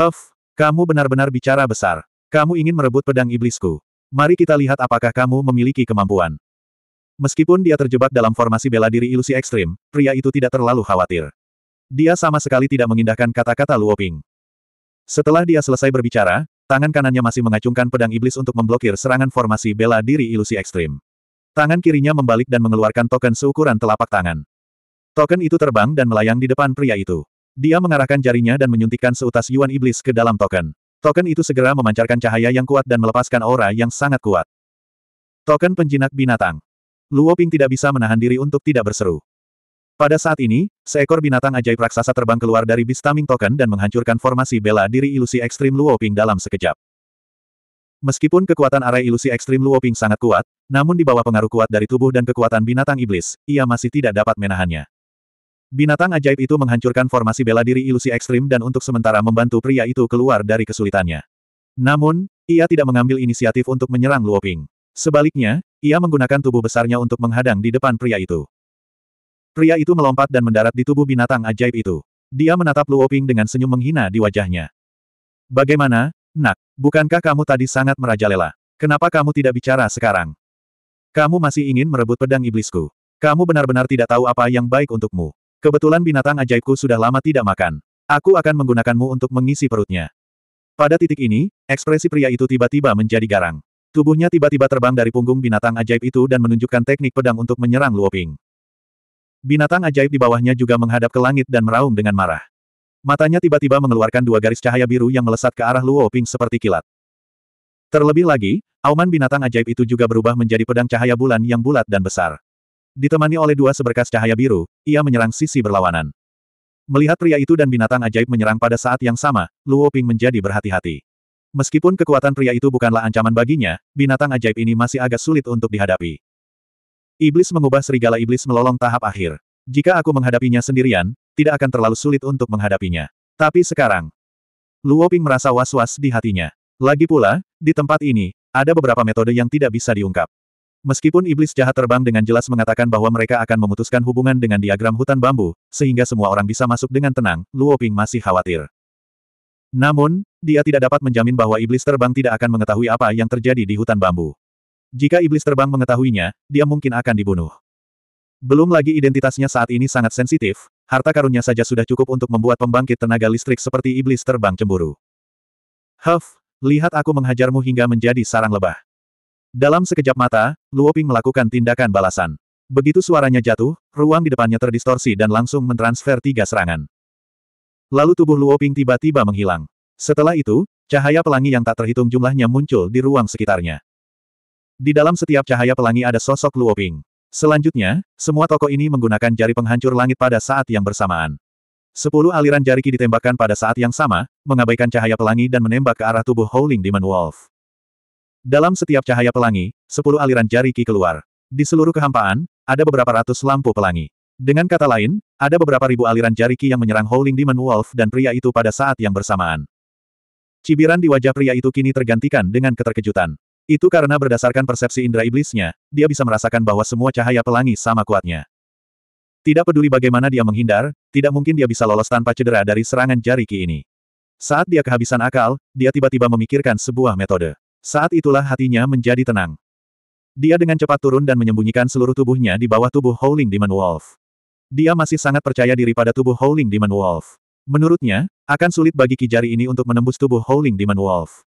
Huff, kamu benar-benar bicara besar. Kamu ingin merebut pedang iblisku. Mari kita lihat apakah kamu memiliki kemampuan. Meskipun dia terjebak dalam formasi bela diri ilusi ekstrim, pria itu tidak terlalu khawatir. Dia sama sekali tidak mengindahkan kata-kata Luoping. Setelah dia selesai berbicara, tangan kanannya masih mengacungkan pedang iblis untuk memblokir serangan formasi bela diri ilusi ekstrim. Tangan kirinya membalik dan mengeluarkan token seukuran telapak tangan. Token itu terbang dan melayang di depan pria itu. Dia mengarahkan jarinya dan menyuntikkan seutas Yuan Iblis ke dalam token. Token itu segera memancarkan cahaya yang kuat dan melepaskan aura yang sangat kuat. Token penjinak binatang. Luo Ping tidak bisa menahan diri untuk tidak berseru. Pada saat ini, seekor binatang ajaib raksasa terbang keluar dari Bistaming Token dan menghancurkan formasi bela diri ilusi ekstrim Luo Ping dalam sekejap. Meskipun kekuatan arai ilusi ekstrim Luo Ping sangat kuat, namun di bawah pengaruh kuat dari tubuh dan kekuatan binatang iblis, ia masih tidak dapat menahannya. Binatang ajaib itu menghancurkan formasi bela diri ilusi ekstrim dan untuk sementara membantu pria itu keluar dari kesulitannya. Namun, ia tidak mengambil inisiatif untuk menyerang Luoping. Sebaliknya, ia menggunakan tubuh besarnya untuk menghadang di depan pria itu. Pria itu melompat dan mendarat di tubuh binatang ajaib itu. Dia menatap Luoping dengan senyum menghina di wajahnya. Bagaimana, nak? Bukankah kamu tadi sangat merajalela? Kenapa kamu tidak bicara sekarang? Kamu masih ingin merebut pedang iblisku. Kamu benar-benar tidak tahu apa yang baik untukmu. Kebetulan binatang ajaibku sudah lama tidak makan. Aku akan menggunakanmu untuk mengisi perutnya. Pada titik ini, ekspresi pria itu tiba-tiba menjadi garang. Tubuhnya tiba-tiba terbang dari punggung binatang ajaib itu dan menunjukkan teknik pedang untuk menyerang Luoping. Binatang ajaib di bawahnya juga menghadap ke langit dan meraung dengan marah. Matanya tiba-tiba mengeluarkan dua garis cahaya biru yang melesat ke arah Luoping seperti kilat. Terlebih lagi, auman binatang ajaib itu juga berubah menjadi pedang cahaya bulan yang bulat dan besar. Ditemani oleh dua seberkas cahaya biru, ia menyerang sisi berlawanan. Melihat pria itu dan binatang ajaib menyerang pada saat yang sama, Luo Ping menjadi berhati-hati. Meskipun kekuatan pria itu bukanlah ancaman baginya, binatang ajaib ini masih agak sulit untuk dihadapi. Iblis mengubah serigala iblis melolong tahap akhir. Jika aku menghadapinya sendirian, tidak akan terlalu sulit untuk menghadapinya. Tapi sekarang, Luo Ping merasa was-was di hatinya. Lagi pula, di tempat ini, ada beberapa metode yang tidak bisa diungkap. Meskipun iblis jahat terbang dengan jelas mengatakan bahwa mereka akan memutuskan hubungan dengan diagram hutan bambu, sehingga semua orang bisa masuk dengan tenang, Luo Ping masih khawatir. Namun, dia tidak dapat menjamin bahwa iblis terbang tidak akan mengetahui apa yang terjadi di hutan bambu. Jika iblis terbang mengetahuinya, dia mungkin akan dibunuh. Belum lagi identitasnya saat ini sangat sensitif, harta karunnya saja sudah cukup untuk membuat pembangkit tenaga listrik seperti iblis terbang cemburu. Huff, lihat aku menghajarmu hingga menjadi sarang lebah. Dalam sekejap mata, Luoping melakukan tindakan balasan. Begitu suaranya jatuh, ruang di depannya terdistorsi dan langsung mentransfer tiga serangan. Lalu tubuh Luoping tiba-tiba menghilang. Setelah itu, cahaya pelangi yang tak terhitung jumlahnya muncul di ruang sekitarnya. Di dalam setiap cahaya pelangi ada sosok Luoping. Selanjutnya, semua toko ini menggunakan jari penghancur langit pada saat yang bersamaan. Sepuluh aliran jari ki ditembakkan pada saat yang sama, mengabaikan cahaya pelangi dan menembak ke arah tubuh Howling Demon Wolf. Dalam setiap cahaya pelangi, sepuluh aliran jari Ki keluar. Di seluruh kehampaan, ada beberapa ratus lampu pelangi. Dengan kata lain, ada beberapa ribu aliran jari Ki yang menyerang Howling Demon Wolf dan pria itu pada saat yang bersamaan. Cibiran di wajah pria itu kini tergantikan dengan keterkejutan. Itu karena berdasarkan persepsi indera iblisnya, dia bisa merasakan bahwa semua cahaya pelangi sama kuatnya. Tidak peduli bagaimana dia menghindar, tidak mungkin dia bisa lolos tanpa cedera dari serangan jari Ki ini. Saat dia kehabisan akal, dia tiba-tiba memikirkan sebuah metode. Saat itulah hatinya menjadi tenang. Dia dengan cepat turun dan menyembunyikan seluruh tubuhnya di bawah tubuh Howling Demon Wolf. Dia masih sangat percaya diri pada tubuh Howling Demon Wolf. Menurutnya, akan sulit bagi kijari ini untuk menembus tubuh Howling Demon Wolf.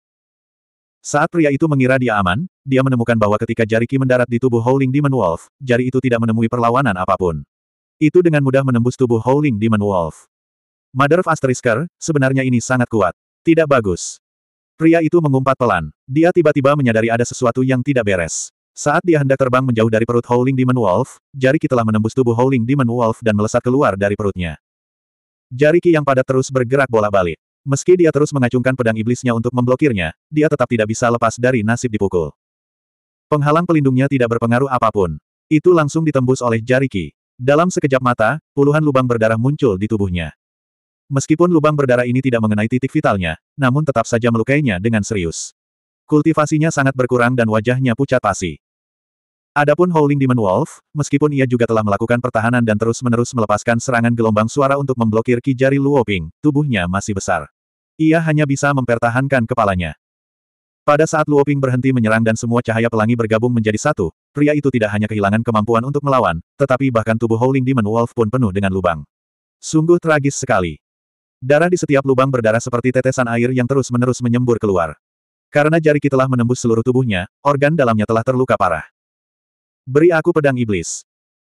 Saat pria itu mengira dia aman, dia menemukan bahwa ketika jari Ki mendarat di tubuh Howling Demon Wolf, jari itu tidak menemui perlawanan apapun. Itu dengan mudah menembus tubuh Howling Demon Wolf. Mother of Asterisker, sebenarnya ini sangat kuat. Tidak bagus. Pria itu mengumpat pelan. Dia tiba-tiba menyadari ada sesuatu yang tidak beres. Saat dia hendak terbang menjauh dari perut Howling Demon Wolf, jari ki telah menembus tubuh Howling Demon Wolf dan melesat keluar dari perutnya. Jari ki yang padat terus bergerak bola-balik. Meski dia terus mengacungkan pedang iblisnya untuk memblokirnya, dia tetap tidak bisa lepas dari nasib dipukul. Penghalang pelindungnya tidak berpengaruh apapun. Itu langsung ditembus oleh jari ki. Dalam sekejap mata, puluhan lubang berdarah muncul di tubuhnya. Meskipun lubang berdarah ini tidak mengenai titik vitalnya, namun tetap saja melukainya dengan serius. Kultivasinya sangat berkurang dan wajahnya pucat pasi. Adapun Howling Demon Wolf, meskipun ia juga telah melakukan pertahanan dan terus-menerus melepaskan serangan gelombang suara untuk memblokir Kijari Luoping, tubuhnya masih besar. Ia hanya bisa mempertahankan kepalanya. Pada saat Luoping berhenti menyerang dan semua cahaya pelangi bergabung menjadi satu, pria itu tidak hanya kehilangan kemampuan untuk melawan, tetapi bahkan tubuh Howling Demon Wolf pun penuh dengan lubang. Sungguh tragis sekali. Darah di setiap lubang berdarah seperti tetesan air yang terus-menerus menyembur keluar. Karena jari telah menembus seluruh tubuhnya, organ dalamnya telah terluka parah. Beri aku pedang iblis.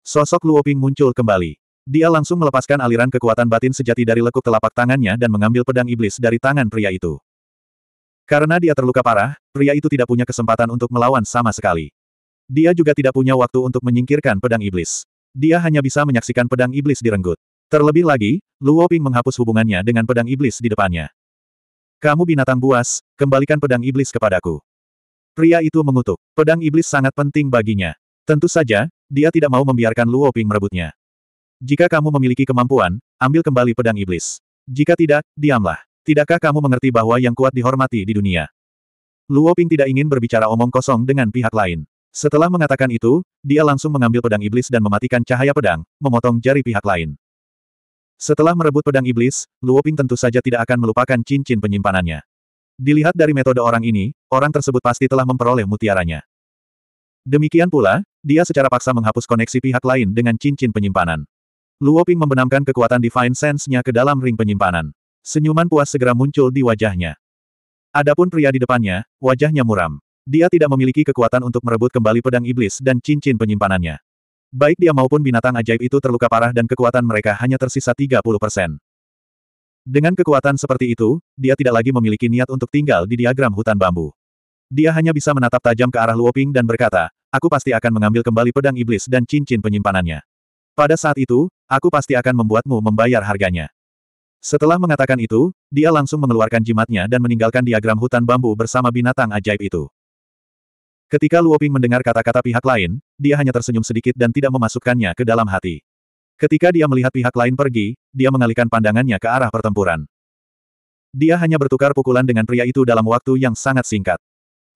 Sosok Luoping muncul kembali. Dia langsung melepaskan aliran kekuatan batin sejati dari lekuk telapak tangannya dan mengambil pedang iblis dari tangan pria itu. Karena dia terluka parah, pria itu tidak punya kesempatan untuk melawan sama sekali. Dia juga tidak punya waktu untuk menyingkirkan pedang iblis. Dia hanya bisa menyaksikan pedang iblis direnggut. Terlebih lagi, Luo Ping menghapus hubungannya dengan pedang iblis di depannya. Kamu binatang buas, kembalikan pedang iblis kepadaku. Pria itu mengutuk. Pedang iblis sangat penting baginya. Tentu saja, dia tidak mau membiarkan Luo Ping merebutnya. Jika kamu memiliki kemampuan, ambil kembali pedang iblis. Jika tidak, diamlah. Tidakkah kamu mengerti bahwa yang kuat dihormati di dunia? Luo Ping tidak ingin berbicara omong kosong dengan pihak lain. Setelah mengatakan itu, dia langsung mengambil pedang iblis dan mematikan cahaya pedang, memotong jari pihak lain. Setelah merebut pedang iblis, Luo Ping tentu saja tidak akan melupakan cincin penyimpanannya. Dilihat dari metode orang ini, orang tersebut pasti telah memperoleh mutiaranya. Demikian pula, dia secara paksa menghapus koneksi pihak lain dengan cincin penyimpanan. Luo Ping membenamkan kekuatan Divine Sense-nya ke dalam ring penyimpanan. Senyuman puas segera muncul di wajahnya. Adapun pria di depannya, wajahnya muram. Dia tidak memiliki kekuatan untuk merebut kembali pedang iblis dan cincin penyimpanannya. Baik dia maupun binatang ajaib itu terluka parah dan kekuatan mereka hanya tersisa 30 persen. Dengan kekuatan seperti itu, dia tidak lagi memiliki niat untuk tinggal di diagram hutan bambu. Dia hanya bisa menatap tajam ke arah Luoping dan berkata, aku pasti akan mengambil kembali pedang iblis dan cincin penyimpanannya. Pada saat itu, aku pasti akan membuatmu membayar harganya. Setelah mengatakan itu, dia langsung mengeluarkan jimatnya dan meninggalkan diagram hutan bambu bersama binatang ajaib itu. Ketika Luoping mendengar kata-kata pihak lain, dia hanya tersenyum sedikit dan tidak memasukkannya ke dalam hati. Ketika dia melihat pihak lain pergi, dia mengalihkan pandangannya ke arah pertempuran. Dia hanya bertukar pukulan dengan pria itu dalam waktu yang sangat singkat.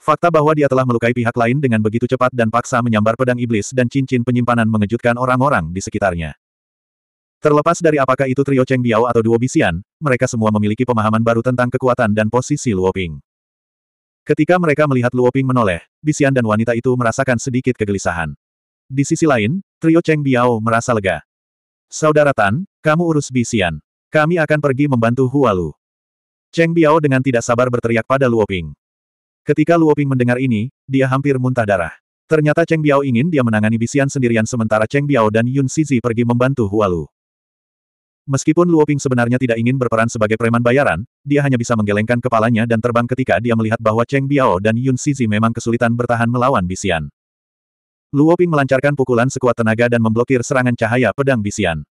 Fakta bahwa dia telah melukai pihak lain dengan begitu cepat dan paksa menyambar pedang iblis dan cincin penyimpanan mengejutkan orang-orang di sekitarnya. Terlepas dari apakah itu trio Cheng Biao atau duo Bixian, mereka semua memiliki pemahaman baru tentang kekuatan dan posisi Luoping. Ketika mereka melihat Luoping menoleh, Bisian dan wanita itu merasakan sedikit kegelisahan. Di sisi lain, trio Cheng Biao merasa lega. Saudara Tan, kamu urus Bisian. Kami akan pergi membantu Hualu. Cheng Biao dengan tidak sabar berteriak pada Luoping. Ketika Luoping mendengar ini, dia hampir muntah darah. Ternyata Cheng Biao ingin dia menangani Bisian sendirian sementara Cheng Biao dan Yun Sizi pergi membantu Hualu. Meskipun Luoping sebenarnya tidak ingin berperan sebagai preman bayaran, dia hanya bisa menggelengkan kepalanya dan terbang ketika dia melihat bahwa Cheng Biao dan Yun Sisi memang kesulitan bertahan melawan Bisian. Luoping melancarkan pukulan sekuat tenaga dan memblokir serangan cahaya pedang Bisian.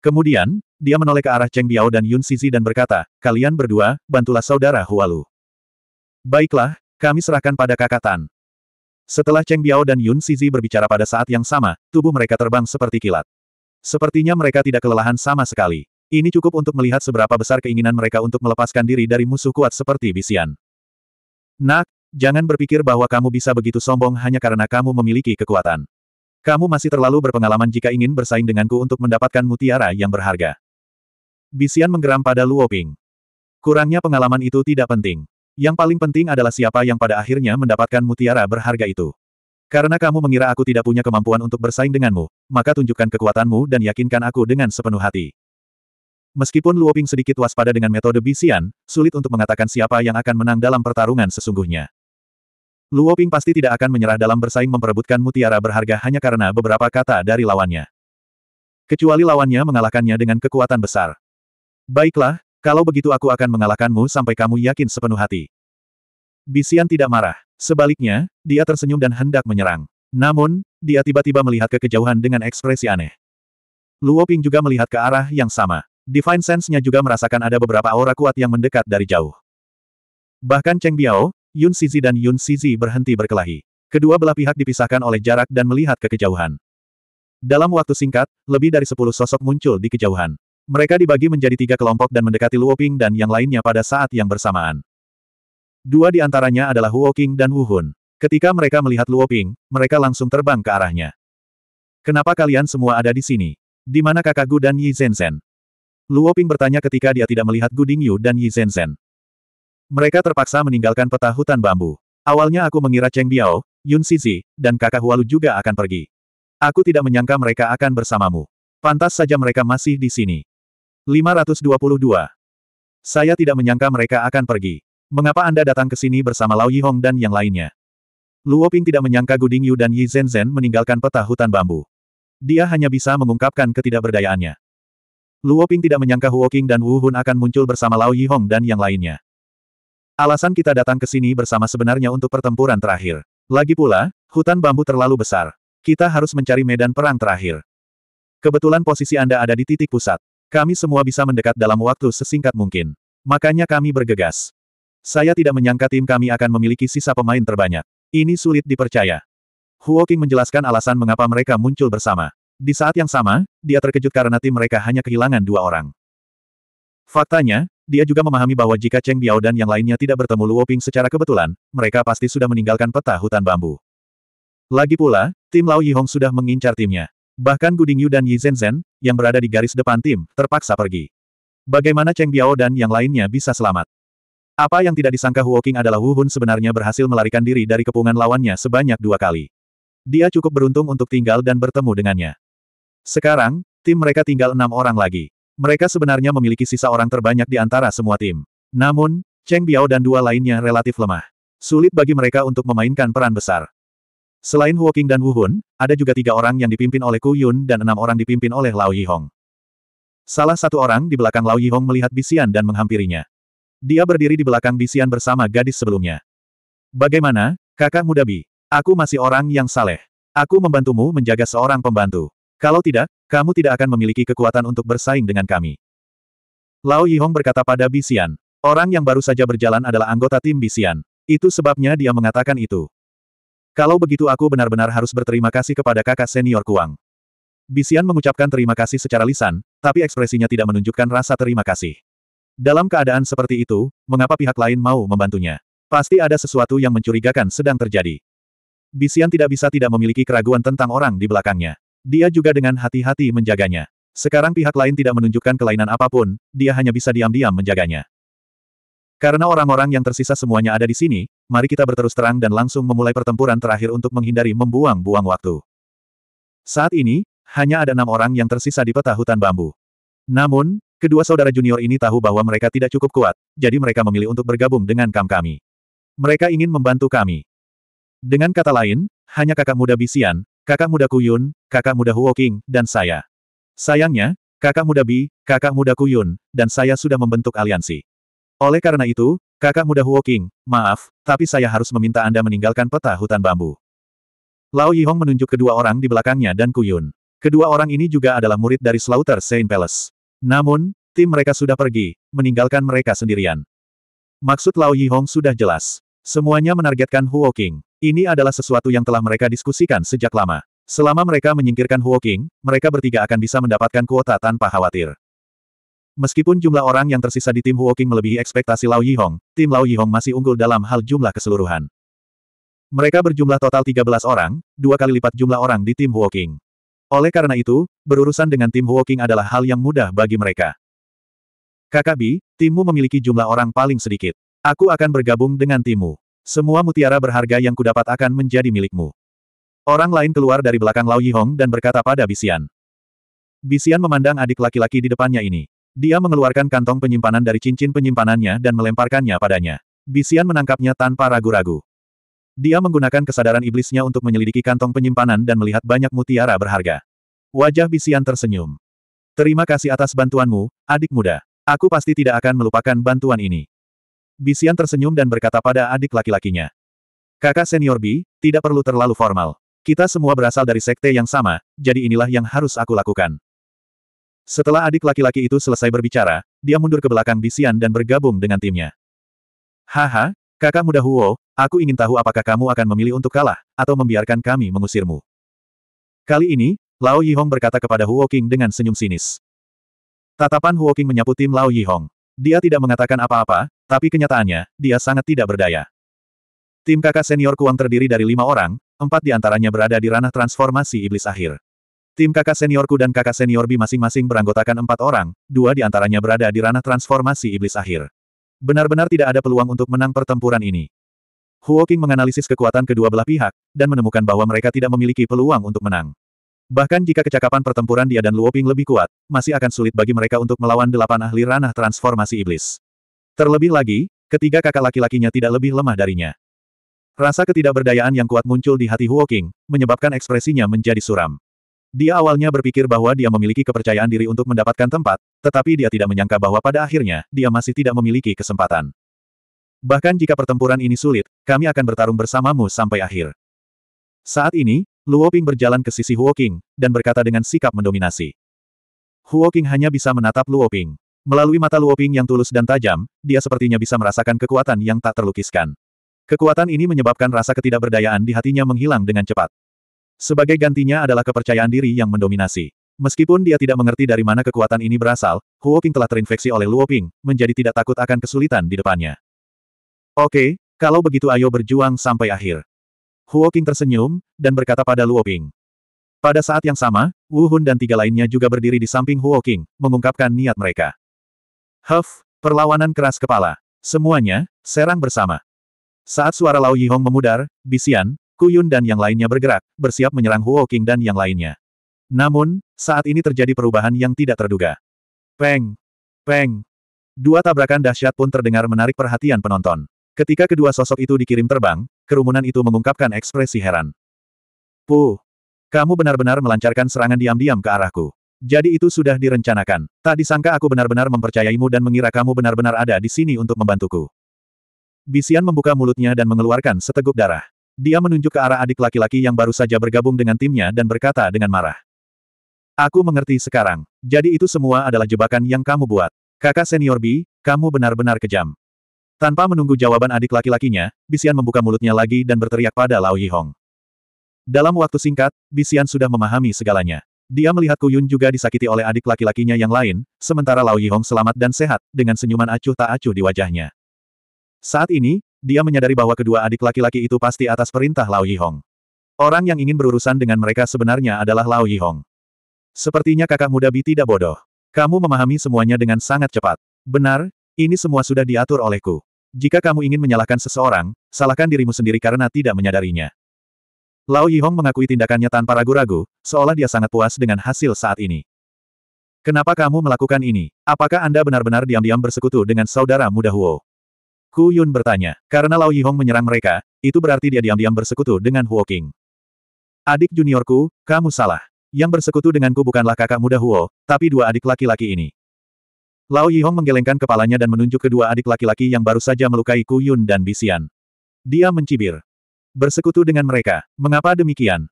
Kemudian, dia menoleh ke arah Cheng Biao dan Yun Sisi dan berkata, kalian berdua, bantulah saudara Hualu. Baiklah, kami serahkan pada kakak Tan. Setelah Cheng Biao dan Yun Sisi berbicara pada saat yang sama, tubuh mereka terbang seperti kilat. Sepertinya mereka tidak kelelahan sama sekali. Ini cukup untuk melihat seberapa besar keinginan mereka untuk melepaskan diri dari musuh kuat seperti Bisian. Nak, jangan berpikir bahwa kamu bisa begitu sombong hanya karena kamu memiliki kekuatan. Kamu masih terlalu berpengalaman jika ingin bersaing denganku untuk mendapatkan mutiara yang berharga. Bisian menggeram pada Luo Ping. Kurangnya pengalaman itu tidak penting. Yang paling penting adalah siapa yang pada akhirnya mendapatkan mutiara berharga itu. Karena kamu mengira aku tidak punya kemampuan untuk bersaing denganmu, maka tunjukkan kekuatanmu dan yakinkan aku dengan sepenuh hati. Meskipun Luoping sedikit waspada dengan metode Bisian, sulit untuk mengatakan siapa yang akan menang dalam pertarungan sesungguhnya. Luoping pasti tidak akan menyerah dalam bersaing memperebutkan mutiara berharga hanya karena beberapa kata dari lawannya. Kecuali lawannya mengalahkannya dengan kekuatan besar. Baiklah, kalau begitu aku akan mengalahkanmu sampai kamu yakin sepenuh hati. Bisian tidak marah. Sebaliknya, dia tersenyum dan hendak menyerang. Namun, dia tiba-tiba melihat ke kejauhan dengan ekspresi aneh. Luo Ping juga melihat ke arah yang sama. Divine Sense-nya juga merasakan ada beberapa aura kuat yang mendekat dari jauh. Bahkan Cheng Biao, Yun Sizi dan Yun Sizi berhenti berkelahi. Kedua belah pihak dipisahkan oleh jarak dan melihat ke kejauhan. Dalam waktu singkat, lebih dari sepuluh sosok muncul di kejauhan. Mereka dibagi menjadi tiga kelompok dan mendekati Luoping dan yang lainnya pada saat yang bersamaan. Dua di antaranya adalah Huo King dan Wu Hun. Ketika mereka melihat Luo Ping, mereka langsung terbang ke arahnya. Kenapa kalian semua ada di sini? Di mana kakak Gu dan Yi Zhenzhen? Luo Ping bertanya ketika dia tidak melihat Gu Dingyu dan Yi Zhenzhen. Mereka terpaksa meninggalkan peta hutan bambu. Awalnya aku mengira Cheng Biao, Yun Sizi, dan kakak Hualu juga akan pergi. Aku tidak menyangka mereka akan bersamamu. Pantas saja mereka masih di sini. 522. Saya tidak menyangka mereka akan pergi. Mengapa Anda datang ke sini bersama Lao Yihong dan yang lainnya? Luo Ping tidak menyangka Gu Dingyu dan Yi Zhen meninggalkan peta hutan bambu. Dia hanya bisa mengungkapkan ketidakberdayaannya. Luo Ping tidak menyangka Huo King dan Wu Hun akan muncul bersama Lao Yihong dan yang lainnya. Alasan kita datang ke sini bersama sebenarnya untuk pertempuran terakhir. Lagi pula, hutan bambu terlalu besar. Kita harus mencari medan perang terakhir. Kebetulan posisi Anda ada di titik pusat. Kami semua bisa mendekat dalam waktu sesingkat mungkin. Makanya kami bergegas. Saya tidak menyangka tim kami akan memiliki sisa pemain terbanyak. Ini sulit dipercaya. Huo Huoking menjelaskan alasan mengapa mereka muncul bersama. Di saat yang sama, dia terkejut karena tim mereka hanya kehilangan dua orang. Faktanya, dia juga memahami bahwa jika Cheng Biao dan yang lainnya tidak bertemu Luo Ping secara kebetulan, mereka pasti sudah meninggalkan peta hutan bambu. Lagi pula, tim Lao Yihong sudah mengincar timnya. Bahkan Guding Yu dan Yi Zhen Zhen, yang berada di garis depan tim, terpaksa pergi. Bagaimana Cheng Biao dan yang lainnya bisa selamat? Apa yang tidak disangka Huoking adalah Wu Hun sebenarnya berhasil melarikan diri dari kepungan lawannya sebanyak dua kali. Dia cukup beruntung untuk tinggal dan bertemu dengannya. Sekarang, tim mereka tinggal enam orang lagi. Mereka sebenarnya memiliki sisa orang terbanyak di antara semua tim. Namun, Cheng Biao dan dua lainnya relatif lemah. Sulit bagi mereka untuk memainkan peran besar. Selain Huoking dan Wu Hun, ada juga tiga orang yang dipimpin oleh Ku Yun dan enam orang dipimpin oleh Lao Hong. Salah satu orang di belakang Lao Hong melihat Bisian dan menghampirinya. Dia berdiri di belakang Bisian bersama gadis sebelumnya. Bagaimana, kakak muda Bi? Aku masih orang yang saleh. Aku membantumu menjaga seorang pembantu. Kalau tidak, kamu tidak akan memiliki kekuatan untuk bersaing dengan kami. Lao Yihong berkata pada Bisian. Orang yang baru saja berjalan adalah anggota tim Bisian. Itu sebabnya dia mengatakan itu. Kalau begitu aku benar-benar harus berterima kasih kepada kakak senior Kuang. Bisian mengucapkan terima kasih secara lisan, tapi ekspresinya tidak menunjukkan rasa terima kasih. Dalam keadaan seperti itu, mengapa pihak lain mau membantunya? Pasti ada sesuatu yang mencurigakan sedang terjadi. Bisian tidak bisa tidak memiliki keraguan tentang orang di belakangnya. Dia juga dengan hati-hati menjaganya. Sekarang pihak lain tidak menunjukkan kelainan apapun, dia hanya bisa diam-diam menjaganya. Karena orang-orang yang tersisa semuanya ada di sini, mari kita berterus terang dan langsung memulai pertempuran terakhir untuk menghindari membuang-buang waktu. Saat ini, hanya ada enam orang yang tersisa di peta hutan bambu. Namun, Kedua saudara junior ini tahu bahwa mereka tidak cukup kuat, jadi mereka memilih untuk bergabung dengan kam kami. Mereka ingin membantu kami. Dengan kata lain, hanya kakak muda Bisian, kakak muda Kuyun, kakak muda Huoking, dan saya. Sayangnya, kakak muda Bi, kakak muda Kuyun, dan saya sudah membentuk aliansi. Oleh karena itu, kakak muda Huoking, maaf, tapi saya harus meminta Anda meninggalkan peta hutan bambu. Lao Yihong menunjuk kedua orang di belakangnya dan Kuyun. Kedua orang ini juga adalah murid dari Slaughter Saint Palace. Namun, tim mereka sudah pergi, meninggalkan mereka sendirian. Maksud Lao Yihong sudah jelas. Semuanya menargetkan Huo King. Ini adalah sesuatu yang telah mereka diskusikan sejak lama. Selama mereka menyingkirkan Huo King, mereka bertiga akan bisa mendapatkan kuota tanpa khawatir. Meskipun jumlah orang yang tersisa di tim Huo King melebihi ekspektasi Lao Yihong, tim Lao Yihong masih unggul dalam hal jumlah keseluruhan. Mereka berjumlah total 13 orang, dua kali lipat jumlah orang di tim Huo King. Oleh karena itu, berurusan dengan tim Huoking adalah hal yang mudah bagi mereka. Kakak Bi, timmu memiliki jumlah orang paling sedikit. Aku akan bergabung dengan timmu. Semua mutiara berharga yang kudapat akan menjadi milikmu. Orang lain keluar dari belakang Lao Yihong dan berkata pada Bisian. Bisian memandang adik laki-laki di depannya ini. Dia mengeluarkan kantong penyimpanan dari cincin penyimpanannya dan melemparkannya padanya. Bisian menangkapnya tanpa ragu-ragu. Dia menggunakan kesadaran iblisnya untuk menyelidiki kantong penyimpanan dan melihat banyak mutiara berharga. Wajah Bisian tersenyum. Terima kasih atas bantuanmu, adik muda. Aku pasti tidak akan melupakan bantuan ini. Bisian tersenyum dan berkata pada adik laki-lakinya. Kakak senior Bi, tidak perlu terlalu formal. Kita semua berasal dari sekte yang sama, jadi inilah yang harus aku lakukan. Setelah adik laki-laki itu selesai berbicara, dia mundur ke belakang Bisian dan bergabung dengan timnya. Haha, kakak muda Huo, Aku ingin tahu apakah kamu akan memilih untuk kalah, atau membiarkan kami mengusirmu. Kali ini, Lao Yihong berkata kepada Huo King dengan senyum sinis. Tatapan Huo King menyapu tim Lao Yihong. Dia tidak mengatakan apa-apa, tapi kenyataannya, dia sangat tidak berdaya. Tim kakak senior Kuang terdiri dari lima orang, empat di antaranya berada di ranah transformasi iblis akhir. Tim kakak seniorku dan kakak senior Bi masing-masing beranggotakan empat orang, dua di antaranya berada di ranah transformasi iblis akhir. Benar-benar tidak ada peluang untuk menang pertempuran ini. Qing menganalisis kekuatan kedua belah pihak, dan menemukan bahwa mereka tidak memiliki peluang untuk menang. Bahkan jika kecakapan pertempuran dia dan Luo Ping lebih kuat, masih akan sulit bagi mereka untuk melawan delapan ahli ranah transformasi iblis. Terlebih lagi, ketiga kakak laki-lakinya tidak lebih lemah darinya. Rasa ketidakberdayaan yang kuat muncul di hati Qing, menyebabkan ekspresinya menjadi suram. Dia awalnya berpikir bahwa dia memiliki kepercayaan diri untuk mendapatkan tempat, tetapi dia tidak menyangka bahwa pada akhirnya, dia masih tidak memiliki kesempatan. Bahkan jika pertempuran ini sulit, kami akan bertarung bersamamu sampai akhir. Saat ini, Luo Ping berjalan ke sisi Huo Qing, dan berkata dengan sikap mendominasi. Huo Qing hanya bisa menatap Luo Ping. Melalui mata Luo Ping yang tulus dan tajam, dia sepertinya bisa merasakan kekuatan yang tak terlukiskan. Kekuatan ini menyebabkan rasa ketidakberdayaan di hatinya menghilang dengan cepat. Sebagai gantinya adalah kepercayaan diri yang mendominasi. Meskipun dia tidak mengerti dari mana kekuatan ini berasal, Huo Qing telah terinfeksi oleh Luo Ping, menjadi tidak takut akan kesulitan di depannya. Oke, kalau begitu ayo berjuang sampai akhir. Huo King tersenyum, dan berkata pada Luoping. Pada saat yang sama, Wu Hun dan tiga lainnya juga berdiri di samping Huo King, mengungkapkan niat mereka. Huff, perlawanan keras kepala. Semuanya, serang bersama. Saat suara Lao Hong memudar, Bisian, Kuyun dan yang lainnya bergerak, bersiap menyerang Huo King dan yang lainnya. Namun, saat ini terjadi perubahan yang tidak terduga. Peng! Peng! Dua tabrakan dahsyat pun terdengar menarik perhatian penonton. Ketika kedua sosok itu dikirim terbang, kerumunan itu mengungkapkan ekspresi heran. Puh! Kamu benar-benar melancarkan serangan diam-diam ke arahku. Jadi itu sudah direncanakan. Tak disangka aku benar-benar mempercayaimu dan mengira kamu benar-benar ada di sini untuk membantuku. Bisian membuka mulutnya dan mengeluarkan seteguk darah. Dia menunjuk ke arah adik laki-laki yang baru saja bergabung dengan timnya dan berkata dengan marah. Aku mengerti sekarang. Jadi itu semua adalah jebakan yang kamu buat. Kakak senior B, kamu benar-benar kejam. Tanpa menunggu jawaban adik laki-lakinya, Bisian membuka mulutnya lagi dan berteriak pada Lao Yihong. Dalam waktu singkat, Bisian sudah memahami segalanya. Dia melihat Kuyun juga disakiti oleh adik laki-lakinya yang lain, sementara Lao Yihong selamat dan sehat, dengan senyuman acuh tak acuh di wajahnya. Saat ini, dia menyadari bahwa kedua adik laki-laki itu pasti atas perintah Lao Yihong. Orang yang ingin berurusan dengan mereka sebenarnya adalah Lao Yihong. Sepertinya kakak muda Bi tidak bodoh. Kamu memahami semuanya dengan sangat cepat. Benar, ini semua sudah diatur olehku. Jika kamu ingin menyalahkan seseorang, salahkan dirimu sendiri karena tidak menyadarinya. Lao Yihong mengakui tindakannya tanpa ragu-ragu, seolah dia sangat puas dengan hasil saat ini. Kenapa kamu melakukan ini? Apakah Anda benar-benar diam-diam bersekutu dengan saudara muda Huo? Ku Yun bertanya. Karena Lao Yihong menyerang mereka, itu berarti dia diam-diam bersekutu dengan Huo King. Adik juniorku, kamu salah. Yang bersekutu denganku bukanlah kakak muda Huo, tapi dua adik laki-laki ini. Lao Yihong menggelengkan kepalanya dan menunjuk kedua adik laki-laki yang baru saja melukai Ku Yun dan Bisian. Dia mencibir. Bersekutu dengan mereka. Mengapa demikian?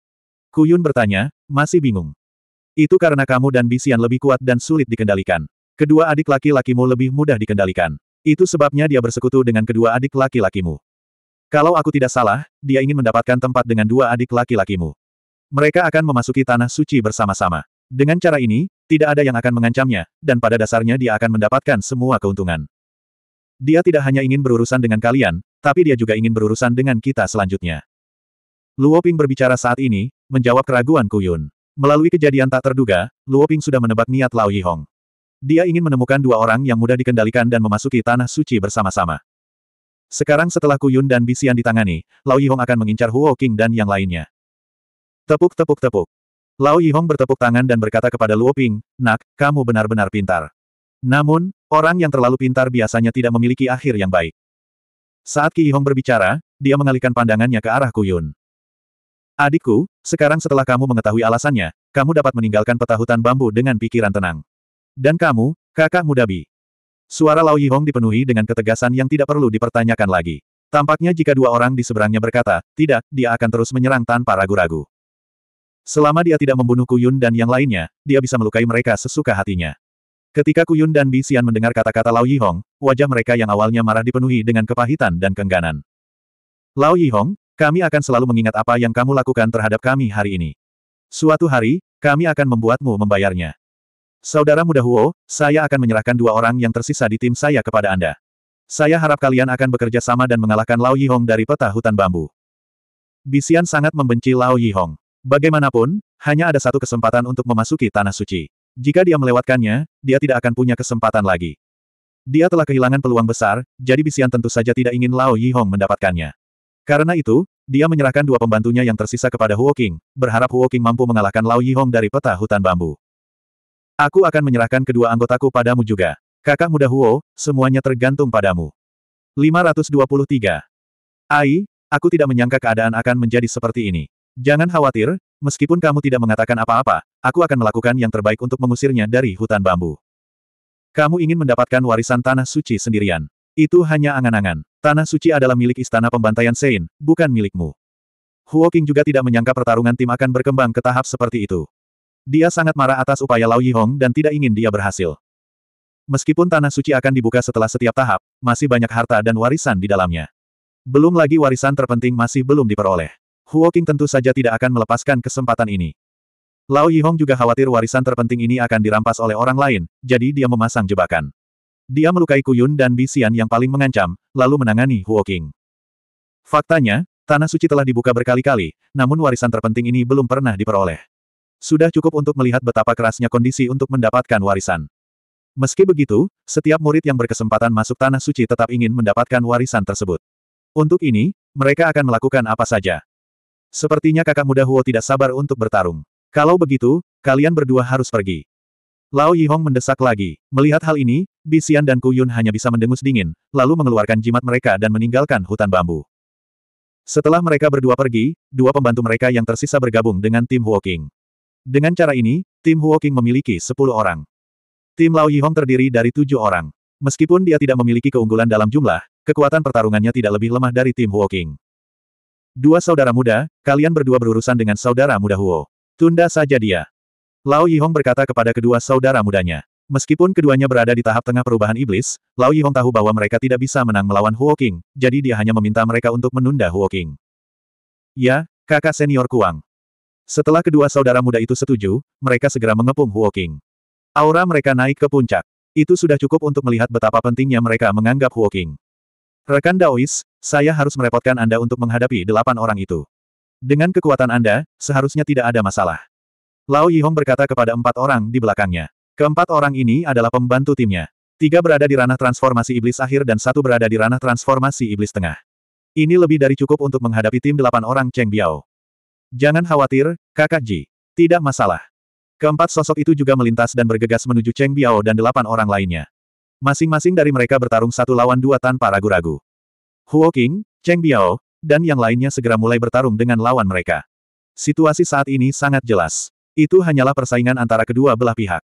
Ku Yun bertanya, masih bingung. Itu karena kamu dan Bisian lebih kuat dan sulit dikendalikan. Kedua adik laki-lakimu lebih mudah dikendalikan. Itu sebabnya dia bersekutu dengan kedua adik laki-lakimu. Kalau aku tidak salah, dia ingin mendapatkan tempat dengan dua adik laki-lakimu. Mereka akan memasuki tanah suci bersama-sama. Dengan cara ini, tidak ada yang akan mengancamnya, dan pada dasarnya dia akan mendapatkan semua keuntungan. Dia tidak hanya ingin berurusan dengan kalian, tapi dia juga ingin berurusan dengan kita selanjutnya. Luoping berbicara saat ini, menjawab keraguan Kuyun. Melalui kejadian tak terduga, Luoping sudah menebak niat Lao Yihong. Dia ingin menemukan dua orang yang mudah dikendalikan dan memasuki tanah suci bersama-sama. Sekarang setelah Kuyun dan Bisian ditangani, Lao Yihong akan mengincar Huo King dan yang lainnya. Tepuk tepuk tepuk. Lao Yihong bertepuk tangan dan berkata kepada Luo Ping, Nak, kamu benar-benar pintar. Namun, orang yang terlalu pintar biasanya tidak memiliki akhir yang baik. Saat Qi Yihong berbicara, dia mengalihkan pandangannya ke arah Kuyun. Adikku, sekarang setelah kamu mengetahui alasannya, kamu dapat meninggalkan peta hutan bambu dengan pikiran tenang. Dan kamu, kakak muda Bi. Suara Lao Yihong dipenuhi dengan ketegasan yang tidak perlu dipertanyakan lagi. Tampaknya jika dua orang di seberangnya berkata, tidak, dia akan terus menyerang tanpa ragu-ragu. Selama dia tidak membunuh Kuyun dan yang lainnya, dia bisa melukai mereka sesuka hatinya. Ketika Kuyun dan Bisian mendengar kata-kata Lao Yihong, wajah mereka yang awalnya marah dipenuhi dengan kepahitan dan kengganan. Lao Yihong, kami akan selalu mengingat apa yang kamu lakukan terhadap kami hari ini. Suatu hari, kami akan membuatmu membayarnya. Saudara muda Huo, saya akan menyerahkan dua orang yang tersisa di tim saya kepada Anda. Saya harap kalian akan bekerja sama dan mengalahkan Lao Yihong dari peta hutan bambu. Bisian sangat membenci Lao Yihong. Bagaimanapun, hanya ada satu kesempatan untuk memasuki Tanah Suci. Jika dia melewatkannya, dia tidak akan punya kesempatan lagi. Dia telah kehilangan peluang besar, jadi Bisian tentu saja tidak ingin Lao Hong mendapatkannya. Karena itu, dia menyerahkan dua pembantunya yang tersisa kepada Huo King, berharap Huo King mampu mengalahkan Lao Hong dari peta hutan bambu. Aku akan menyerahkan kedua anggotaku padamu juga. Kakak muda Huo, semuanya tergantung padamu. 523. Ai, aku tidak menyangka keadaan akan menjadi seperti ini. Jangan khawatir, meskipun kamu tidak mengatakan apa-apa, aku akan melakukan yang terbaik untuk mengusirnya dari hutan bambu. Kamu ingin mendapatkan warisan tanah suci sendirian. Itu hanya angan-angan. Tanah suci adalah milik istana pembantaian Sein, bukan milikmu. Huo King juga tidak menyangka pertarungan tim akan berkembang ke tahap seperti itu. Dia sangat marah atas upaya Lau Hong dan tidak ingin dia berhasil. Meskipun tanah suci akan dibuka setelah setiap tahap, masih banyak harta dan warisan di dalamnya. Belum lagi warisan terpenting masih belum diperoleh. Huo King tentu saja tidak akan melepaskan kesempatan ini. Lao Hong juga khawatir warisan terpenting ini akan dirampas oleh orang lain, jadi dia memasang jebakan. Dia melukai Kuyun dan Bisian yang paling mengancam, lalu menangani Huo King. Faktanya, Tanah suci telah dibuka berkali-kali, namun warisan terpenting ini belum pernah diperoleh. Sudah cukup untuk melihat betapa kerasnya kondisi untuk mendapatkan warisan. Meski begitu, setiap murid yang berkesempatan masuk tanah suci tetap ingin mendapatkan warisan tersebut. Untuk ini, mereka akan melakukan apa saja. Sepertinya kakak muda Huo tidak sabar untuk bertarung. Kalau begitu, kalian berdua harus pergi. Lao Yihong mendesak lagi. Melihat hal ini, Bisian dan Kuyun hanya bisa mendengus dingin, lalu mengeluarkan jimat mereka dan meninggalkan hutan bambu. Setelah mereka berdua pergi, dua pembantu mereka yang tersisa bergabung dengan tim Huo King. Dengan cara ini, tim Huo King memiliki 10 orang. Tim Lao Yihong terdiri dari tujuh orang. Meskipun dia tidak memiliki keunggulan dalam jumlah, kekuatan pertarungannya tidak lebih lemah dari tim Huo King. Dua saudara muda, kalian berdua berurusan dengan saudara muda Huo. Tunda saja dia. Lao Yihong berkata kepada kedua saudara mudanya. Meskipun keduanya berada di tahap tengah perubahan iblis, Lao Yihong tahu bahwa mereka tidak bisa menang melawan Huo King, jadi dia hanya meminta mereka untuk menunda Huo King. Ya, kakak senior Kuang. Setelah kedua saudara muda itu setuju, mereka segera mengepung Huo King. Aura mereka naik ke puncak. Itu sudah cukup untuk melihat betapa pentingnya mereka menganggap Huo King. Rekan Daois, saya harus merepotkan Anda untuk menghadapi delapan orang itu. Dengan kekuatan Anda, seharusnya tidak ada masalah. Lao Yihong berkata kepada empat orang di belakangnya. Keempat orang ini adalah pembantu timnya. Tiga berada di ranah transformasi iblis akhir dan satu berada di ranah transformasi iblis tengah. Ini lebih dari cukup untuk menghadapi tim delapan orang Cheng Biao. Jangan khawatir, kakak Ji. Tidak masalah. Keempat sosok itu juga melintas dan bergegas menuju Cheng Biao dan delapan orang lainnya. Masing-masing dari mereka bertarung satu lawan dua tanpa ragu-ragu. Huo Qing, Cheng Biao, dan yang lainnya segera mulai bertarung dengan lawan mereka. Situasi saat ini sangat jelas. Itu hanyalah persaingan antara kedua belah pihak.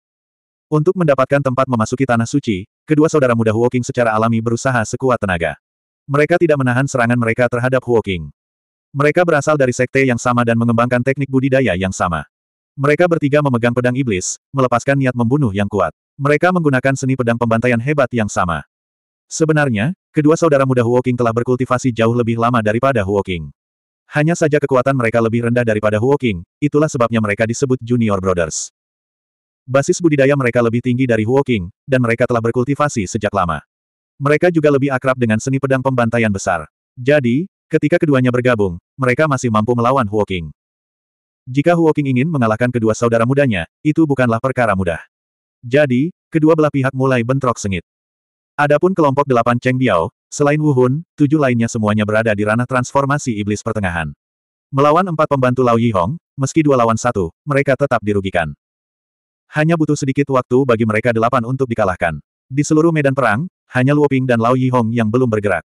Untuk mendapatkan tempat memasuki Tanah Suci, kedua saudara muda Huo Qing secara alami berusaha sekuat tenaga. Mereka tidak menahan serangan mereka terhadap Huo Qing. Mereka berasal dari sekte yang sama dan mengembangkan teknik budidaya yang sama. Mereka bertiga memegang pedang iblis, melepaskan niat membunuh yang kuat. Mereka menggunakan seni pedang pembantaian hebat yang sama. Sebenarnya, Kedua saudara muda Huoking telah berkultivasi jauh lebih lama daripada Huoking. Hanya saja kekuatan mereka lebih rendah daripada Huoking, itulah sebabnya mereka disebut Junior Brothers. Basis budidaya mereka lebih tinggi dari Huoking, dan mereka telah berkultivasi sejak lama. Mereka juga lebih akrab dengan seni pedang pembantaian besar. Jadi, ketika keduanya bergabung, mereka masih mampu melawan Huoking. Jika Huoking ingin mengalahkan kedua saudara mudanya, itu bukanlah perkara mudah. Jadi, kedua belah pihak mulai bentrok sengit. Adapun kelompok delapan Cheng Biao, selain Wu Hun, tujuh lainnya semuanya berada di ranah transformasi iblis pertengahan. Melawan empat pembantu Lao Yihong, meski dua lawan satu, mereka tetap dirugikan. Hanya butuh sedikit waktu bagi mereka delapan untuk dikalahkan. Di seluruh medan perang, hanya Luo Ping dan Lao Yihong yang belum bergerak.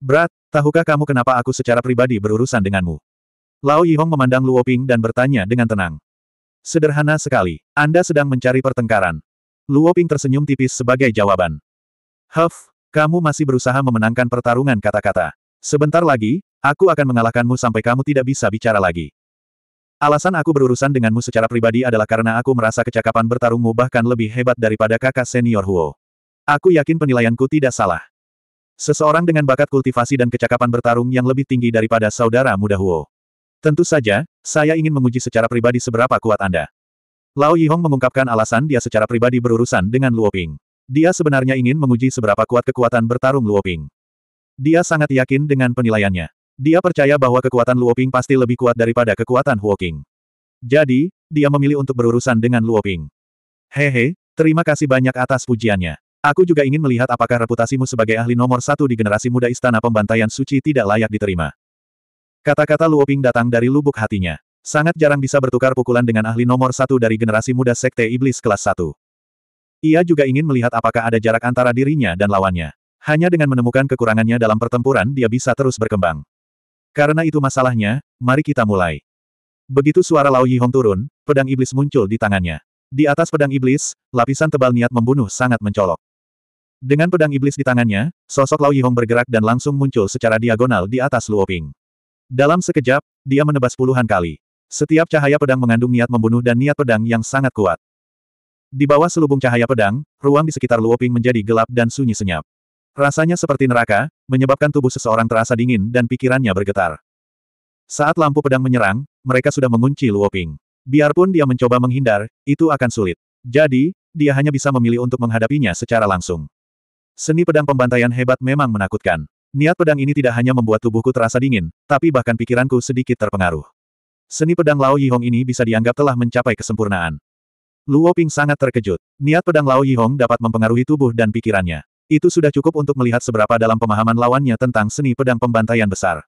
Berat, tahukah kamu kenapa aku secara pribadi berurusan denganmu? Lao Yihong memandang Luo Ping dan bertanya dengan tenang. Sederhana sekali, Anda sedang mencari pertengkaran. Luo Ping tersenyum tipis sebagai jawaban. Huff, kamu masih berusaha memenangkan pertarungan kata-kata. Sebentar lagi, aku akan mengalahkanmu sampai kamu tidak bisa bicara lagi. Alasan aku berurusan denganmu secara pribadi adalah karena aku merasa kecakapan bertarungmu bahkan lebih hebat daripada kakak senior Huo. Aku yakin penilaianku tidak salah. Seseorang dengan bakat kultivasi dan kecakapan bertarung yang lebih tinggi daripada saudara muda Huo. Tentu saja, saya ingin menguji secara pribadi seberapa kuat Anda. Lao Yihong mengungkapkan alasan dia secara pribadi berurusan dengan Luo Ping. Dia sebenarnya ingin menguji seberapa kuat kekuatan bertarung Luoping. Dia sangat yakin dengan penilaiannya. Dia percaya bahwa kekuatan Luoping pasti lebih kuat daripada kekuatan Huoking. Jadi, dia memilih untuk berurusan dengan Luoping. Hehe, terima kasih banyak atas pujiannya. Aku juga ingin melihat apakah reputasimu sebagai ahli nomor satu di generasi muda Istana Pembantaian Suci tidak layak diterima. Kata-kata Luoping datang dari lubuk hatinya. Sangat jarang bisa bertukar pukulan dengan ahli nomor satu dari generasi muda Sekte Iblis kelas 1. Ia juga ingin melihat apakah ada jarak antara dirinya dan lawannya. Hanya dengan menemukan kekurangannya dalam pertempuran dia bisa terus berkembang. Karena itu masalahnya, mari kita mulai. Begitu suara Lao Yihong turun, pedang iblis muncul di tangannya. Di atas pedang iblis, lapisan tebal niat membunuh sangat mencolok. Dengan pedang iblis di tangannya, sosok Lao Yihong bergerak dan langsung muncul secara diagonal di atas Luoping. Dalam sekejap, dia menebas puluhan kali. Setiap cahaya pedang mengandung niat membunuh dan niat pedang yang sangat kuat. Di bawah selubung cahaya pedang, ruang di sekitar Luoping menjadi gelap dan sunyi senyap. Rasanya seperti neraka, menyebabkan tubuh seseorang terasa dingin dan pikirannya bergetar. Saat lampu pedang menyerang, mereka sudah mengunci Luoping. Biarpun dia mencoba menghindar, itu akan sulit. Jadi, dia hanya bisa memilih untuk menghadapinya secara langsung. Seni pedang pembantaian hebat memang menakutkan. Niat pedang ini tidak hanya membuat tubuhku terasa dingin, tapi bahkan pikiranku sedikit terpengaruh. Seni pedang Lao Yihong ini bisa dianggap telah mencapai kesempurnaan. Luo Ping sangat terkejut. Niat pedang Lao Yihong dapat mempengaruhi tubuh dan pikirannya. Itu sudah cukup untuk melihat seberapa dalam pemahaman lawannya tentang seni pedang pembantaian besar.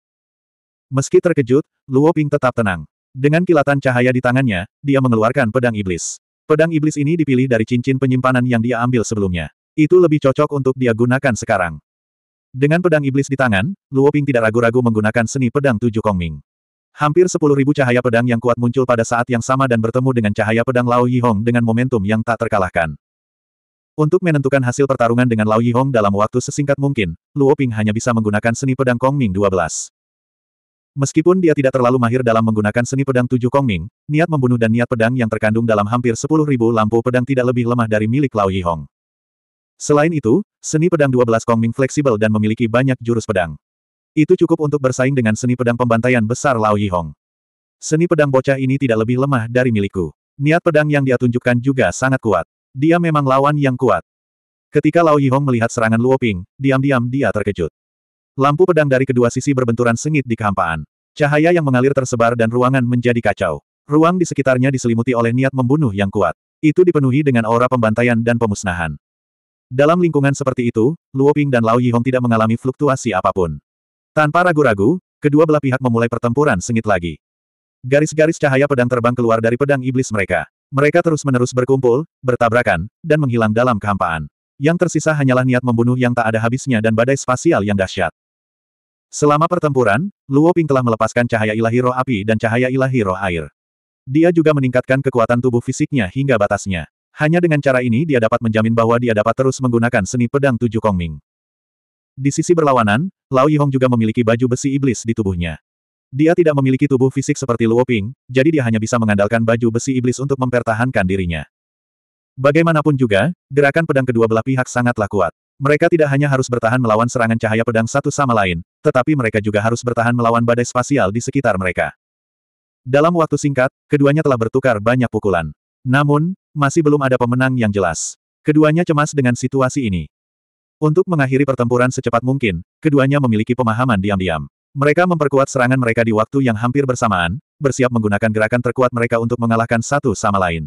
Meski terkejut, Luo Ping tetap tenang. Dengan kilatan cahaya di tangannya, dia mengeluarkan pedang iblis. Pedang iblis ini dipilih dari cincin penyimpanan yang dia ambil sebelumnya. Itu lebih cocok untuk dia gunakan sekarang. Dengan pedang iblis di tangan, Luo Ping tidak ragu-ragu menggunakan seni pedang tujuh Kongming. Hampir sepuluh ribu cahaya pedang yang kuat muncul pada saat yang sama dan bertemu dengan cahaya pedang Lao Yihong dengan momentum yang tak terkalahkan. Untuk menentukan hasil pertarungan dengan Lao Yihong dalam waktu sesingkat mungkin, Luo Ping hanya bisa menggunakan seni pedang Kongming 12. Meskipun dia tidak terlalu mahir dalam menggunakan seni pedang tujuh Ming, niat membunuh dan niat pedang yang terkandung dalam hampir sepuluh ribu lampu pedang tidak lebih lemah dari milik Lao Yihong. Selain itu, seni pedang 12 Ming fleksibel dan memiliki banyak jurus pedang. Itu cukup untuk bersaing dengan seni pedang pembantaian besar Lao Yihong. Seni pedang bocah ini tidak lebih lemah dari milikku. Niat pedang yang dia tunjukkan juga sangat kuat. Dia memang lawan yang kuat. Ketika Lao Yihong melihat serangan Luo Ping, diam-diam dia terkejut. Lampu pedang dari kedua sisi berbenturan sengit di kehampaan. Cahaya yang mengalir tersebar dan ruangan menjadi kacau. Ruang di sekitarnya diselimuti oleh niat membunuh yang kuat. Itu dipenuhi dengan aura pembantaian dan pemusnahan. Dalam lingkungan seperti itu, Luo Ping dan Lao Yihong tidak mengalami fluktuasi apapun. Tanpa ragu-ragu, kedua belah pihak memulai pertempuran sengit lagi. Garis-garis cahaya pedang terbang keluar dari pedang iblis mereka. Mereka terus-menerus berkumpul, bertabrakan, dan menghilang dalam kehampaan. Yang tersisa hanyalah niat membunuh yang tak ada habisnya dan badai spasial yang dahsyat. Selama pertempuran, Luo Ping telah melepaskan cahaya ilahi roh api dan cahaya ilahi roh air. Dia juga meningkatkan kekuatan tubuh fisiknya hingga batasnya. Hanya dengan cara ini dia dapat menjamin bahwa dia dapat terus menggunakan seni pedang tujuh Kongming. Di sisi berlawanan, Lao Yihong juga memiliki baju besi iblis di tubuhnya. Dia tidak memiliki tubuh fisik seperti Luo Ping, jadi dia hanya bisa mengandalkan baju besi iblis untuk mempertahankan dirinya. Bagaimanapun juga, gerakan pedang kedua belah pihak sangatlah kuat. Mereka tidak hanya harus bertahan melawan serangan cahaya pedang satu sama lain, tetapi mereka juga harus bertahan melawan badai spasial di sekitar mereka. Dalam waktu singkat, keduanya telah bertukar banyak pukulan. Namun, masih belum ada pemenang yang jelas. Keduanya cemas dengan situasi ini. Untuk mengakhiri pertempuran secepat mungkin, keduanya memiliki pemahaman diam-diam. Mereka memperkuat serangan mereka di waktu yang hampir bersamaan, bersiap menggunakan gerakan terkuat mereka untuk mengalahkan satu sama lain.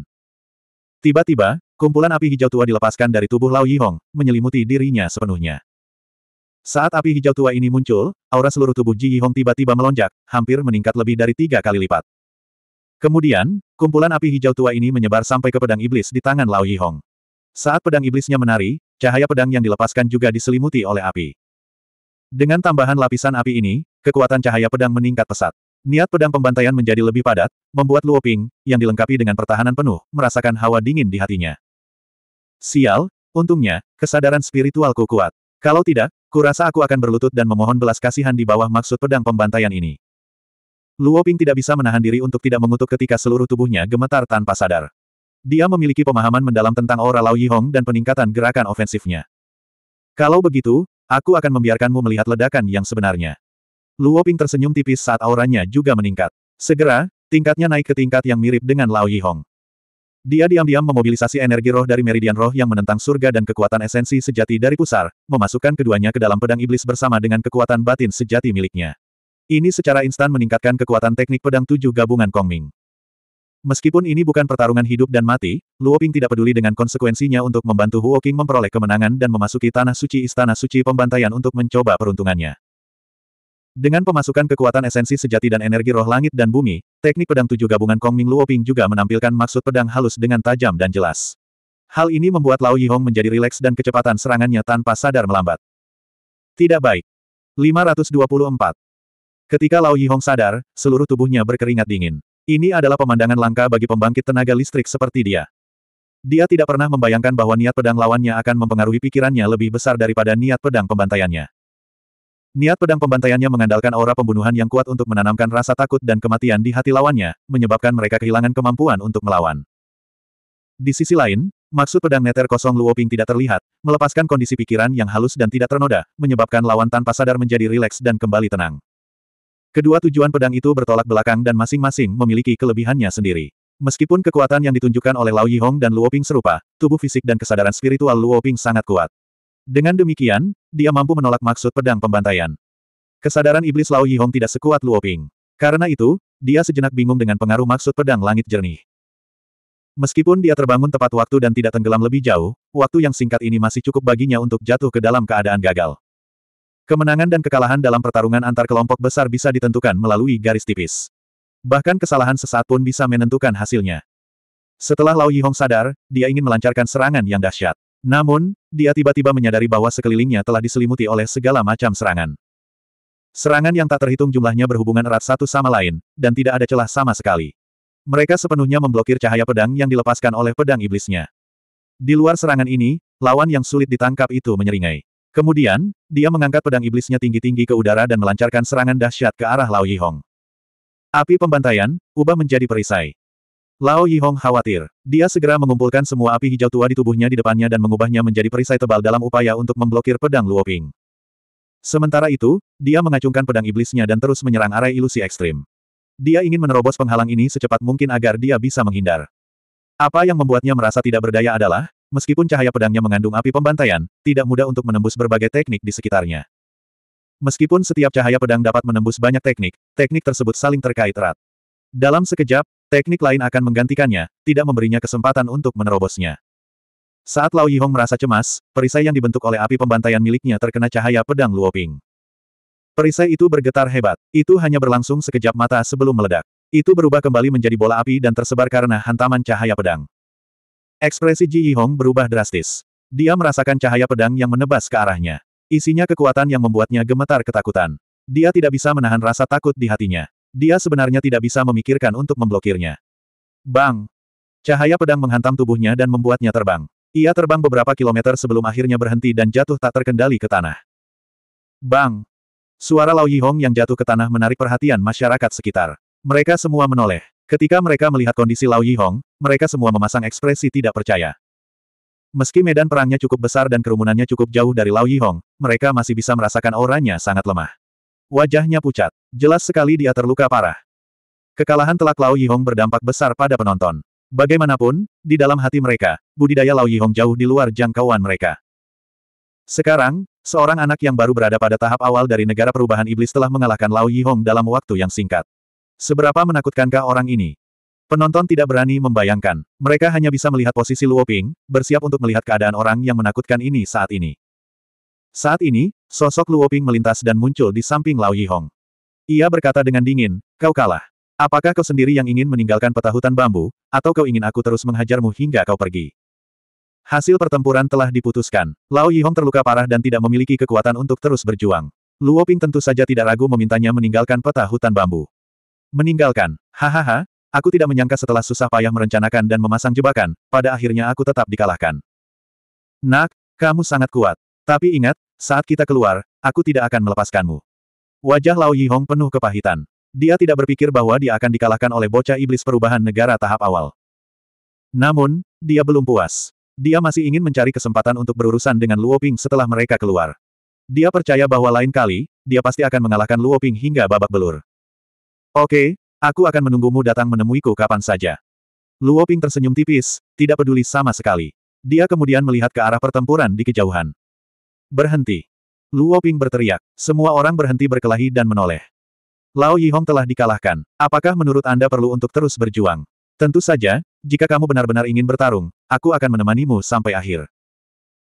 Tiba-tiba, kumpulan api hijau tua dilepaskan dari tubuh Lao Yihong, menyelimuti dirinya sepenuhnya. Saat api hijau tua ini muncul, aura seluruh tubuh Ji Yihong tiba-tiba melonjak, hampir meningkat lebih dari tiga kali lipat. Kemudian, kumpulan api hijau tua ini menyebar sampai ke pedang iblis di tangan Lao Yihong. Saat pedang iblisnya menari, cahaya pedang yang dilepaskan juga diselimuti oleh api. Dengan tambahan lapisan api ini, kekuatan cahaya pedang meningkat pesat. Niat pedang pembantaian menjadi lebih padat, membuat Luo Ping, yang dilengkapi dengan pertahanan penuh, merasakan hawa dingin di hatinya. Sial, untungnya, kesadaran spiritualku kuat. Kalau tidak, kurasa aku akan berlutut dan memohon belas kasihan di bawah maksud pedang pembantaian ini. Luo Ping tidak bisa menahan diri untuk tidak mengutuk ketika seluruh tubuhnya gemetar tanpa sadar. Dia memiliki pemahaman mendalam tentang aura Lao Hong dan peningkatan gerakan ofensifnya. Kalau begitu, aku akan membiarkanmu melihat ledakan yang sebenarnya. Luo Ping tersenyum tipis saat auranya juga meningkat. Segera, tingkatnya naik ke tingkat yang mirip dengan Lao Hong. Dia diam-diam memobilisasi energi roh dari meridian roh yang menentang surga dan kekuatan esensi sejati dari pusar, memasukkan keduanya ke dalam pedang iblis bersama dengan kekuatan batin sejati miliknya. Ini secara instan meningkatkan kekuatan teknik pedang tujuh gabungan Kongming. Meskipun ini bukan pertarungan hidup dan mati, Luo Ping tidak peduli dengan konsekuensinya untuk membantu Huo Qing memperoleh kemenangan dan memasuki Tanah Suci Istana Suci Pembantaian untuk mencoba peruntungannya. Dengan pemasukan kekuatan esensi sejati dan energi roh langit dan bumi, teknik pedang tujuh gabungan Kongming Luo Ping juga menampilkan maksud pedang halus dengan tajam dan jelas. Hal ini membuat Lao Yihong menjadi rileks dan kecepatan serangannya tanpa sadar melambat. Tidak baik. 524. Ketika Lao Yihong sadar, seluruh tubuhnya berkeringat dingin. Ini adalah pemandangan langka bagi pembangkit tenaga listrik seperti dia. Dia tidak pernah membayangkan bahwa niat pedang lawannya akan mempengaruhi pikirannya lebih besar daripada niat pedang pembantaiannya. Niat pedang pembantaiannya mengandalkan aura pembunuhan yang kuat untuk menanamkan rasa takut dan kematian di hati lawannya, menyebabkan mereka kehilangan kemampuan untuk melawan. Di sisi lain, maksud pedang neter kosong Luoping tidak terlihat, melepaskan kondisi pikiran yang halus dan tidak ternoda, menyebabkan lawan tanpa sadar menjadi rileks dan kembali tenang. Kedua tujuan pedang itu bertolak belakang dan masing-masing memiliki kelebihannya sendiri. Meskipun kekuatan yang ditunjukkan oleh Lao Yihong dan Luo Ping serupa, tubuh fisik dan kesadaran spiritual Luo Ping sangat kuat. Dengan demikian, dia mampu menolak maksud pedang pembantaian. Kesadaran iblis Lao Yihong tidak sekuat Luo Ping. Karena itu, dia sejenak bingung dengan pengaruh maksud pedang langit jernih. Meskipun dia terbangun tepat waktu dan tidak tenggelam lebih jauh, waktu yang singkat ini masih cukup baginya untuk jatuh ke dalam keadaan gagal. Kemenangan dan kekalahan dalam pertarungan antar kelompok besar bisa ditentukan melalui garis tipis. Bahkan kesalahan sesaat pun bisa menentukan hasilnya. Setelah Lao Yihong sadar, dia ingin melancarkan serangan yang dahsyat. Namun, dia tiba-tiba menyadari bahwa sekelilingnya telah diselimuti oleh segala macam serangan. Serangan yang tak terhitung jumlahnya berhubungan erat satu sama lain, dan tidak ada celah sama sekali. Mereka sepenuhnya memblokir cahaya pedang yang dilepaskan oleh pedang iblisnya. Di luar serangan ini, lawan yang sulit ditangkap itu menyeringai. Kemudian, dia mengangkat pedang iblisnya tinggi-tinggi ke udara dan melancarkan serangan dahsyat ke arah Lao Yihong. Api pembantaian, ubah menjadi perisai. Lao Yihong khawatir. Dia segera mengumpulkan semua api hijau tua di tubuhnya di depannya dan mengubahnya menjadi perisai tebal dalam upaya untuk memblokir pedang Luoping. Sementara itu, dia mengacungkan pedang iblisnya dan terus menyerang arah ilusi ekstrim. Dia ingin menerobos penghalang ini secepat mungkin agar dia bisa menghindar. Apa yang membuatnya merasa tidak berdaya adalah, Meskipun cahaya pedangnya mengandung api pembantaian, tidak mudah untuk menembus berbagai teknik di sekitarnya. Meskipun setiap cahaya pedang dapat menembus banyak teknik, teknik tersebut saling terkait erat. Dalam sekejap, teknik lain akan menggantikannya, tidak memberinya kesempatan untuk menerobosnya. Saat Lao Yihong merasa cemas, perisai yang dibentuk oleh api pembantaian miliknya terkena cahaya pedang Luoping. Perisai itu bergetar hebat. Itu hanya berlangsung sekejap mata sebelum meledak. Itu berubah kembali menjadi bola api dan tersebar karena hantaman cahaya pedang. Ekspresi Ji Yihong berubah drastis. Dia merasakan cahaya pedang yang menebas ke arahnya. Isinya kekuatan yang membuatnya gemetar ketakutan. Dia tidak bisa menahan rasa takut di hatinya. Dia sebenarnya tidak bisa memikirkan untuk memblokirnya. Bang! Cahaya pedang menghantam tubuhnya dan membuatnya terbang. Ia terbang beberapa kilometer sebelum akhirnya berhenti dan jatuh tak terkendali ke tanah. Bang! Suara Lau Yihong yang jatuh ke tanah menarik perhatian masyarakat sekitar. Mereka semua menoleh. Ketika mereka melihat kondisi Lao Yihong, mereka semua memasang ekspresi tidak percaya. Meski medan perangnya cukup besar dan kerumunannya cukup jauh dari Lao Yihong, mereka masih bisa merasakan auranya sangat lemah. Wajahnya pucat. Jelas sekali dia terluka parah. Kekalahan telak Lao Yihong berdampak besar pada penonton. Bagaimanapun, di dalam hati mereka, budidaya Lao Yihong jauh di luar jangkauan mereka. Sekarang, seorang anak yang baru berada pada tahap awal dari negara perubahan iblis telah mengalahkan Lao Yihong dalam waktu yang singkat. Seberapa menakutkankah orang ini? Penonton tidak berani membayangkan. Mereka hanya bisa melihat posisi Luo Ping, bersiap untuk melihat keadaan orang yang menakutkan ini saat ini. Saat ini, sosok Luo Ping melintas dan muncul di samping Lao Yihong. Ia berkata dengan dingin, kau kalah. Apakah kau sendiri yang ingin meninggalkan peta hutan bambu, atau kau ingin aku terus menghajarmu hingga kau pergi? Hasil pertempuran telah diputuskan. Lao Yihong terluka parah dan tidak memiliki kekuatan untuk terus berjuang. Luo Ping tentu saja tidak ragu memintanya meninggalkan peta hutan bambu. Meninggalkan. Hahaha, aku tidak menyangka setelah susah payah merencanakan dan memasang jebakan, pada akhirnya aku tetap dikalahkan. Nak, kamu sangat kuat. Tapi ingat, saat kita keluar, aku tidak akan melepaskanmu. Wajah Lao Yihong penuh kepahitan. Dia tidak berpikir bahwa dia akan dikalahkan oleh bocah iblis perubahan negara tahap awal. Namun, dia belum puas. Dia masih ingin mencari kesempatan untuk berurusan dengan Luo Ping setelah mereka keluar. Dia percaya bahwa lain kali, dia pasti akan mengalahkan Luo Ping hingga babak belur. Oke, aku akan menunggumu datang menemuiku kapan saja. Luo Ping tersenyum tipis, tidak peduli sama sekali. Dia kemudian melihat ke arah pertempuran di kejauhan. Berhenti. Luo Ping berteriak. Semua orang berhenti berkelahi dan menoleh. Lao Yihong telah dikalahkan. Apakah menurut Anda perlu untuk terus berjuang? Tentu saja, jika kamu benar-benar ingin bertarung, aku akan menemanimu sampai akhir.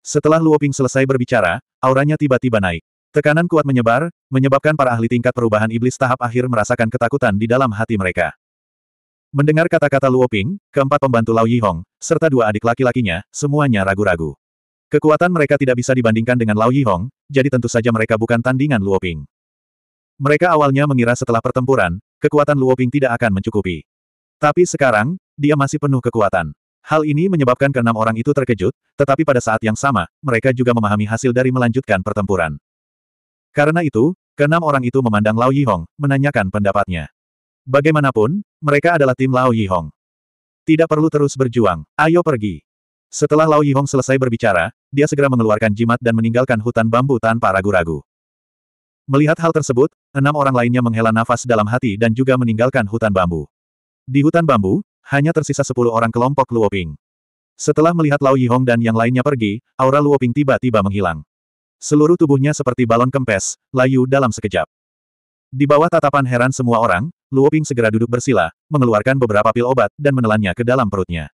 Setelah Luo Ping selesai berbicara, auranya tiba-tiba naik. Tekanan kuat menyebar, menyebabkan para ahli tingkat perubahan iblis tahap akhir merasakan ketakutan di dalam hati mereka. Mendengar kata-kata Luoping, keempat pembantu Lau Yihong, serta dua adik laki-lakinya, semuanya ragu-ragu. Kekuatan mereka tidak bisa dibandingkan dengan Lau Yihong, jadi tentu saja mereka bukan tandingan Luoping. Mereka awalnya mengira setelah pertempuran, kekuatan Luoping tidak akan mencukupi. Tapi sekarang, dia masih penuh kekuatan. Hal ini menyebabkan keenam orang itu terkejut, tetapi pada saat yang sama, mereka juga memahami hasil dari melanjutkan pertempuran. Karena itu, keenam orang itu memandang Lao Yihong, menanyakan pendapatnya. Bagaimanapun, mereka adalah tim Lao Yihong. Tidak perlu terus berjuang, ayo pergi. Setelah Lao Yihong selesai berbicara, dia segera mengeluarkan jimat dan meninggalkan hutan bambu tanpa ragu-ragu. Melihat hal tersebut, enam orang lainnya menghela nafas dalam hati dan juga meninggalkan hutan bambu. Di hutan bambu, hanya tersisa sepuluh orang kelompok Luoping. Setelah melihat Lao Yihong dan yang lainnya pergi, aura Luoping tiba-tiba menghilang. Seluruh tubuhnya seperti balon kempes, layu dalam sekejap. Di bawah tatapan heran semua orang, Luo Ping segera duduk bersila, mengeluarkan beberapa pil obat dan menelannya ke dalam perutnya.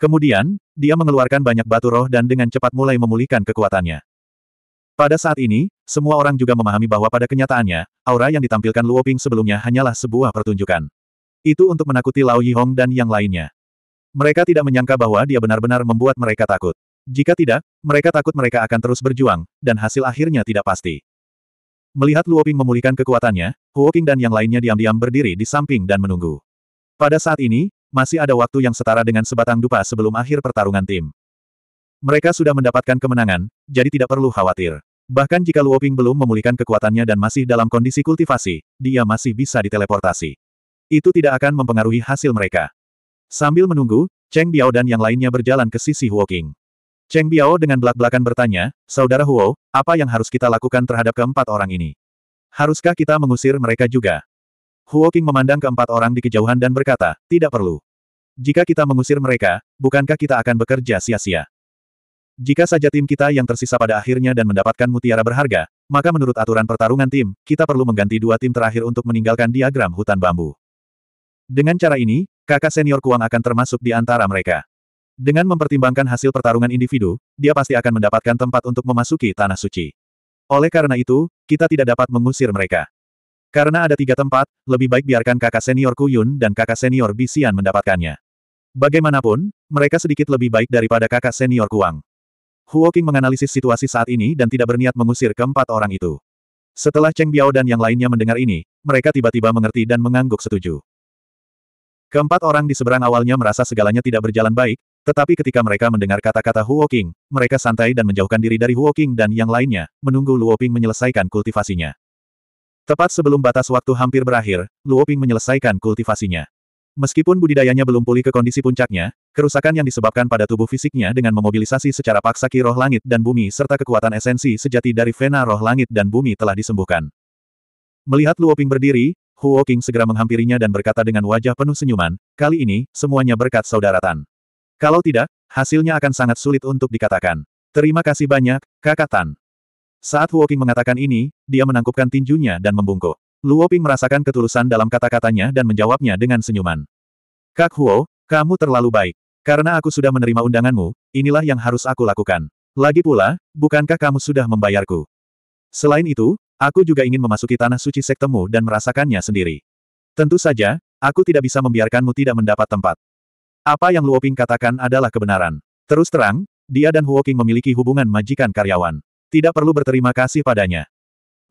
Kemudian, dia mengeluarkan banyak batu roh dan dengan cepat mulai memulihkan kekuatannya. Pada saat ini, semua orang juga memahami bahwa pada kenyataannya, aura yang ditampilkan Luo Ping sebelumnya hanyalah sebuah pertunjukan. Itu untuk menakuti Lao Hong dan yang lainnya. Mereka tidak menyangka bahwa dia benar-benar membuat mereka takut. Jika tidak, mereka takut mereka akan terus berjuang, dan hasil akhirnya tidak pasti. Melihat Luoping memulihkan kekuatannya, Huoking dan yang lainnya diam-diam berdiri di samping dan menunggu. Pada saat ini, masih ada waktu yang setara dengan sebatang dupa sebelum akhir pertarungan tim. Mereka sudah mendapatkan kemenangan, jadi tidak perlu khawatir. Bahkan jika Luoping belum memulihkan kekuatannya dan masih dalam kondisi kultivasi, dia masih bisa diteleportasi. Itu tidak akan mempengaruhi hasil mereka. Sambil menunggu, Cheng Biao dan yang lainnya berjalan ke sisi Huoking. Cheng Biao dengan belak-belakan bertanya, Saudara Huo, apa yang harus kita lakukan terhadap keempat orang ini? Haruskah kita mengusir mereka juga? Huo Qing memandang keempat orang di kejauhan dan berkata, tidak perlu. Jika kita mengusir mereka, bukankah kita akan bekerja sia-sia? Jika saja tim kita yang tersisa pada akhirnya dan mendapatkan mutiara berharga, maka menurut aturan pertarungan tim, kita perlu mengganti dua tim terakhir untuk meninggalkan diagram hutan bambu. Dengan cara ini, kakak senior Kuang akan termasuk di antara mereka. Dengan mempertimbangkan hasil pertarungan individu, dia pasti akan mendapatkan tempat untuk memasuki Tanah Suci. Oleh karena itu, kita tidak dapat mengusir mereka. Karena ada tiga tempat, lebih baik biarkan kakak senior Kuyun dan kakak senior Bisian mendapatkannya. Bagaimanapun, mereka sedikit lebih baik daripada kakak senior Kuang. Huoking menganalisis situasi saat ini dan tidak berniat mengusir keempat orang itu. Setelah Cheng Biao dan yang lainnya mendengar ini, mereka tiba-tiba mengerti dan mengangguk setuju. Keempat orang di seberang awalnya merasa segalanya tidak berjalan baik, tetapi ketika mereka mendengar kata-kata Huo King, mereka santai dan menjauhkan diri dari Huo King dan yang lainnya, menunggu Luo Ping menyelesaikan kultivasinya. Tepat sebelum batas waktu hampir berakhir, Luo Ping menyelesaikan kultivasinya. Meskipun budidayanya belum pulih ke kondisi puncaknya, kerusakan yang disebabkan pada tubuh fisiknya dengan memobilisasi secara paksa ki roh langit dan bumi serta kekuatan esensi sejati dari vena roh langit dan bumi telah disembuhkan. Melihat Luo Ping berdiri, Huo King segera menghampirinya dan berkata dengan wajah penuh senyuman, kali ini, semuanya berkat saudaratan. Kalau tidak, hasilnya akan sangat sulit untuk dikatakan. Terima kasih banyak, kakak Tan. Saat Huoqing mengatakan ini, dia menangkupkan tinjunya dan membungkuk. Luoping merasakan ketulusan dalam kata-katanya dan menjawabnya dengan senyuman. Kak Huo, kamu terlalu baik. Karena aku sudah menerima undanganmu, inilah yang harus aku lakukan. Lagi pula, bukankah kamu sudah membayarku? Selain itu, aku juga ingin memasuki tanah suci sektemu dan merasakannya sendiri. Tentu saja, aku tidak bisa membiarkanmu tidak mendapat tempat. Apa yang Luoping katakan adalah kebenaran. Terus terang, dia dan Huoking memiliki hubungan majikan karyawan. Tidak perlu berterima kasih padanya.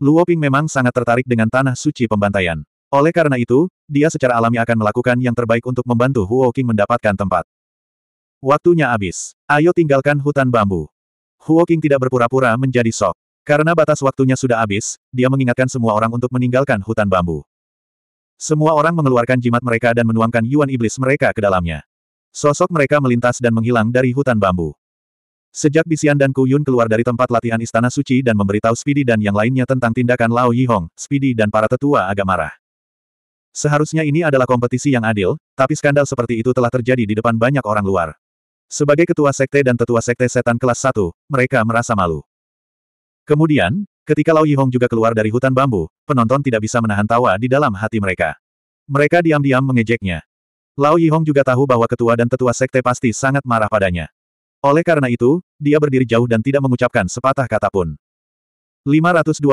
Luoping memang sangat tertarik dengan tanah suci pembantaian. Oleh karena itu, dia secara alami akan melakukan yang terbaik untuk membantu Huoking mendapatkan tempat. Waktunya habis. Ayo tinggalkan hutan bambu. Huoking tidak berpura-pura menjadi sok. Karena batas waktunya sudah habis, dia mengingatkan semua orang untuk meninggalkan hutan bambu. Semua orang mengeluarkan jimat mereka dan menuangkan yuan iblis mereka ke dalamnya. Sosok mereka melintas dan menghilang dari hutan bambu. Sejak Bisian dan Kuyun keluar dari tempat latihan Istana Suci dan memberitahu Speedy dan yang lainnya tentang tindakan Lao Yihong, Speedy dan para tetua agak marah. Seharusnya ini adalah kompetisi yang adil, tapi skandal seperti itu telah terjadi di depan banyak orang luar. Sebagai ketua sekte dan tetua sekte setan kelas 1, mereka merasa malu. Kemudian, ketika Lao Yihong juga keluar dari hutan bambu, penonton tidak bisa menahan tawa di dalam hati mereka. Mereka diam-diam mengejeknya. Lao Hong juga tahu bahwa ketua dan tetua sekte pasti sangat marah padanya. Oleh karena itu, dia berdiri jauh dan tidak mengucapkan sepatah kata pun. 525.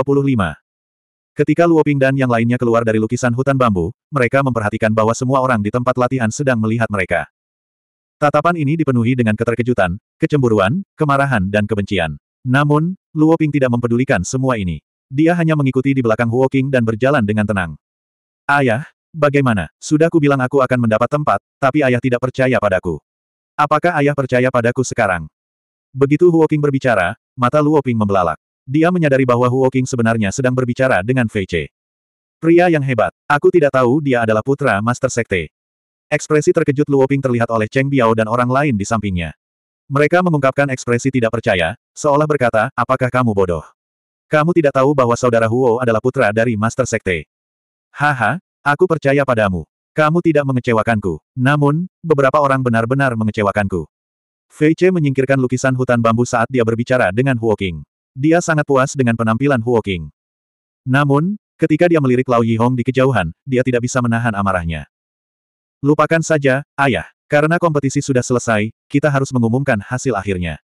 Ketika Ping dan yang lainnya keluar dari lukisan hutan bambu, mereka memperhatikan bahwa semua orang di tempat latihan sedang melihat mereka. Tatapan ini dipenuhi dengan keterkejutan, kecemburuan, kemarahan dan kebencian. Namun, Luo Ping tidak mempedulikan semua ini. Dia hanya mengikuti di belakang Huo Huoking dan berjalan dengan tenang. Ayah, Bagaimana? Sudah bilang aku akan mendapat tempat, tapi ayah tidak percaya padaku. Apakah ayah percaya padaku sekarang? Begitu Huoking berbicara, mata Luoping membelalak. Dia menyadari bahwa Huoking sebenarnya sedang berbicara dengan Fei Che. Pria yang hebat. Aku tidak tahu dia adalah putra Master Sekte. Ekspresi terkejut Luoping terlihat oleh Cheng Biao dan orang lain di sampingnya. Mereka mengungkapkan ekspresi tidak percaya, seolah berkata, apakah kamu bodoh? Kamu tidak tahu bahwa saudara Huo adalah putra dari Master Sekte. Haha, Aku percaya padamu. Kamu tidak mengecewakanku. Namun, beberapa orang benar-benar mengecewakanku. Fei Che menyingkirkan lukisan hutan bambu saat dia berbicara dengan Huo King. Dia sangat puas dengan penampilan Huo King. Namun, ketika dia melirik Yi Yihong di kejauhan, dia tidak bisa menahan amarahnya. Lupakan saja, ayah. Karena kompetisi sudah selesai, kita harus mengumumkan hasil akhirnya.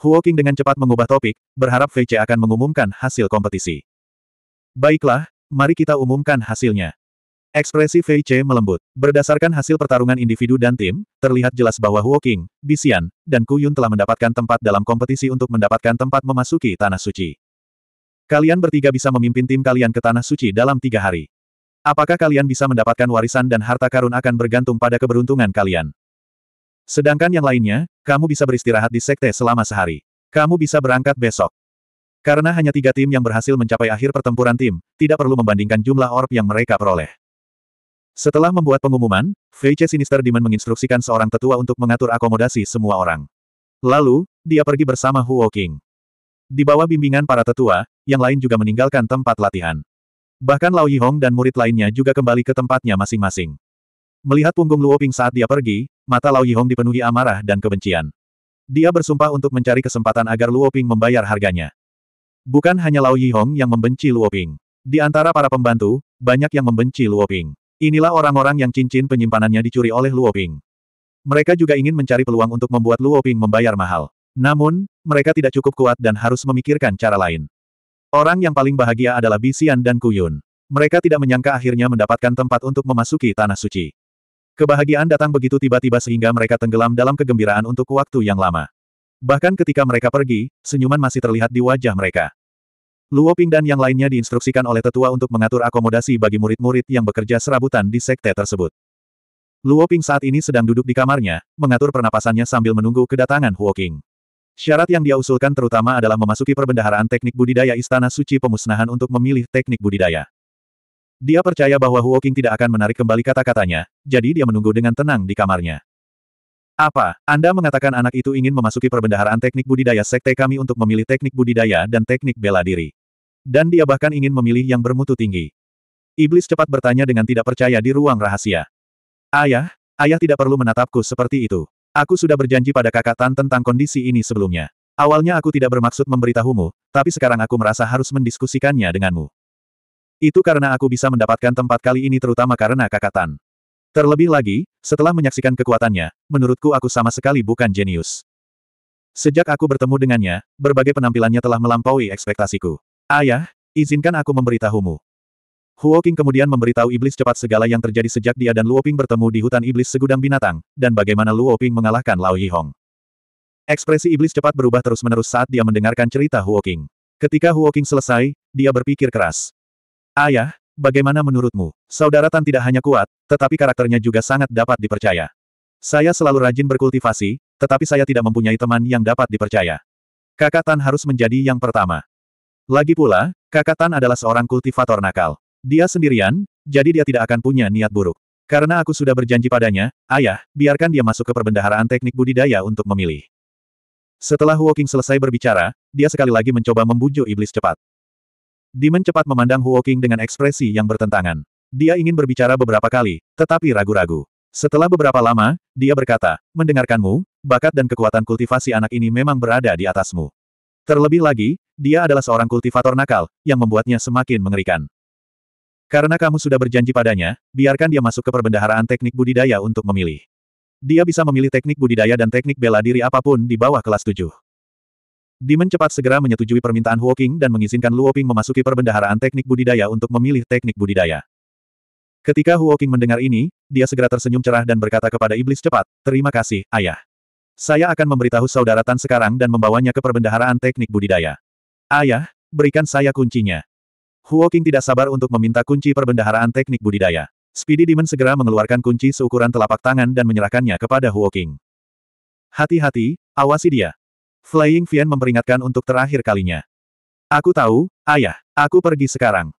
Huo King dengan cepat mengubah topik, berharap Fei Che akan mengumumkan hasil kompetisi. Baiklah, mari kita umumkan hasilnya. Ekspresi Fei Che melembut. Berdasarkan hasil pertarungan individu dan tim, terlihat jelas bahwa Huo King, Bixian, dan Kuyun telah mendapatkan tempat dalam kompetisi untuk mendapatkan tempat memasuki Tanah Suci. Kalian bertiga bisa memimpin tim kalian ke Tanah Suci dalam tiga hari. Apakah kalian bisa mendapatkan warisan dan harta karun akan bergantung pada keberuntungan kalian. Sedangkan yang lainnya, kamu bisa beristirahat di sekte selama sehari. Kamu bisa berangkat besok. Karena hanya tiga tim yang berhasil mencapai akhir pertempuran tim, tidak perlu membandingkan jumlah orb yang mereka peroleh. Setelah membuat pengumuman, VC Sinister Demon menginstruksikan seorang tetua untuk mengatur akomodasi semua orang. Lalu, dia pergi bersama Huo King. Di bawah bimbingan para tetua, yang lain juga meninggalkan tempat latihan. Bahkan Lao Yihong dan murid lainnya juga kembali ke tempatnya masing-masing. Melihat punggung Luo Ping saat dia pergi, mata Lao Yihong dipenuhi amarah dan kebencian. Dia bersumpah untuk mencari kesempatan agar Luo Ping membayar harganya. Bukan hanya Lao Yihong yang membenci Luo Ping. Di antara para pembantu, banyak yang membenci Luo Ping. Inilah orang-orang yang cincin penyimpanannya dicuri oleh Luoping. Mereka juga ingin mencari peluang untuk membuat Luoping membayar mahal. Namun, mereka tidak cukup kuat dan harus memikirkan cara lain. Orang yang paling bahagia adalah Bisian dan Kuyun. Mereka tidak menyangka akhirnya mendapatkan tempat untuk memasuki Tanah Suci. Kebahagiaan datang begitu tiba-tiba sehingga mereka tenggelam dalam kegembiraan untuk waktu yang lama. Bahkan ketika mereka pergi, senyuman masih terlihat di wajah mereka. Luo Ping dan yang lainnya diinstruksikan oleh tetua untuk mengatur akomodasi bagi murid-murid yang bekerja serabutan di sekte tersebut. Luo Ping saat ini sedang duduk di kamarnya, mengatur pernapasannya sambil menunggu kedatangan Huo Qing. Syarat yang dia usulkan terutama adalah memasuki perbendaharaan teknik budidaya Istana Suci Pemusnahan untuk memilih teknik budidaya. Dia percaya bahwa Huo Qing tidak akan menarik kembali kata-katanya, jadi dia menunggu dengan tenang di kamarnya. Apa, Anda mengatakan anak itu ingin memasuki perbendaharaan teknik budidaya sekte kami untuk memilih teknik budidaya dan teknik bela diri. Dan dia bahkan ingin memilih yang bermutu tinggi. Iblis cepat bertanya dengan tidak percaya di ruang rahasia. Ayah, ayah tidak perlu menatapku seperti itu. Aku sudah berjanji pada kakak Tan tentang kondisi ini sebelumnya. Awalnya aku tidak bermaksud memberitahumu, tapi sekarang aku merasa harus mendiskusikannya denganmu. Itu karena aku bisa mendapatkan tempat kali ini terutama karena kakatan. Terlebih lagi, setelah menyaksikan kekuatannya, menurutku aku sama sekali bukan jenius. Sejak aku bertemu dengannya, berbagai penampilannya telah melampaui ekspektasiku. Ayah, ya, izinkan aku memberitahumu. Huo King kemudian memberitahu iblis cepat segala yang terjadi sejak dia dan Luo Ping bertemu di hutan iblis segudang binatang, dan bagaimana Luo Ping mengalahkan Lao Hong. Ekspresi iblis cepat berubah terus-menerus saat dia mendengarkan cerita Huo King. Ketika Huo King selesai, dia berpikir keras. Ayah, ya, Bagaimana menurutmu? Saudara Tan tidak hanya kuat, tetapi karakternya juga sangat dapat dipercaya. Saya selalu rajin berkultivasi, tetapi saya tidak mempunyai teman yang dapat dipercaya. Kakak Tan harus menjadi yang pertama. Lagi pula, kakak Tan adalah seorang kultivator nakal. Dia sendirian, jadi dia tidak akan punya niat buruk. Karena aku sudah berjanji padanya, ayah, biarkan dia masuk ke perbendaharaan teknik budidaya untuk memilih. Setelah Woking selesai berbicara, dia sekali lagi mencoba membujuk iblis cepat. Dimen cepat memandang Huo Qing dengan ekspresi yang bertentangan. Dia ingin berbicara beberapa kali, tetapi ragu-ragu. Setelah beberapa lama, dia berkata, mendengarkanmu, bakat dan kekuatan kultivasi anak ini memang berada di atasmu. Terlebih lagi, dia adalah seorang kultivator nakal, yang membuatnya semakin mengerikan. Karena kamu sudah berjanji padanya, biarkan dia masuk ke perbendaharaan teknik budidaya untuk memilih. Dia bisa memilih teknik budidaya dan teknik bela diri apapun di bawah kelas 7. Demon cepat segera menyetujui permintaan Huoking dan mengizinkan Luoping memasuki perbendaharaan teknik budidaya untuk memilih teknik budidaya. Ketika Huoking mendengar ini, dia segera tersenyum cerah dan berkata kepada iblis cepat, Terima kasih, ayah. Saya akan memberitahu saudara Tan sekarang dan membawanya ke perbendaharaan teknik budidaya. Ayah, berikan saya kuncinya. Huoking tidak sabar untuk meminta kunci perbendaharaan teknik budidaya. Speedy Demon segera mengeluarkan kunci seukuran telapak tangan dan menyerahkannya kepada Huoking. Hati-hati, awasi dia. Flying Fian memperingatkan untuk terakhir kalinya. Aku tahu, ayah, aku pergi sekarang.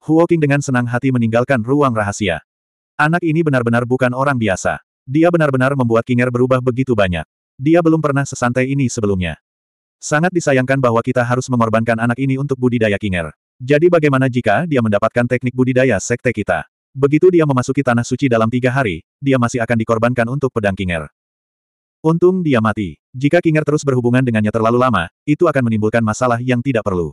Huoking dengan senang hati meninggalkan ruang rahasia. Anak ini benar-benar bukan orang biasa. Dia benar-benar membuat Kinger berubah begitu banyak. Dia belum pernah sesantai ini sebelumnya. Sangat disayangkan bahwa kita harus mengorbankan anak ini untuk budidaya Kinger. Jadi bagaimana jika dia mendapatkan teknik budidaya sekte kita? Begitu dia memasuki tanah suci dalam tiga hari, dia masih akan dikorbankan untuk pedang Kinger. Untung dia mati. Jika Kinger terus berhubungan dengannya terlalu lama, itu akan menimbulkan masalah yang tidak perlu.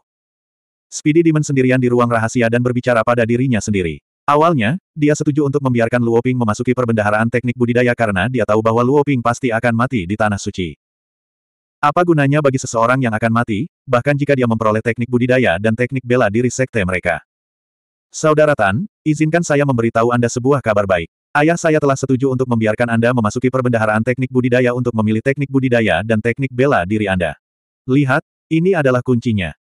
Speedy Demon sendirian di ruang rahasia dan berbicara pada dirinya sendiri. Awalnya, dia setuju untuk membiarkan Luoping memasuki perbendaharaan teknik budidaya karena dia tahu bahwa Luoping pasti akan mati di Tanah Suci. Apa gunanya bagi seseorang yang akan mati, bahkan jika dia memperoleh teknik budidaya dan teknik bela diri sekte mereka? Saudara Tan, izinkan saya memberitahu Anda sebuah kabar baik. Ayah saya telah setuju untuk membiarkan Anda memasuki perbendaharaan teknik budidaya untuk memilih teknik budidaya dan teknik bela diri Anda. Lihat, ini adalah kuncinya.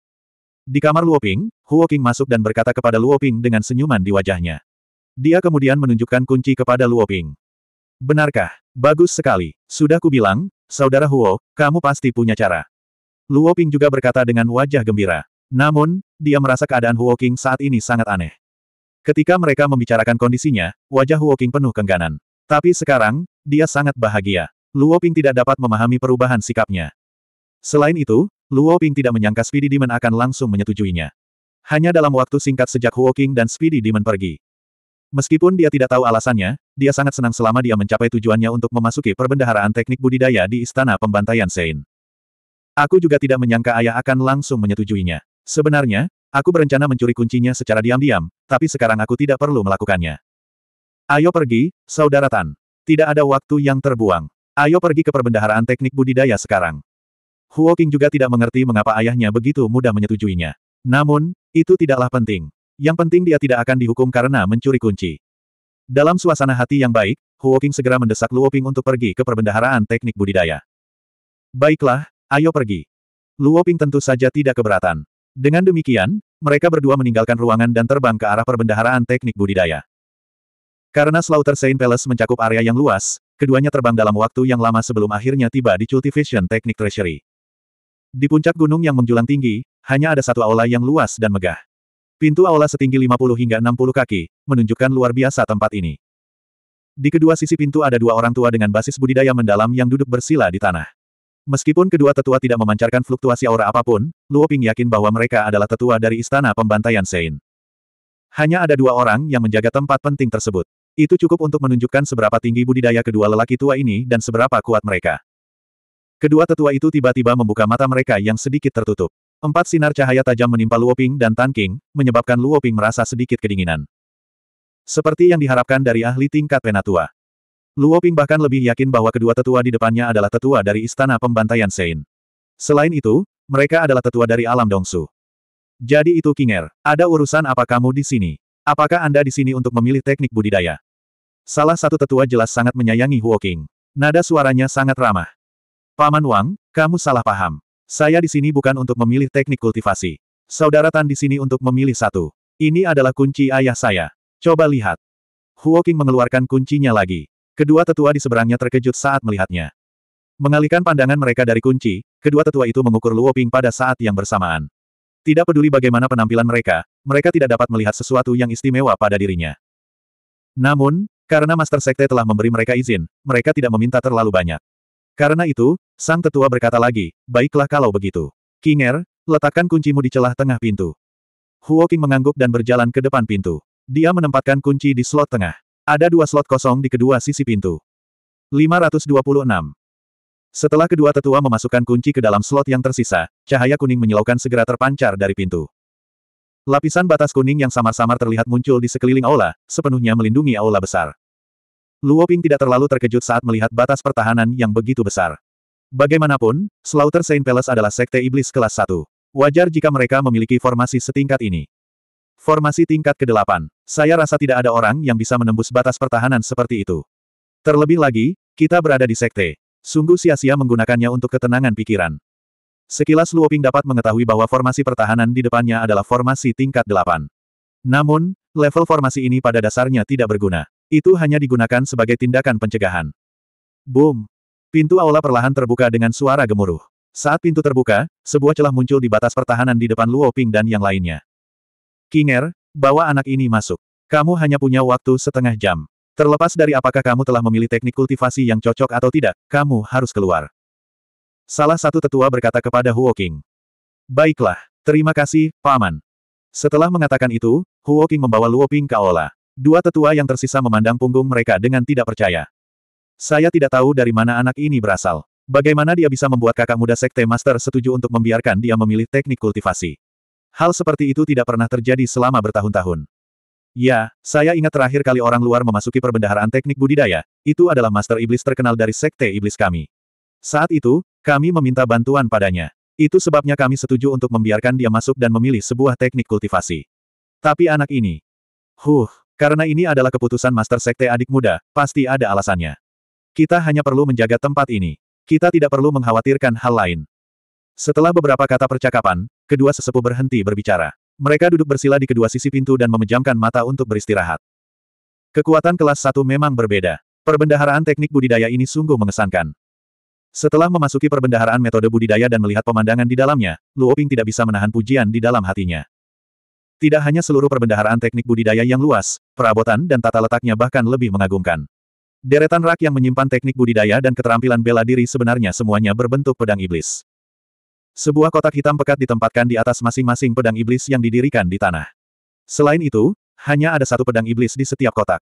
Di kamar Luoping, Huoking masuk dan berkata kepada Luoping dengan senyuman di wajahnya. Dia kemudian menunjukkan kunci kepada Luoping. Benarkah? Bagus sekali. Sudah kubilang, saudara Huo, kamu pasti punya cara. Luoping juga berkata dengan wajah gembira. Namun, dia merasa keadaan Huoking saat ini sangat aneh. Ketika mereka membicarakan kondisinya, wajah Huoking penuh kengganan. Tapi sekarang, dia sangat bahagia. Luo Ping tidak dapat memahami perubahan sikapnya. Selain itu, Luo Ping tidak menyangka Speedy Demon akan langsung menyetujuinya. Hanya dalam waktu singkat sejak Huoking dan Speedy Demon pergi. Meskipun dia tidak tahu alasannya, dia sangat senang selama dia mencapai tujuannya untuk memasuki perbendaharaan teknik budidaya di Istana Pembantaian Sein. Aku juga tidak menyangka ayah akan langsung menyetujuinya. Sebenarnya, Aku berencana mencuri kuncinya secara diam-diam, tapi sekarang aku tidak perlu melakukannya. Ayo pergi, Saudara Tan. Tidak ada waktu yang terbuang. Ayo pergi ke perbendaharaan teknik budidaya sekarang. Huo Qing juga tidak mengerti mengapa ayahnya begitu mudah menyetujuinya. Namun, itu tidaklah penting. Yang penting dia tidak akan dihukum karena mencuri kunci. Dalam suasana hati yang baik, Huo Qing segera mendesak Luo Ping untuk pergi ke perbendaharaan teknik budidaya. Baiklah, ayo pergi. Luo Ping tentu saja tidak keberatan. Dengan demikian, mereka berdua meninggalkan ruangan dan terbang ke arah perbendaharaan teknik budidaya. Karena Slaughter Saint Palace mencakup area yang luas, keduanya terbang dalam waktu yang lama sebelum akhirnya tiba di Cultivation Technic Treasury. Di puncak gunung yang menjulang tinggi, hanya ada satu aula yang luas dan megah. Pintu aula setinggi 50 hingga 60 kaki, menunjukkan luar biasa tempat ini. Di kedua sisi pintu ada dua orang tua dengan basis budidaya mendalam yang duduk bersila di tanah. Meskipun kedua tetua tidak memancarkan fluktuasi aura apapun, Luo Ping yakin bahwa mereka adalah tetua dari istana pembantaian Sein. Hanya ada dua orang yang menjaga tempat penting tersebut. Itu cukup untuk menunjukkan seberapa tinggi budidaya kedua lelaki tua ini dan seberapa kuat mereka. Kedua tetua itu tiba-tiba membuka mata mereka yang sedikit tertutup. Empat sinar cahaya tajam menimpa Luo Ping dan Tan King, menyebabkan Luo Ping merasa sedikit kedinginan. Seperti yang diharapkan dari ahli tingkat penatua. Luo Ping bahkan lebih yakin bahwa kedua tetua di depannya adalah tetua dari Istana Pembantaian Sein. Selain itu, mereka adalah tetua dari alam Dongsu. Jadi itu Kinger, ada urusan apa kamu di sini? Apakah Anda di sini untuk memilih teknik budidaya? Salah satu tetua jelas sangat menyayangi Huo King. Nada suaranya sangat ramah. Paman Wang, kamu salah paham. Saya di sini bukan untuk memilih teknik kultivasi. Saudara Tan di sini untuk memilih satu. Ini adalah kunci ayah saya. Coba lihat. Huo King mengeluarkan kuncinya lagi. Kedua tetua di seberangnya terkejut saat melihatnya. Mengalihkan pandangan mereka dari kunci, kedua tetua itu mengukur Luo Ping pada saat yang bersamaan. Tidak peduli bagaimana penampilan mereka, mereka tidak dapat melihat sesuatu yang istimewa pada dirinya. Namun, karena Master Sekte telah memberi mereka izin, mereka tidak meminta terlalu banyak. Karena itu, sang tetua berkata lagi, baiklah kalau begitu. Kinger, letakkan kuncimu di celah tengah pintu. Huo mengangguk dan berjalan ke depan pintu. Dia menempatkan kunci di slot tengah. Ada dua slot kosong di kedua sisi pintu. 526. Setelah kedua tetua memasukkan kunci ke dalam slot yang tersisa, cahaya kuning menyilaukan segera terpancar dari pintu. Lapisan batas kuning yang samar-samar terlihat muncul di sekeliling aula, sepenuhnya melindungi aula besar. Luo Ping tidak terlalu terkejut saat melihat batas pertahanan yang begitu besar. Bagaimanapun, Slaughter Saint Palace adalah sekte iblis kelas 1. Wajar jika mereka memiliki formasi setingkat ini. Formasi tingkat ke-8. Saya rasa tidak ada orang yang bisa menembus batas pertahanan seperti itu. Terlebih lagi, kita berada di sekte. Sungguh sia-sia menggunakannya untuk ketenangan pikiran. Sekilas Luoping dapat mengetahui bahwa formasi pertahanan di depannya adalah formasi tingkat 8. Namun, level formasi ini pada dasarnya tidak berguna. Itu hanya digunakan sebagai tindakan pencegahan. Boom! Pintu aula perlahan terbuka dengan suara gemuruh. Saat pintu terbuka, sebuah celah muncul di batas pertahanan di depan Luoping dan yang lainnya. Kinger, bawa anak ini masuk. Kamu hanya punya waktu setengah jam. Terlepas dari apakah kamu telah memilih teknik kultivasi yang cocok atau tidak, kamu harus keluar. Salah satu tetua berkata kepada Huo King. Baiklah, terima kasih, Paman. Setelah mengatakan itu, Huo King membawa Luo Ping ke aula. Dua tetua yang tersisa memandang punggung mereka dengan tidak percaya. Saya tidak tahu dari mana anak ini berasal. Bagaimana dia bisa membuat kakak muda Sekte Master setuju untuk membiarkan dia memilih teknik kultivasi? Hal seperti itu tidak pernah terjadi selama bertahun-tahun. Ya, saya ingat terakhir kali orang luar memasuki perbendaharaan teknik budidaya, itu adalah Master Iblis terkenal dari Sekte Iblis kami. Saat itu, kami meminta bantuan padanya. Itu sebabnya kami setuju untuk membiarkan dia masuk dan memilih sebuah teknik kultivasi. Tapi anak ini... Huh, karena ini adalah keputusan Master Sekte Adik Muda, pasti ada alasannya. Kita hanya perlu menjaga tempat ini. Kita tidak perlu mengkhawatirkan hal lain. Setelah beberapa kata percakapan, kedua sesepuh berhenti berbicara. Mereka duduk bersila di kedua sisi pintu dan memejamkan mata untuk beristirahat. Kekuatan kelas satu memang berbeda. Perbendaharaan teknik budidaya ini sungguh mengesankan. Setelah memasuki perbendaharaan metode budidaya dan melihat pemandangan di dalamnya, Luoping tidak bisa menahan pujian di dalam hatinya. Tidak hanya seluruh perbendaharaan teknik budidaya yang luas, perabotan dan tata letaknya bahkan lebih mengagumkan. Deretan rak yang menyimpan teknik budidaya dan keterampilan bela diri sebenarnya semuanya berbentuk pedang iblis. Sebuah kotak hitam pekat ditempatkan di atas masing-masing pedang iblis yang didirikan di tanah. Selain itu, hanya ada satu pedang iblis di setiap kotak.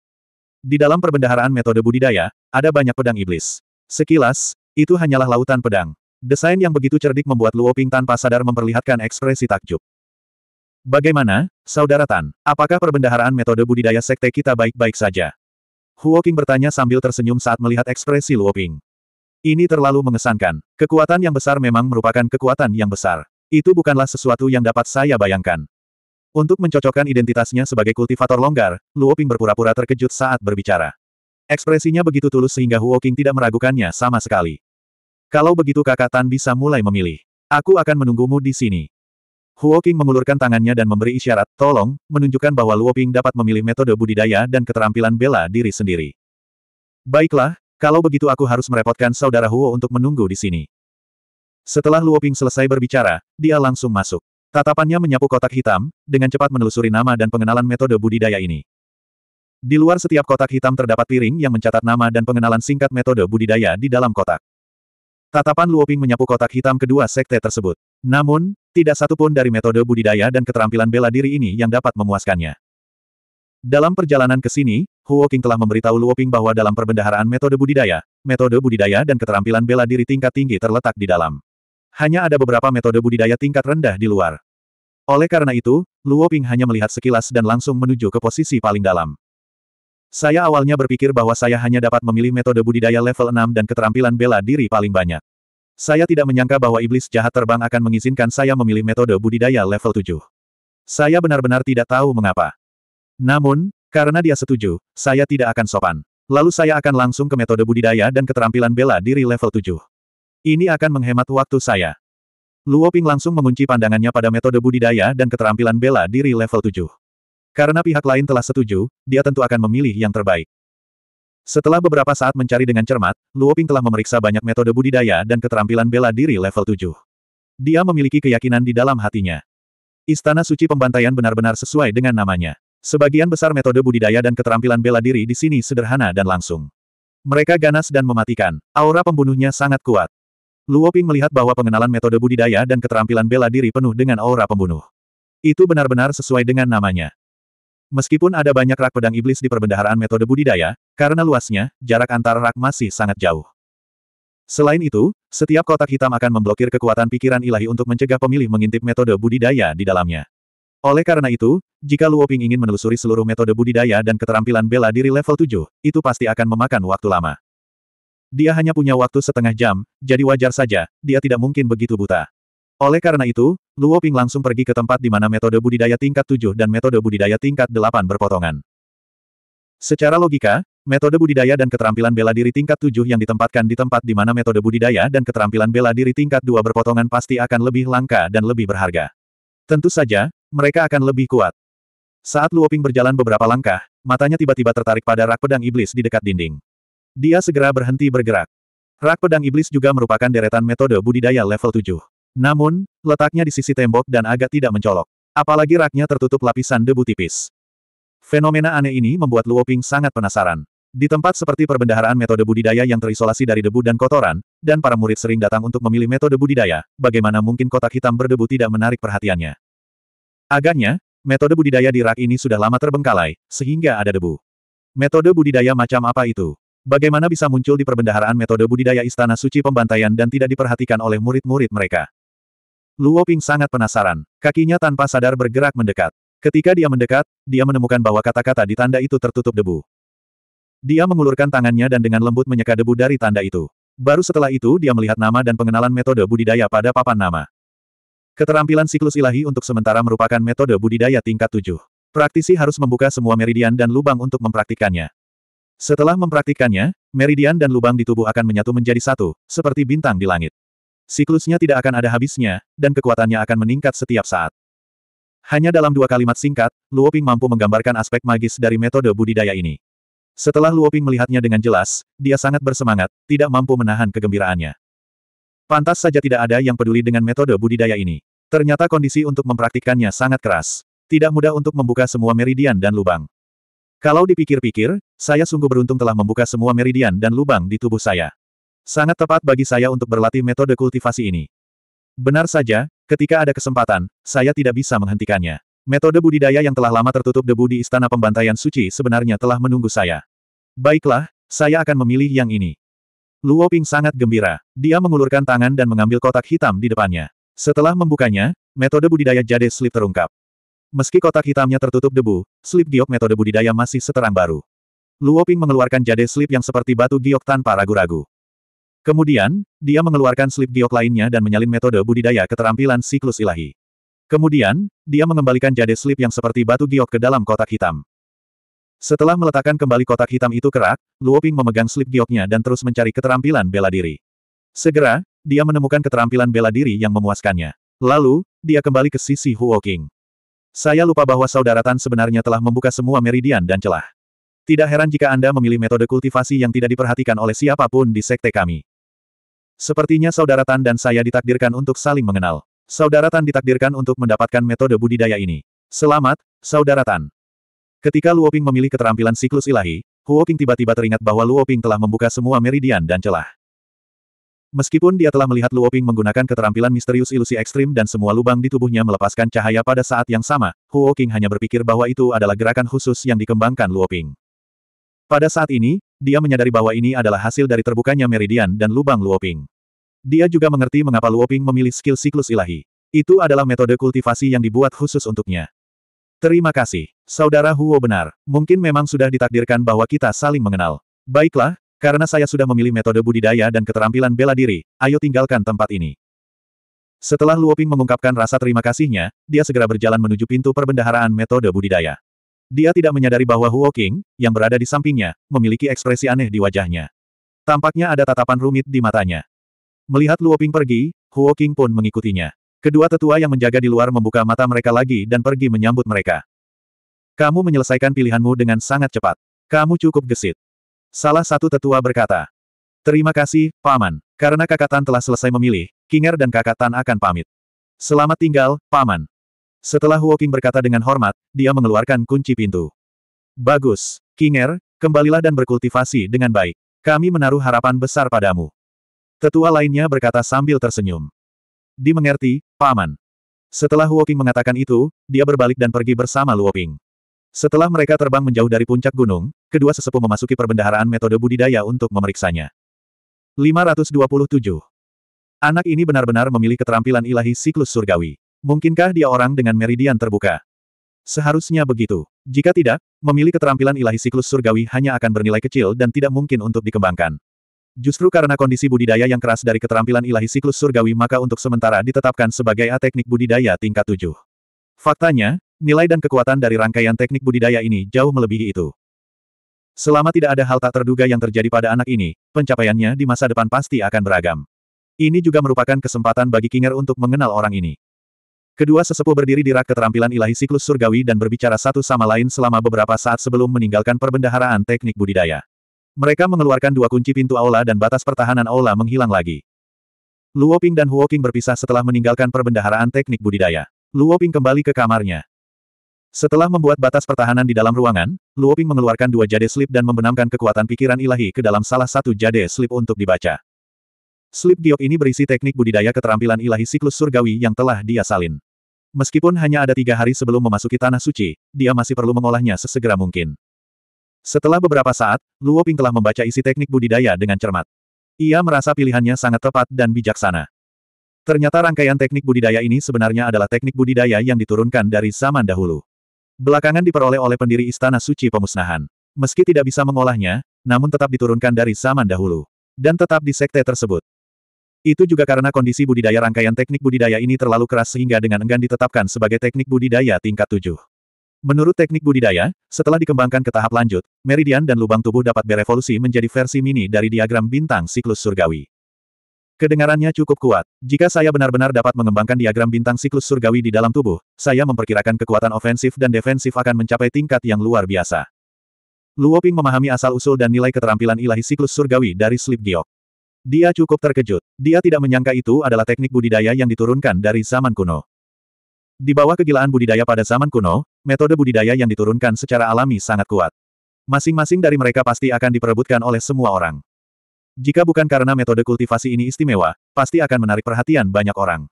Di dalam perbendaharaan metode budidaya, ada banyak pedang iblis. Sekilas, itu hanyalah lautan pedang. Desain yang begitu cerdik membuat Luo Ping tanpa sadar memperlihatkan ekspresi takjub. Bagaimana, Saudara Tan, apakah perbendaharaan metode budidaya sekte kita baik-baik saja? Huo Qing bertanya sambil tersenyum saat melihat ekspresi Luo Ping. Ini terlalu mengesankan. Kekuatan yang besar memang merupakan kekuatan yang besar. Itu bukanlah sesuatu yang dapat saya bayangkan. Untuk mencocokkan identitasnya sebagai kultivator longgar, Luo Ping berpura-pura terkejut saat berbicara. Ekspresinya begitu tulus sehingga Huo Qing tidak meragukannya sama sekali. Kalau begitu kakak Tan bisa mulai memilih. Aku akan menunggumu di sini. Huo Qing mengulurkan tangannya dan memberi isyarat, tolong, menunjukkan bahwa Luo Ping dapat memilih metode budidaya dan keterampilan bela diri sendiri. Baiklah, kalau begitu aku harus merepotkan saudara Huo untuk menunggu di sini. Setelah Luo Ping selesai berbicara, dia langsung masuk. Tatapannya menyapu kotak hitam, dengan cepat menelusuri nama dan pengenalan metode budidaya ini. Di luar setiap kotak hitam terdapat piring yang mencatat nama dan pengenalan singkat metode budidaya di dalam kotak. Tatapan Luoping menyapu kotak hitam kedua sekte tersebut. Namun, tidak satu pun dari metode budidaya dan keterampilan bela diri ini yang dapat memuaskannya. Dalam perjalanan ke sini, Huo Qing telah memberitahu Luoping bahwa dalam perbendaharaan metode budidaya, metode budidaya dan keterampilan bela diri tingkat tinggi terletak di dalam. Hanya ada beberapa metode budidaya tingkat rendah di luar. Oleh karena itu, Luoping hanya melihat sekilas dan langsung menuju ke posisi paling dalam. Saya awalnya berpikir bahwa saya hanya dapat memilih metode budidaya level 6 dan keterampilan bela diri paling banyak. Saya tidak menyangka bahwa iblis jahat terbang akan mengizinkan saya memilih metode budidaya level 7. Saya benar-benar tidak tahu mengapa. Namun, karena dia setuju, saya tidak akan sopan. Lalu saya akan langsung ke metode budidaya dan keterampilan bela diri level 7. Ini akan menghemat waktu saya. Luo Ping langsung mengunci pandangannya pada metode budidaya dan keterampilan bela diri level 7. Karena pihak lain telah setuju, dia tentu akan memilih yang terbaik. Setelah beberapa saat mencari dengan cermat, Luo Ping telah memeriksa banyak metode budidaya dan keterampilan bela diri level 7. Dia memiliki keyakinan di dalam hatinya. Istana suci pembantaian benar-benar sesuai dengan namanya. Sebagian besar metode budidaya dan keterampilan bela diri di sini sederhana dan langsung. Mereka ganas dan mematikan. Aura pembunuhnya sangat kuat. Luo Ping melihat bahwa pengenalan metode budidaya dan keterampilan bela diri penuh dengan aura pembunuh. Itu benar-benar sesuai dengan namanya. Meskipun ada banyak rak pedang iblis di perbendaharaan metode budidaya, karena luasnya, jarak antar rak masih sangat jauh. Selain itu, setiap kotak hitam akan memblokir kekuatan pikiran ilahi untuk mencegah pemilih mengintip metode budidaya di dalamnya. Oleh karena itu, jika Luo Ping ingin menelusuri seluruh metode budidaya dan keterampilan bela diri level 7, itu pasti akan memakan waktu lama. Dia hanya punya waktu setengah jam, jadi wajar saja, dia tidak mungkin begitu buta. Oleh karena itu, Luo Ping langsung pergi ke tempat di mana metode budidaya tingkat 7 dan metode budidaya tingkat 8 berpotongan. Secara logika, metode budidaya dan keterampilan bela diri tingkat 7 yang ditempatkan di tempat di mana metode budidaya dan keterampilan bela diri tingkat 2 berpotongan pasti akan lebih langka dan lebih berharga. Tentu saja, mereka akan lebih kuat. Saat Luoping berjalan beberapa langkah, matanya tiba-tiba tertarik pada rak pedang iblis di dekat dinding. Dia segera berhenti bergerak. Rak pedang iblis juga merupakan deretan metode budidaya level 7. Namun, letaknya di sisi tembok dan agak tidak mencolok. Apalagi raknya tertutup lapisan debu tipis. Fenomena aneh ini membuat Luoping sangat penasaran. Di tempat seperti perbendaharaan metode budidaya yang terisolasi dari debu dan kotoran, dan para murid sering datang untuk memilih metode budidaya, bagaimana mungkin kotak hitam berdebu tidak menarik perhatiannya. Agaknya, metode budidaya di rak ini sudah lama terbengkalai, sehingga ada debu. Metode budidaya macam apa itu? Bagaimana bisa muncul di perbendaharaan metode budidaya Istana Suci Pembantaian dan tidak diperhatikan oleh murid-murid mereka? Luo Ping sangat penasaran. Kakinya tanpa sadar bergerak mendekat. Ketika dia mendekat, dia menemukan bahwa kata-kata di tanda itu tertutup debu. Dia mengulurkan tangannya dan dengan lembut menyeka debu dari tanda itu. Baru setelah itu dia melihat nama dan pengenalan metode budidaya pada papan nama. Keterampilan siklus ilahi untuk sementara merupakan metode budidaya tingkat tujuh. Praktisi harus membuka semua meridian dan lubang untuk mempraktikkannya. Setelah mempraktikkannya, meridian dan lubang di tubuh akan menyatu menjadi satu, seperti bintang di langit. Siklusnya tidak akan ada habisnya, dan kekuatannya akan meningkat setiap saat. Hanya dalam dua kalimat singkat, Luoping mampu menggambarkan aspek magis dari metode budidaya ini. Setelah Luoping melihatnya dengan jelas, dia sangat bersemangat, tidak mampu menahan kegembiraannya. Pantas saja tidak ada yang peduli dengan metode budidaya ini. Ternyata kondisi untuk mempraktikkannya sangat keras. Tidak mudah untuk membuka semua meridian dan lubang. Kalau dipikir-pikir, saya sungguh beruntung telah membuka semua meridian dan lubang di tubuh saya. Sangat tepat bagi saya untuk berlatih metode kultivasi ini. Benar saja, ketika ada kesempatan, saya tidak bisa menghentikannya. Metode budidaya yang telah lama tertutup debu di Istana Pembantaian Suci sebenarnya telah menunggu saya. Baiklah, saya akan memilih yang ini. Luo Ping sangat gembira. Dia mengulurkan tangan dan mengambil kotak hitam di depannya. Setelah membukanya, metode budidaya jade slip terungkap. Meski kotak hitamnya tertutup debu, slip giok metode budidaya masih seterang baru. Luoping mengeluarkan jade slip yang seperti batu giok tanpa ragu-ragu. Kemudian, dia mengeluarkan slip giok lainnya dan menyalin metode budidaya keterampilan siklus ilahi. Kemudian, dia mengembalikan jade slip yang seperti batu giok ke dalam kotak hitam. Setelah meletakkan kembali kotak hitam itu kerak, Luoping memegang slip gioknya dan terus mencari keterampilan bela diri. Segera, dia menemukan keterampilan bela diri yang memuaskannya. Lalu, dia kembali ke sisi Huo King. Saya lupa bahwa saudara Tan sebenarnya telah membuka semua meridian dan celah. Tidak heran jika Anda memilih metode kultivasi yang tidak diperhatikan oleh siapapun di sekte kami. Sepertinya saudara Tan dan saya ditakdirkan untuk saling mengenal. Saudara Tan ditakdirkan untuk mendapatkan metode budidaya ini. Selamat, saudara Tan. Ketika Luoping memilih keterampilan siklus ilahi, Huoking tiba-tiba teringat bahwa Luoping telah membuka semua meridian dan celah. Meskipun dia telah melihat Luo Ping menggunakan keterampilan misterius ilusi ekstrim dan semua lubang di tubuhnya melepaskan cahaya pada saat yang sama, Huo Qing hanya berpikir bahwa itu adalah gerakan khusus yang dikembangkan Luo Ping. Pada saat ini, dia menyadari bahwa ini adalah hasil dari terbukanya meridian dan lubang Luo Ping. Dia juga mengerti mengapa Luo Ping memilih skill siklus ilahi. Itu adalah metode kultivasi yang dibuat khusus untuknya. Terima kasih, Saudara Huo benar. Mungkin memang sudah ditakdirkan bahwa kita saling mengenal. Baiklah, karena saya sudah memilih metode budidaya dan keterampilan bela diri, ayo tinggalkan tempat ini. Setelah Luoping mengungkapkan rasa terima kasihnya, dia segera berjalan menuju pintu perbendaharaan metode budidaya. Dia tidak menyadari bahwa Huo King, yang berada di sampingnya, memiliki ekspresi aneh di wajahnya. Tampaknya ada tatapan rumit di matanya. Melihat Luoping pergi, Huo King pun mengikutinya. Kedua tetua yang menjaga di luar membuka mata mereka lagi dan pergi menyambut mereka. Kamu menyelesaikan pilihanmu dengan sangat cepat. Kamu cukup gesit. Salah satu tetua berkata, Terima kasih, Paman. Karena kakatan telah selesai memilih, Kinger dan kakatan akan pamit. Selamat tinggal, Paman. Setelah Huoking berkata dengan hormat, dia mengeluarkan kunci pintu. Bagus, Kinger, kembalilah dan berkultivasi dengan baik. Kami menaruh harapan besar padamu. Tetua lainnya berkata sambil tersenyum. Dimengerti, Paman. Setelah Huoking mengatakan itu, dia berbalik dan pergi bersama Luoping. Setelah mereka terbang menjauh dari puncak gunung, kedua sesepuh memasuki perbendaharaan metode budidaya untuk memeriksanya. 527. Anak ini benar-benar memilih keterampilan ilahi siklus surgawi. Mungkinkah dia orang dengan meridian terbuka? Seharusnya begitu. Jika tidak, memilih keterampilan ilahi siklus surgawi hanya akan bernilai kecil dan tidak mungkin untuk dikembangkan. Justru karena kondisi budidaya yang keras dari keterampilan ilahi siklus surgawi maka untuk sementara ditetapkan sebagai A teknik budidaya tingkat 7. Faktanya, Nilai dan kekuatan dari rangkaian teknik budidaya ini jauh melebihi itu. Selama tidak ada hal tak terduga yang terjadi pada anak ini, pencapaiannya di masa depan pasti akan beragam. Ini juga merupakan kesempatan bagi Kinger untuk mengenal orang ini. Kedua sesepuh berdiri di rak keterampilan ilahi siklus surgawi dan berbicara satu sama lain selama beberapa saat sebelum meninggalkan perbendaharaan teknik budidaya. Mereka mengeluarkan dua kunci pintu aula dan batas pertahanan aula menghilang lagi. Luoping dan Huoking berpisah setelah meninggalkan perbendaharaan teknik budidaya. Luoping kembali ke kamarnya. Setelah membuat batas pertahanan di dalam ruangan, Luoping mengeluarkan dua jade slip dan membenamkan kekuatan pikiran ilahi ke dalam salah satu jade slip untuk dibaca. Slip giok ini berisi teknik budidaya keterampilan ilahi siklus surgawi yang telah dia salin. Meskipun hanya ada tiga hari sebelum memasuki Tanah Suci, dia masih perlu mengolahnya sesegera mungkin. Setelah beberapa saat, Luoping telah membaca isi teknik budidaya dengan cermat. Ia merasa pilihannya sangat tepat dan bijaksana. Ternyata rangkaian teknik budidaya ini sebenarnya adalah teknik budidaya yang diturunkan dari zaman dahulu. Belakangan diperoleh oleh pendiri Istana Suci Pemusnahan. Meski tidak bisa mengolahnya, namun tetap diturunkan dari zaman dahulu. Dan tetap di sekte tersebut. Itu juga karena kondisi budidaya rangkaian teknik budidaya ini terlalu keras sehingga dengan enggan ditetapkan sebagai teknik budidaya tingkat 7. Menurut teknik budidaya, setelah dikembangkan ke tahap lanjut, meridian dan lubang tubuh dapat berevolusi menjadi versi mini dari diagram bintang siklus surgawi. Kedengarannya cukup kuat. Jika saya benar-benar dapat mengembangkan diagram bintang siklus surgawi di dalam tubuh, saya memperkirakan kekuatan ofensif dan defensif akan mencapai tingkat yang luar biasa. Luo Ping memahami asal-usul dan nilai keterampilan ilahi siklus surgawi dari Slip Giok. Dia cukup terkejut. Dia tidak menyangka itu adalah teknik budidaya yang diturunkan dari zaman kuno. Di bawah kegilaan budidaya pada zaman kuno, metode budidaya yang diturunkan secara alami sangat kuat. Masing-masing dari mereka pasti akan diperebutkan oleh semua orang. Jika bukan karena metode kultivasi ini istimewa, pasti akan menarik perhatian banyak orang.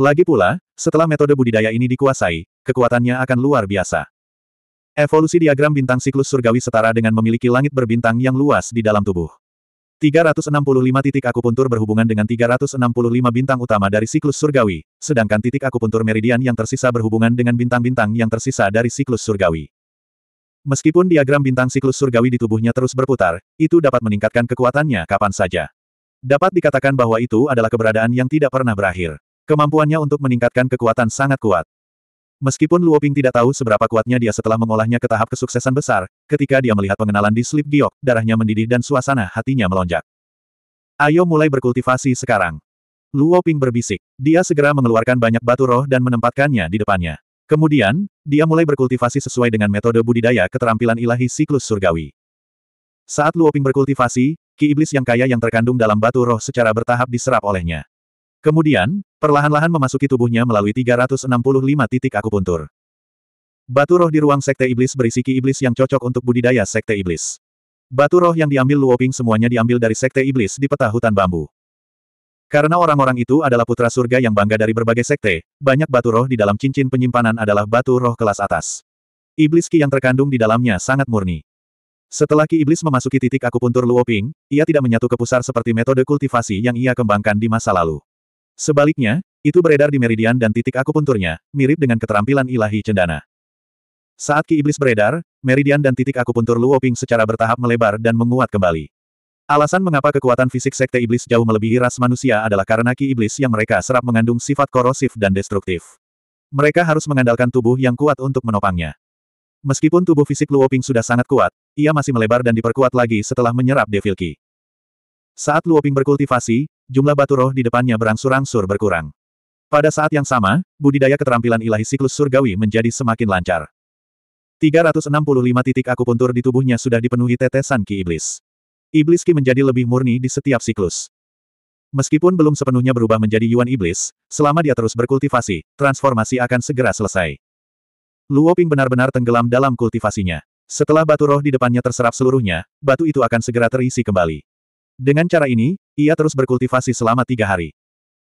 Lagi pula, setelah metode budidaya ini dikuasai, kekuatannya akan luar biasa. Evolusi diagram bintang siklus surgawi setara dengan memiliki langit berbintang yang luas di dalam tubuh. 365 titik akupuntur berhubungan dengan 365 bintang utama dari siklus surgawi, sedangkan titik akupuntur meridian yang tersisa berhubungan dengan bintang-bintang yang tersisa dari siklus surgawi. Meskipun diagram bintang siklus surgawi di tubuhnya terus berputar, itu dapat meningkatkan kekuatannya kapan saja. Dapat dikatakan bahwa itu adalah keberadaan yang tidak pernah berakhir. Kemampuannya untuk meningkatkan kekuatan sangat kuat. Meskipun Luo Ping tidak tahu seberapa kuatnya dia setelah mengolahnya ke tahap kesuksesan besar, ketika dia melihat pengenalan di slip giok, darahnya mendidih dan suasana hatinya melonjak. Ayo mulai berkultivasi sekarang. Luo Ping berbisik. Dia segera mengeluarkan banyak batu roh dan menempatkannya di depannya. Kemudian, dia mulai berkultivasi sesuai dengan metode budidaya keterampilan ilahi siklus surgawi. Saat Luoping berkultivasi, ki iblis yang kaya yang terkandung dalam batu roh secara bertahap diserap olehnya. Kemudian, perlahan-lahan memasuki tubuhnya melalui 365 titik akupuntur. Batu roh di ruang sekte iblis berisi ki iblis yang cocok untuk budidaya sekte iblis. Batu roh yang diambil Luoping semuanya diambil dari sekte iblis di peta hutan bambu. Karena orang-orang itu adalah putra surga yang bangga dari berbagai sekte, banyak batu roh di dalam cincin penyimpanan adalah batu roh kelas atas. Iblis Ki yang terkandung di dalamnya sangat murni. Setelah Ki Iblis memasuki titik akupuntur Luoping, ia tidak menyatu ke pusar seperti metode kultivasi yang ia kembangkan di masa lalu. Sebaliknya, itu beredar di meridian dan titik akupunturnya, mirip dengan keterampilan ilahi cendana. Saat Ki Iblis beredar, meridian dan titik akupuntur Luoping secara bertahap melebar dan menguat kembali. Alasan mengapa kekuatan fisik sekte iblis jauh melebihi ras manusia adalah karena ki iblis yang mereka serap mengandung sifat korosif dan destruktif. Mereka harus mengandalkan tubuh yang kuat untuk menopangnya. Meskipun tubuh fisik Luo Ping sudah sangat kuat, ia masih melebar dan diperkuat lagi setelah menyerap Devil Ki. Saat Luo Ping berkultivasi, jumlah batu roh di depannya berangsur-angsur berkurang. Pada saat yang sama, budidaya keterampilan ilahi siklus surgawi menjadi semakin lancar. 365 titik akupuntur di tubuhnya sudah dipenuhi tetesan ki iblis. Iblis Ki menjadi lebih murni di setiap siklus. Meskipun belum sepenuhnya berubah menjadi Yuan Iblis, selama dia terus berkultivasi, transformasi akan segera selesai. Luo Ping benar-benar tenggelam dalam kultivasinya. Setelah batu roh di depannya terserap seluruhnya, batu itu akan segera terisi kembali. Dengan cara ini, ia terus berkultivasi selama tiga hari.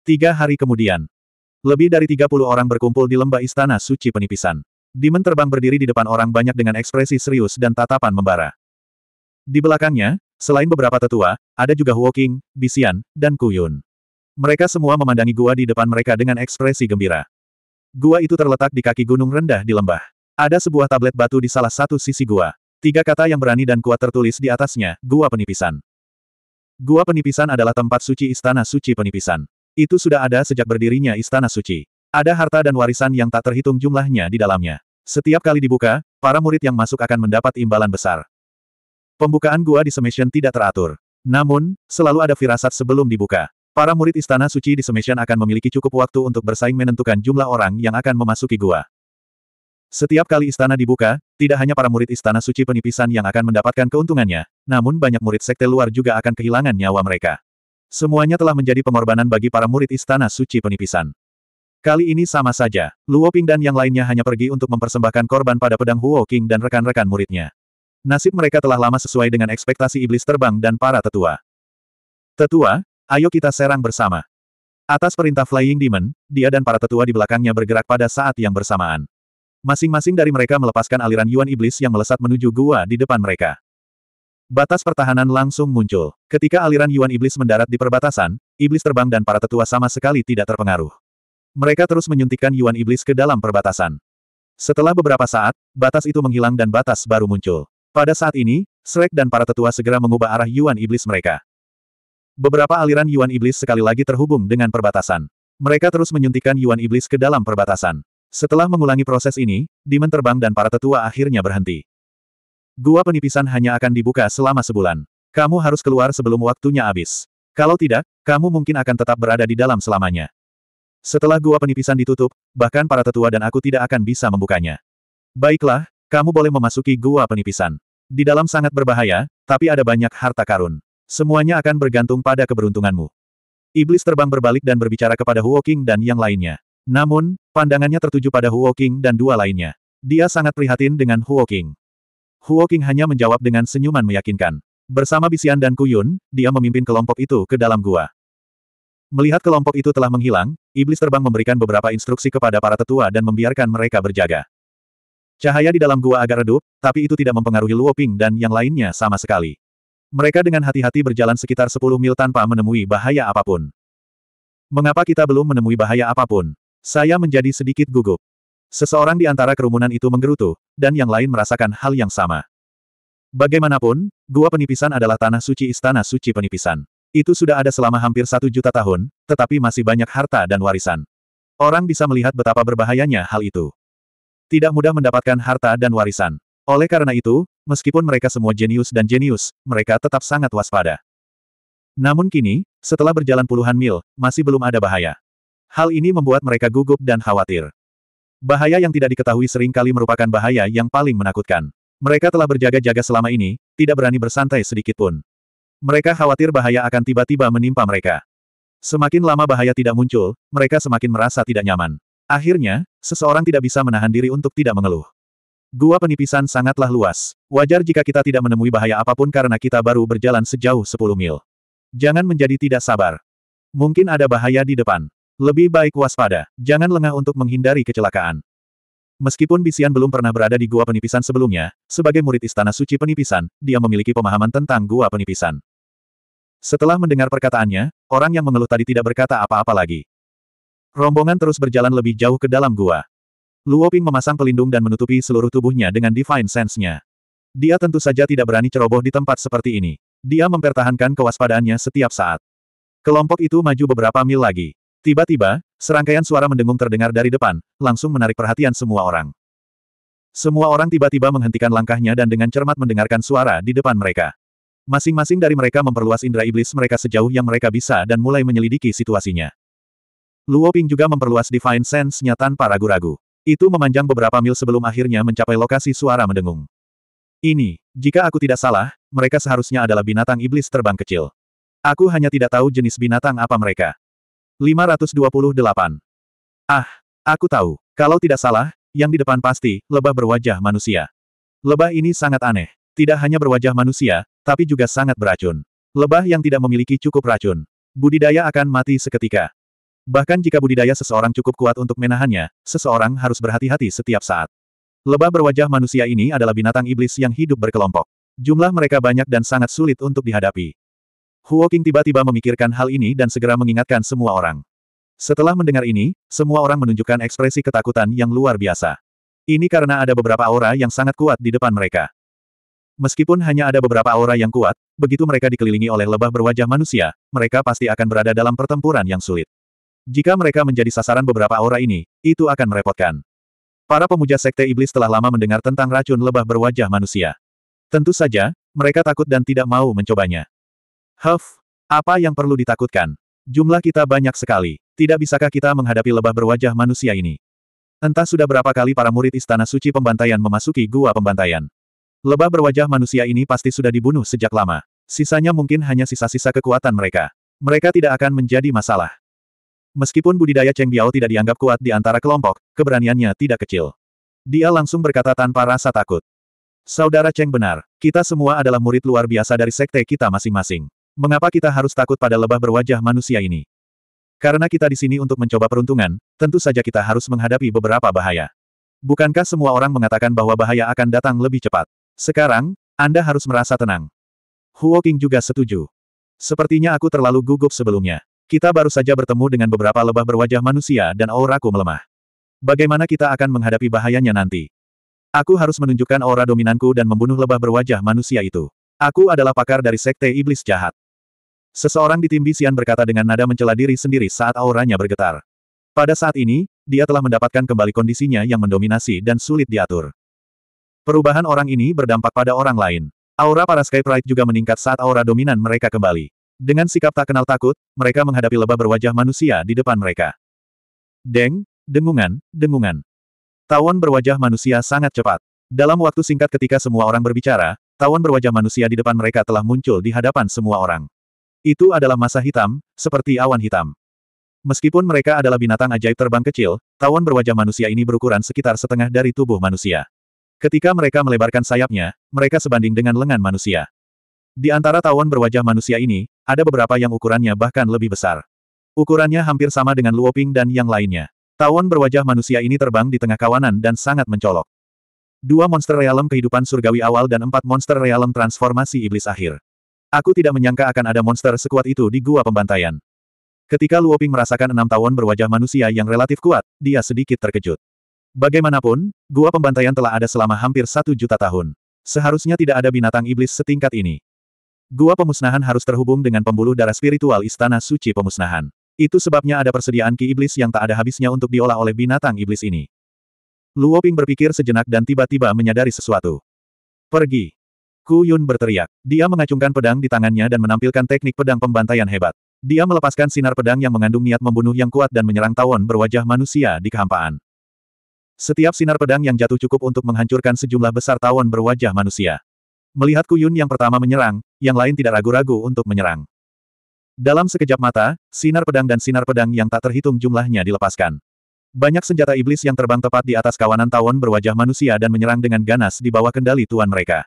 Tiga hari kemudian, lebih dari 30 orang berkumpul di lembah istana suci penipisan. Demon terbang berdiri di depan orang banyak dengan ekspresi serius dan tatapan membara. Di belakangnya, Selain beberapa tetua, ada juga Huoqing, Bisian, dan Kuyun. Mereka semua memandangi gua di depan mereka dengan ekspresi gembira. Gua itu terletak di kaki gunung rendah di lembah. Ada sebuah tablet batu di salah satu sisi gua. Tiga kata yang berani dan kuat tertulis di atasnya, Gua Penipisan. Gua Penipisan adalah tempat suci Istana Suci Penipisan. Itu sudah ada sejak berdirinya Istana Suci. Ada harta dan warisan yang tak terhitung jumlahnya di dalamnya. Setiap kali dibuka, para murid yang masuk akan mendapat imbalan besar. Pembukaan gua di Summation tidak teratur. Namun, selalu ada firasat sebelum dibuka. Para murid Istana Suci di Summation akan memiliki cukup waktu untuk bersaing menentukan jumlah orang yang akan memasuki gua. Setiap kali istana dibuka, tidak hanya para murid Istana Suci penipisan yang akan mendapatkan keuntungannya, namun banyak murid sekte luar juga akan kehilangan nyawa mereka. Semuanya telah menjadi pengorbanan bagi para murid Istana Suci penipisan. Kali ini sama saja, Luo Ping dan yang lainnya hanya pergi untuk mempersembahkan korban pada pedang Huo King dan rekan-rekan muridnya. Nasib mereka telah lama sesuai dengan ekspektasi iblis terbang dan para tetua. Tetua, ayo kita serang bersama. Atas perintah Flying Demon, dia dan para tetua di belakangnya bergerak pada saat yang bersamaan. Masing-masing dari mereka melepaskan aliran Yuan Iblis yang melesat menuju gua di depan mereka. Batas pertahanan langsung muncul. Ketika aliran Yuan Iblis mendarat di perbatasan, Iblis terbang dan para tetua sama sekali tidak terpengaruh. Mereka terus menyuntikkan Yuan Iblis ke dalam perbatasan. Setelah beberapa saat, batas itu menghilang dan batas baru muncul. Pada saat ini, Shrek dan para tetua segera mengubah arah Yuan Iblis mereka. Beberapa aliran Yuan Iblis sekali lagi terhubung dengan perbatasan. Mereka terus menyuntikkan Yuan Iblis ke dalam perbatasan. Setelah mengulangi proses ini, Demon terbang dan para tetua akhirnya berhenti. Gua penipisan hanya akan dibuka selama sebulan. Kamu harus keluar sebelum waktunya habis. Kalau tidak, kamu mungkin akan tetap berada di dalam selamanya. Setelah gua penipisan ditutup, bahkan para tetua dan aku tidak akan bisa membukanya. Baiklah, kamu boleh memasuki gua penipisan. Di dalam sangat berbahaya, tapi ada banyak harta karun. Semuanya akan bergantung pada keberuntunganmu. Iblis terbang berbalik dan berbicara kepada Huo King dan yang lainnya. Namun, pandangannya tertuju pada Huo King dan dua lainnya. Dia sangat prihatin dengan Huo King. Huo King hanya menjawab dengan senyuman meyakinkan. Bersama Bisian dan Kuyun, dia memimpin kelompok itu ke dalam gua. Melihat kelompok itu telah menghilang, iblis terbang memberikan beberapa instruksi kepada para tetua dan membiarkan mereka berjaga. Cahaya di dalam gua agak redup, tapi itu tidak mempengaruhi Luo Ping dan yang lainnya sama sekali. Mereka dengan hati-hati berjalan sekitar 10 mil tanpa menemui bahaya apapun. Mengapa kita belum menemui bahaya apapun? Saya menjadi sedikit gugup. Seseorang di antara kerumunan itu menggerutu, dan yang lain merasakan hal yang sama. Bagaimanapun, gua penipisan adalah tanah suci istana suci penipisan. Itu sudah ada selama hampir satu juta tahun, tetapi masih banyak harta dan warisan. Orang bisa melihat betapa berbahayanya hal itu. Tidak mudah mendapatkan harta dan warisan. Oleh karena itu, meskipun mereka semua jenius dan jenius, mereka tetap sangat waspada. Namun kini, setelah berjalan puluhan mil, masih belum ada bahaya. Hal ini membuat mereka gugup dan khawatir. Bahaya yang tidak diketahui seringkali merupakan bahaya yang paling menakutkan. Mereka telah berjaga-jaga selama ini, tidak berani bersantai sedikitpun. Mereka khawatir bahaya akan tiba-tiba menimpa mereka. Semakin lama bahaya tidak muncul, mereka semakin merasa tidak nyaman. Akhirnya, seseorang tidak bisa menahan diri untuk tidak mengeluh. Gua penipisan sangatlah luas. Wajar jika kita tidak menemui bahaya apapun karena kita baru berjalan sejauh 10 mil. Jangan menjadi tidak sabar. Mungkin ada bahaya di depan. Lebih baik waspada, jangan lengah untuk menghindari kecelakaan. Meskipun Bisian belum pernah berada di gua penipisan sebelumnya, sebagai murid istana suci penipisan, dia memiliki pemahaman tentang gua penipisan. Setelah mendengar perkataannya, orang yang mengeluh tadi tidak berkata apa-apa lagi. Rombongan terus berjalan lebih jauh ke dalam gua. Luoping memasang pelindung dan menutupi seluruh tubuhnya dengan Divine Sense-nya. Dia tentu saja tidak berani ceroboh di tempat seperti ini. Dia mempertahankan kewaspadaannya setiap saat. Kelompok itu maju beberapa mil lagi. Tiba-tiba, serangkaian suara mendengung terdengar dari depan, langsung menarik perhatian semua orang. Semua orang tiba-tiba menghentikan langkahnya dan dengan cermat mendengarkan suara di depan mereka. Masing-masing dari mereka memperluas indera iblis mereka sejauh yang mereka bisa dan mulai menyelidiki situasinya. Luo Ping juga memperluas Divine Sense-nya tanpa ragu-ragu. Itu memanjang beberapa mil sebelum akhirnya mencapai lokasi suara mendengung. Ini, jika aku tidak salah, mereka seharusnya adalah binatang iblis terbang kecil. Aku hanya tidak tahu jenis binatang apa mereka. 528. Ah, aku tahu. Kalau tidak salah, yang di depan pasti, lebah berwajah manusia. Lebah ini sangat aneh. Tidak hanya berwajah manusia, tapi juga sangat beracun. Lebah yang tidak memiliki cukup racun. Budidaya akan mati seketika. Bahkan jika budidaya seseorang cukup kuat untuk menahannya, seseorang harus berhati-hati setiap saat. Lebah berwajah manusia ini adalah binatang iblis yang hidup berkelompok. Jumlah mereka banyak dan sangat sulit untuk dihadapi. Huo King tiba-tiba memikirkan hal ini dan segera mengingatkan semua orang. Setelah mendengar ini, semua orang menunjukkan ekspresi ketakutan yang luar biasa. Ini karena ada beberapa aura yang sangat kuat di depan mereka. Meskipun hanya ada beberapa aura yang kuat, begitu mereka dikelilingi oleh lebah berwajah manusia, mereka pasti akan berada dalam pertempuran yang sulit. Jika mereka menjadi sasaran beberapa aura ini, itu akan merepotkan. Para pemuja Sekte Iblis telah lama mendengar tentang racun lebah berwajah manusia. Tentu saja, mereka takut dan tidak mau mencobanya. Huff, apa yang perlu ditakutkan? Jumlah kita banyak sekali. Tidak bisakah kita menghadapi lebah berwajah manusia ini? Entah sudah berapa kali para murid Istana Suci Pembantaian memasuki gua pembantaian. Lebah berwajah manusia ini pasti sudah dibunuh sejak lama. Sisanya mungkin hanya sisa-sisa kekuatan mereka. Mereka tidak akan menjadi masalah. Meskipun budidaya Cheng Biao tidak dianggap kuat di antara kelompok, keberaniannya tidak kecil. Dia langsung berkata tanpa rasa takut. Saudara Cheng benar, kita semua adalah murid luar biasa dari sekte kita masing-masing. Mengapa kita harus takut pada lebah berwajah manusia ini? Karena kita di sini untuk mencoba peruntungan, tentu saja kita harus menghadapi beberapa bahaya. Bukankah semua orang mengatakan bahwa bahaya akan datang lebih cepat? Sekarang, Anda harus merasa tenang. Huo juga setuju. Sepertinya aku terlalu gugup sebelumnya. Kita baru saja bertemu dengan beberapa lebah berwajah manusia dan auraku melemah. Bagaimana kita akan menghadapi bahayanya nanti? Aku harus menunjukkan aura dominanku dan membunuh lebah berwajah manusia itu. Aku adalah pakar dari sekte iblis jahat. Seseorang di tim Bisian berkata dengan nada mencela diri sendiri saat auranya bergetar. Pada saat ini, dia telah mendapatkan kembali kondisinya yang mendominasi dan sulit diatur. Perubahan orang ini berdampak pada orang lain. Aura para Sky Ride juga meningkat saat aura dominan mereka kembali. Dengan sikap tak kenal takut, mereka menghadapi lebah berwajah manusia di depan mereka. Deng, dengungan, dengungan. Tawon berwajah manusia sangat cepat. Dalam waktu singkat ketika semua orang berbicara, tawon berwajah manusia di depan mereka telah muncul di hadapan semua orang. Itu adalah masa hitam, seperti awan hitam. Meskipun mereka adalah binatang ajaib terbang kecil, tawon berwajah manusia ini berukuran sekitar setengah dari tubuh manusia. Ketika mereka melebarkan sayapnya, mereka sebanding dengan lengan manusia. Di antara tawon berwajah manusia ini, ada beberapa yang ukurannya bahkan lebih besar. Ukurannya hampir sama dengan Luoping dan yang lainnya. Tawon berwajah manusia ini terbang di tengah kawanan dan sangat mencolok. Dua monster realem kehidupan surgawi awal dan empat monster realem transformasi iblis akhir. Aku tidak menyangka akan ada monster sekuat itu di gua pembantaian. Ketika Luoping merasakan enam tawon berwajah manusia yang relatif kuat, dia sedikit terkejut. Bagaimanapun, gua pembantaian telah ada selama hampir satu juta tahun. Seharusnya tidak ada binatang iblis setingkat ini. Gua pemusnahan harus terhubung dengan pembuluh darah spiritual Istana Suci Pemusnahan. Itu sebabnya ada persediaan ki iblis yang tak ada habisnya untuk diolah oleh binatang iblis ini. Luo Ping berpikir sejenak dan tiba-tiba menyadari sesuatu. Pergi. Ku Yun berteriak. Dia mengacungkan pedang di tangannya dan menampilkan teknik pedang pembantaian hebat. Dia melepaskan sinar pedang yang mengandung niat membunuh yang kuat dan menyerang tawon berwajah manusia di kehampaan. Setiap sinar pedang yang jatuh cukup untuk menghancurkan sejumlah besar tawon berwajah manusia. Melihat Kuyun yang pertama menyerang, yang lain tidak ragu-ragu untuk menyerang. Dalam sekejap mata, sinar pedang dan sinar pedang yang tak terhitung jumlahnya dilepaskan. Banyak senjata iblis yang terbang tepat di atas kawanan tawon berwajah manusia dan menyerang dengan ganas di bawah kendali tuan mereka.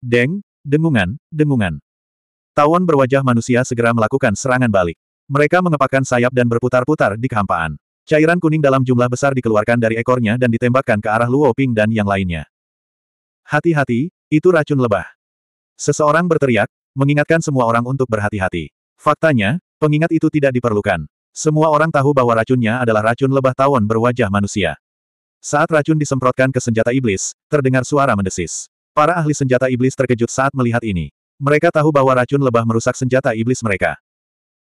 Deng, dengungan, dengungan. Tawon berwajah manusia segera melakukan serangan balik. Mereka mengepakkan sayap dan berputar-putar di kehampaan. Cairan kuning dalam jumlah besar dikeluarkan dari ekornya dan ditembakkan ke arah Luo Ping dan yang lainnya. Hati-hati, itu racun lebah. Seseorang berteriak, mengingatkan semua orang untuk berhati-hati. Faktanya, pengingat itu tidak diperlukan. Semua orang tahu bahwa racunnya adalah racun lebah tawon berwajah manusia. Saat racun disemprotkan ke senjata iblis, terdengar suara mendesis. Para ahli senjata iblis terkejut saat melihat ini. Mereka tahu bahwa racun lebah merusak senjata iblis mereka.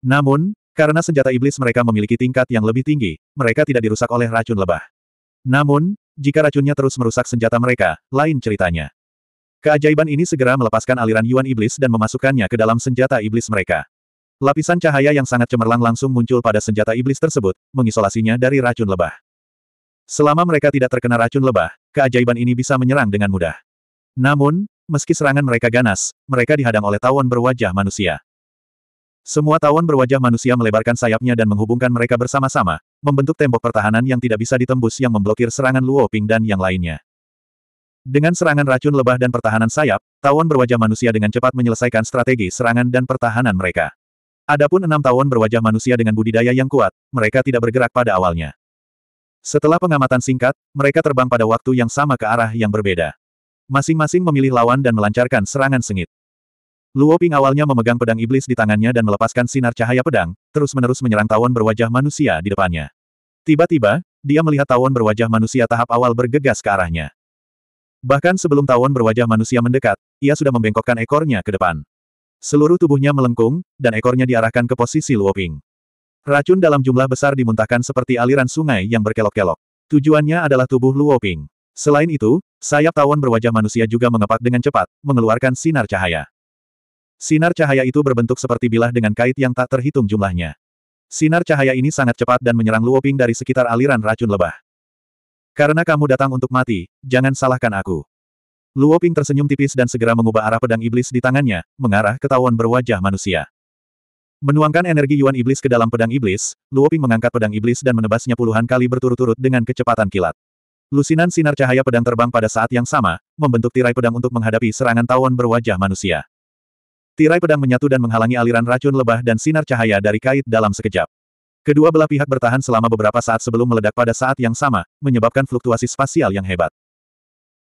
Namun, karena senjata iblis mereka memiliki tingkat yang lebih tinggi, mereka tidak dirusak oleh racun lebah. Namun, jika racunnya terus merusak senjata mereka, lain ceritanya. Keajaiban ini segera melepaskan aliran Yuan Iblis dan memasukkannya ke dalam senjata iblis mereka. Lapisan cahaya yang sangat cemerlang langsung muncul pada senjata iblis tersebut, mengisolasinya dari racun lebah. Selama mereka tidak terkena racun lebah, keajaiban ini bisa menyerang dengan mudah. Namun, meski serangan mereka ganas, mereka dihadang oleh tawon berwajah manusia. Semua tawon berwajah manusia melebarkan sayapnya dan menghubungkan mereka bersama-sama, membentuk tembok pertahanan yang tidak bisa ditembus yang memblokir serangan Luo Ping dan yang lainnya. Dengan serangan racun lebah dan pertahanan sayap, tawon berwajah manusia dengan cepat menyelesaikan strategi serangan dan pertahanan mereka. Adapun enam tawon berwajah manusia dengan budidaya yang kuat, mereka tidak bergerak pada awalnya. Setelah pengamatan singkat, mereka terbang pada waktu yang sama ke arah yang berbeda. Masing-masing memilih lawan dan melancarkan serangan sengit. Luo Ping awalnya memegang pedang iblis di tangannya dan melepaskan sinar cahaya pedang, terus-menerus menyerang tawon berwajah manusia di depannya. Tiba-tiba, dia melihat tawon berwajah manusia tahap awal bergegas ke arahnya. Bahkan sebelum tawon berwajah manusia mendekat, ia sudah membengkokkan ekornya ke depan. Seluruh tubuhnya melengkung, dan ekornya diarahkan ke posisi Luoping. Racun dalam jumlah besar dimuntahkan seperti aliran sungai yang berkelok-kelok. Tujuannya adalah tubuh Luoping. Selain itu, sayap tawon berwajah manusia juga mengepak dengan cepat, mengeluarkan sinar cahaya. Sinar cahaya itu berbentuk seperti bilah dengan kait yang tak terhitung jumlahnya. Sinar cahaya ini sangat cepat dan menyerang Luoping dari sekitar aliran racun lebah. Karena kamu datang untuk mati, jangan salahkan aku. Luo Ping tersenyum tipis dan segera mengubah arah pedang iblis di tangannya, mengarah ke tawon berwajah manusia. Menuangkan energi Yuan Iblis ke dalam pedang iblis, Luo Ping mengangkat pedang iblis dan menebasnya puluhan kali berturut-turut dengan kecepatan kilat. Lusinan sinar cahaya pedang terbang pada saat yang sama, membentuk tirai pedang untuk menghadapi serangan tawon berwajah manusia. Tirai pedang menyatu dan menghalangi aliran racun lebah dan sinar cahaya dari kait dalam sekejap. Kedua belah pihak bertahan selama beberapa saat sebelum meledak pada saat yang sama, menyebabkan fluktuasi spasial yang hebat.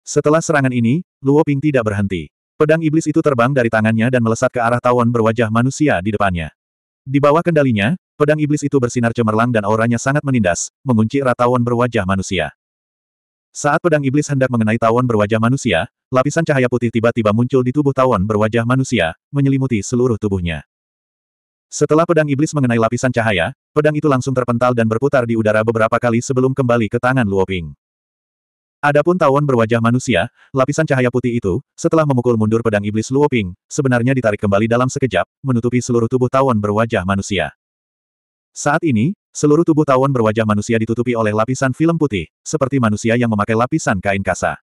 Setelah serangan ini, Luo Ping tidak berhenti. Pedang iblis itu terbang dari tangannya dan melesat ke arah tawon berwajah manusia di depannya. Di bawah kendalinya, pedang iblis itu bersinar cemerlang dan auranya sangat menindas, mengunci erat tawon berwajah manusia. Saat pedang iblis hendak mengenai tawon berwajah manusia, lapisan cahaya putih tiba-tiba muncul di tubuh tawon berwajah manusia, menyelimuti seluruh tubuhnya. Setelah pedang iblis mengenai lapisan cahaya, pedang itu langsung terpental dan berputar di udara beberapa kali sebelum kembali ke tangan Luoping. Adapun tawon berwajah manusia, lapisan cahaya putih itu, setelah memukul mundur pedang iblis Luoping, sebenarnya ditarik kembali dalam sekejap, menutupi seluruh tubuh tawon berwajah manusia. Saat ini, seluruh tubuh tawon berwajah manusia ditutupi oleh lapisan film putih, seperti manusia yang memakai lapisan kain kasa.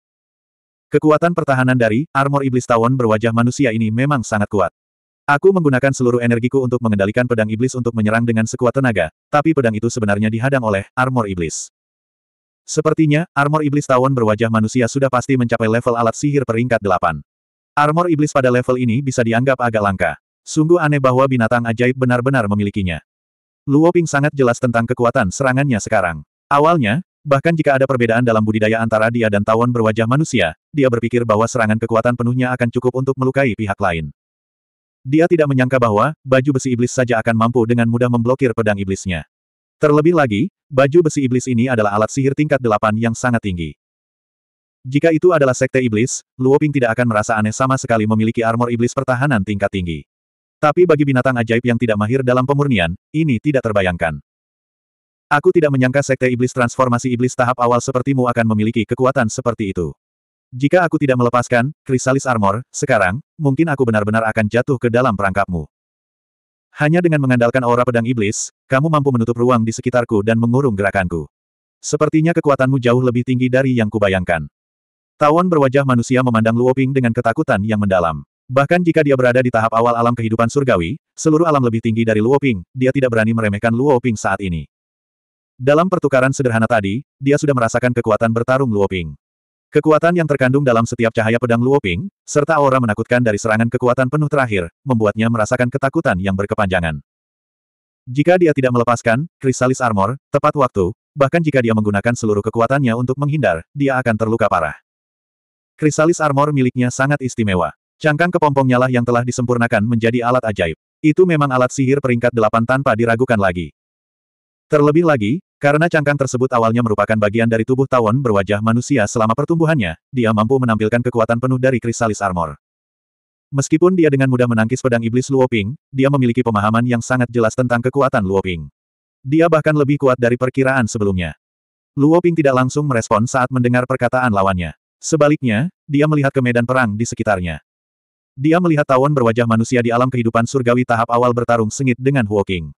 Kekuatan pertahanan dari armor iblis tawon berwajah manusia ini memang sangat kuat. Aku menggunakan seluruh energiku untuk mengendalikan pedang iblis untuk menyerang dengan sekuat tenaga, tapi pedang itu sebenarnya dihadang oleh armor iblis. Sepertinya, armor iblis tawon berwajah manusia sudah pasti mencapai level alat sihir peringkat 8. Armor iblis pada level ini bisa dianggap agak langka. Sungguh aneh bahwa binatang ajaib benar-benar memilikinya. Luo Ping sangat jelas tentang kekuatan serangannya sekarang. Awalnya, bahkan jika ada perbedaan dalam budidaya antara dia dan tawon berwajah manusia, dia berpikir bahwa serangan kekuatan penuhnya akan cukup untuk melukai pihak lain. Dia tidak menyangka bahwa, baju besi iblis saja akan mampu dengan mudah memblokir pedang iblisnya. Terlebih lagi, baju besi iblis ini adalah alat sihir tingkat delapan yang sangat tinggi. Jika itu adalah sekte iblis, Luoping tidak akan merasa aneh sama sekali memiliki armor iblis pertahanan tingkat tinggi. Tapi bagi binatang ajaib yang tidak mahir dalam pemurnian, ini tidak terbayangkan. Aku tidak menyangka sekte iblis transformasi iblis tahap awal sepertimu akan memiliki kekuatan seperti itu. Jika aku tidak melepaskan, krisalis armor, sekarang, mungkin aku benar-benar akan jatuh ke dalam perangkapmu. Hanya dengan mengandalkan aura pedang iblis, kamu mampu menutup ruang di sekitarku dan mengurung gerakanku. Sepertinya kekuatanmu jauh lebih tinggi dari yang kubayangkan. Tawon berwajah manusia memandang Luoping dengan ketakutan yang mendalam. Bahkan jika dia berada di tahap awal alam kehidupan surgawi, seluruh alam lebih tinggi dari Luoping, dia tidak berani meremehkan Luoping saat ini. Dalam pertukaran sederhana tadi, dia sudah merasakan kekuatan bertarung Luoping. Kekuatan yang terkandung dalam setiap cahaya pedang Luoping, serta aura menakutkan dari serangan kekuatan penuh terakhir, membuatnya merasakan ketakutan yang berkepanjangan. Jika dia tidak melepaskan krisalis armor tepat waktu, bahkan jika dia menggunakan seluruh kekuatannya untuk menghindar, dia akan terluka parah. Krisalis armor miliknya sangat istimewa. Cangkang kepompongnya lah yang telah disempurnakan menjadi alat ajaib. Itu memang alat sihir peringkat delapan tanpa diragukan lagi. Terlebih lagi, karena cangkang tersebut awalnya merupakan bagian dari tubuh tawon berwajah manusia selama pertumbuhannya, dia mampu menampilkan kekuatan penuh dari krisalis armor. Meskipun dia dengan mudah menangkis pedang iblis Luoping, dia memiliki pemahaman yang sangat jelas tentang kekuatan Luoping. Dia bahkan lebih kuat dari perkiraan sebelumnya. Luoping tidak langsung merespon saat mendengar perkataan lawannya. Sebaliknya, dia melihat ke medan perang di sekitarnya. Dia melihat tawon berwajah manusia di alam kehidupan surgawi tahap awal bertarung sengit dengan Huoking.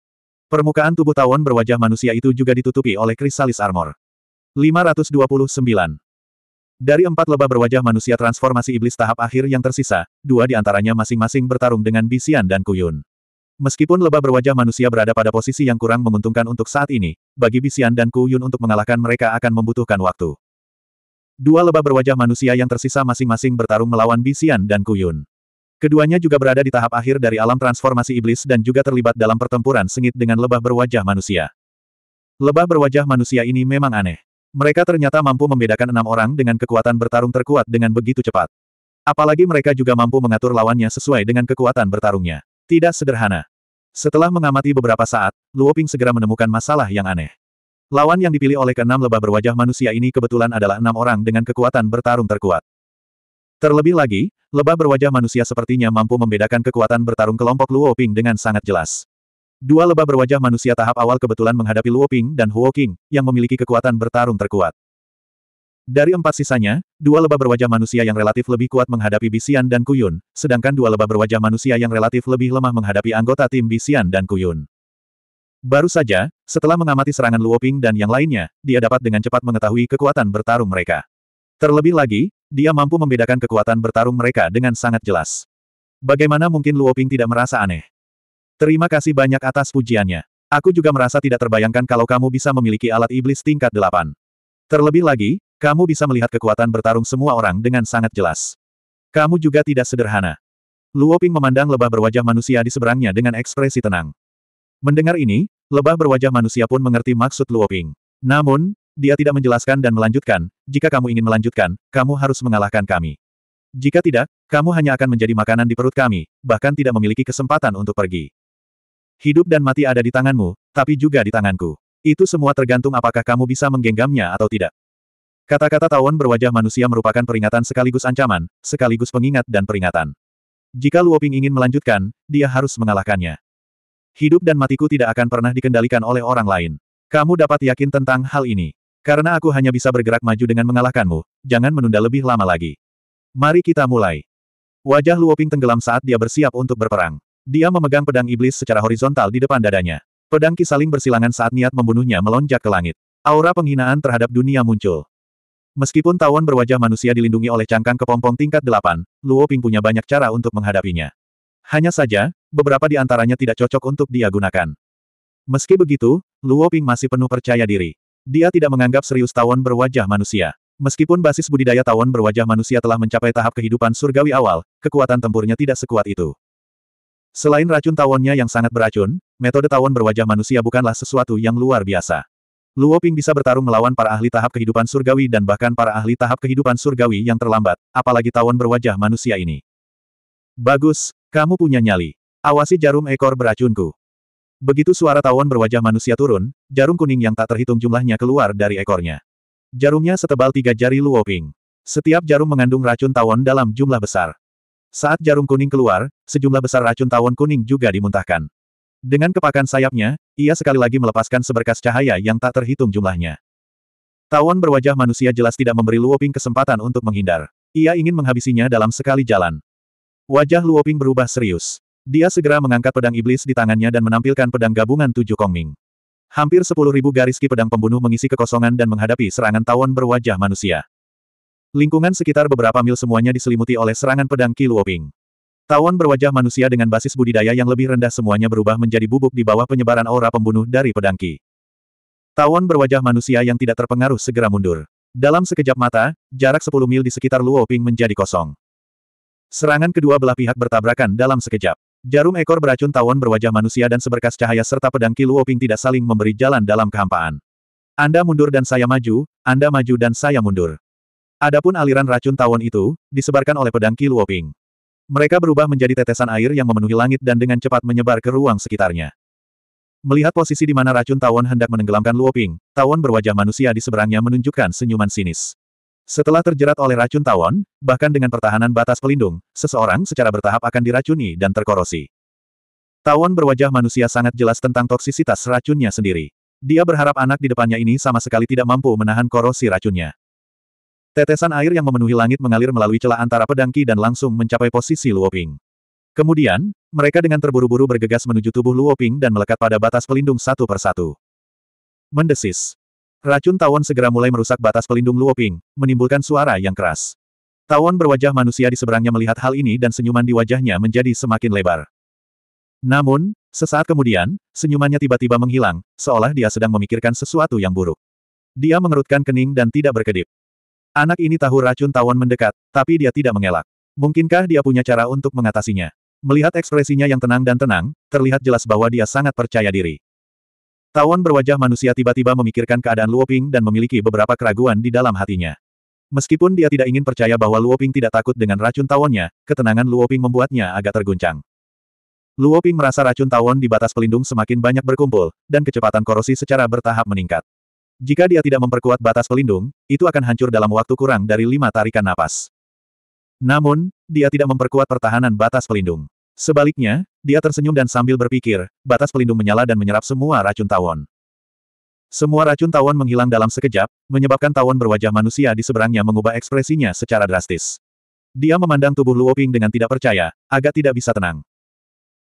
Permukaan tubuh tawon berwajah manusia itu juga ditutupi oleh krisalis armor. 529. Dari empat lebah berwajah manusia transformasi iblis tahap akhir yang tersisa, dua di antaranya masing-masing bertarung dengan Bisian dan Kuyun. Meskipun lebah berwajah manusia berada pada posisi yang kurang menguntungkan untuk saat ini, bagi Bisian dan Kuyun untuk mengalahkan mereka akan membutuhkan waktu. Dua lebah berwajah manusia yang tersisa masing-masing bertarung melawan Bisian dan Kuyun. Keduanya juga berada di tahap akhir dari alam transformasi iblis dan juga terlibat dalam pertempuran sengit dengan lebah berwajah manusia. Lebah berwajah manusia ini memang aneh. Mereka ternyata mampu membedakan enam orang dengan kekuatan bertarung terkuat dengan begitu cepat. Apalagi mereka juga mampu mengatur lawannya sesuai dengan kekuatan bertarungnya. Tidak sederhana. Setelah mengamati beberapa saat, Luo Ping segera menemukan masalah yang aneh. Lawan yang dipilih oleh keenam lebah berwajah manusia ini kebetulan adalah enam orang dengan kekuatan bertarung terkuat. Terlebih lagi, lebah berwajah manusia sepertinya mampu membedakan kekuatan bertarung kelompok Luo Ping dengan sangat jelas. Dua lebah berwajah manusia tahap awal kebetulan menghadapi Luo Ping dan Huo King, yang memiliki kekuatan bertarung terkuat. Dari empat sisanya, dua lebah berwajah manusia yang relatif lebih kuat menghadapi Bisian dan Kuyun, sedangkan dua lebah berwajah manusia yang relatif lebih lemah menghadapi anggota tim Bisian dan Kuyun. Baru saja, setelah mengamati serangan Luo Ping dan yang lainnya, dia dapat dengan cepat mengetahui kekuatan bertarung mereka. Terlebih lagi, dia mampu membedakan kekuatan bertarung mereka dengan sangat jelas. Bagaimana mungkin Luo Ping tidak merasa aneh? Terima kasih banyak atas pujiannya. Aku juga merasa tidak terbayangkan kalau kamu bisa memiliki alat iblis tingkat delapan. Terlebih lagi, kamu bisa melihat kekuatan bertarung semua orang dengan sangat jelas. Kamu juga tidak sederhana. Luo Ping memandang lebah berwajah manusia di seberangnya dengan ekspresi tenang. Mendengar ini, lebah berwajah manusia pun mengerti maksud Luo Ping. Namun, dia tidak menjelaskan dan melanjutkan, jika kamu ingin melanjutkan, kamu harus mengalahkan kami. Jika tidak, kamu hanya akan menjadi makanan di perut kami, bahkan tidak memiliki kesempatan untuk pergi. Hidup dan mati ada di tanganmu, tapi juga di tanganku. Itu semua tergantung apakah kamu bisa menggenggamnya atau tidak. Kata-kata tawon berwajah manusia merupakan peringatan sekaligus ancaman, sekaligus pengingat dan peringatan. Jika Luoping ingin melanjutkan, dia harus mengalahkannya. Hidup dan matiku tidak akan pernah dikendalikan oleh orang lain. Kamu dapat yakin tentang hal ini. Karena aku hanya bisa bergerak maju dengan mengalahkanmu, jangan menunda lebih lama lagi. Mari kita mulai. Wajah Luoping tenggelam saat dia bersiap untuk berperang. Dia memegang pedang iblis secara horizontal di depan dadanya. Pedang kisaling bersilangan saat niat membunuhnya melonjak ke langit. Aura penghinaan terhadap dunia muncul. Meskipun tawon berwajah manusia dilindungi oleh cangkang kepompong tingkat delapan, Luoping punya banyak cara untuk menghadapinya. Hanya saja, beberapa di antaranya tidak cocok untuk dia gunakan. Meski begitu, Luoping masih penuh percaya diri. Dia tidak menganggap serius tawon berwajah manusia. Meskipun basis budidaya tawon berwajah manusia telah mencapai tahap kehidupan surgawi awal, kekuatan tempurnya tidak sekuat itu. Selain racun tawonnya yang sangat beracun, metode tawon berwajah manusia bukanlah sesuatu yang luar biasa. Luo Ping bisa bertarung melawan para ahli tahap kehidupan surgawi dan bahkan para ahli tahap kehidupan surgawi yang terlambat, apalagi tawon berwajah manusia ini. Bagus, kamu punya nyali. Awasi jarum ekor beracunku. Begitu suara tawon berwajah manusia turun, jarum kuning yang tak terhitung jumlahnya keluar dari ekornya. Jarumnya setebal tiga jari Luoping. Setiap jarum mengandung racun tawon dalam jumlah besar. Saat jarum kuning keluar, sejumlah besar racun tawon kuning juga dimuntahkan. Dengan kepakan sayapnya, ia sekali lagi melepaskan seberkas cahaya yang tak terhitung jumlahnya. Tawon berwajah manusia jelas tidak memberi Luoping kesempatan untuk menghindar. Ia ingin menghabisinya dalam sekali jalan. Wajah Luoping berubah serius. Dia segera mengangkat pedang iblis di tangannya dan menampilkan pedang gabungan tujuh Kongming. Hampir sepuluh ribu garis ki pedang pembunuh mengisi kekosongan dan menghadapi serangan tawon berwajah manusia. Lingkungan sekitar beberapa mil semuanya diselimuti oleh serangan pedang Ki Luoping. Tawon berwajah manusia dengan basis budidaya yang lebih rendah semuanya berubah menjadi bubuk di bawah penyebaran aura pembunuh dari pedang Ki. Tawon berwajah manusia yang tidak terpengaruh segera mundur. Dalam sekejap mata, jarak sepuluh mil di sekitar Luoping menjadi kosong. Serangan kedua belah pihak bertabrakan dalam sekejap. Jarum ekor beracun tawon berwajah manusia dan seberkas cahaya serta pedang Kiluoping tidak saling memberi jalan dalam kehampaan. Anda mundur dan saya maju, Anda maju dan saya mundur. Adapun aliran racun tawon itu, disebarkan oleh pedang Kiluoping. Mereka berubah menjadi tetesan air yang memenuhi langit dan dengan cepat menyebar ke ruang sekitarnya. Melihat posisi di mana racun tawon hendak menenggelamkan Luoping, tawon berwajah manusia di seberangnya menunjukkan senyuman sinis. Setelah terjerat oleh racun tawon, bahkan dengan pertahanan batas pelindung, seseorang secara bertahap akan diracuni dan terkorosi. Tawon berwajah manusia sangat jelas tentang toksisitas racunnya sendiri. Dia berharap anak di depannya ini sama sekali tidak mampu menahan korosi racunnya. Tetesan air yang memenuhi langit mengalir melalui celah antara pedangki dan langsung mencapai posisi Luoping. Kemudian, mereka dengan terburu-buru bergegas menuju tubuh Luoping dan melekat pada batas pelindung satu persatu. Mendesis, Racun tawon segera mulai merusak batas pelindung Luoping, menimbulkan suara yang keras. Tawon berwajah manusia di seberangnya melihat hal ini dan senyuman di wajahnya menjadi semakin lebar. Namun, sesaat kemudian, senyumannya tiba-tiba menghilang, seolah dia sedang memikirkan sesuatu yang buruk. Dia mengerutkan kening dan tidak berkedip. Anak ini tahu racun tawon mendekat, tapi dia tidak mengelak. Mungkinkah dia punya cara untuk mengatasinya? Melihat ekspresinya yang tenang dan tenang, terlihat jelas bahwa dia sangat percaya diri. Tawon berwajah manusia tiba-tiba memikirkan keadaan Luoping dan memiliki beberapa keraguan di dalam hatinya. Meskipun dia tidak ingin percaya bahwa Luoping tidak takut dengan racun tawonnya, ketenangan Luoping membuatnya agak terguncang. Luoping merasa racun tawon di batas pelindung semakin banyak berkumpul, dan kecepatan korosi secara bertahap meningkat. Jika dia tidak memperkuat batas pelindung, itu akan hancur dalam waktu kurang dari lima tarikan napas. Namun, dia tidak memperkuat pertahanan batas pelindung. Sebaliknya, dia tersenyum dan sambil berpikir, batas pelindung menyala dan menyerap semua racun tawon. Semua racun tawon menghilang dalam sekejap, menyebabkan tawon berwajah manusia di seberangnya mengubah ekspresinya secara drastis. Dia memandang tubuh Luoping dengan tidak percaya, agak tidak bisa tenang.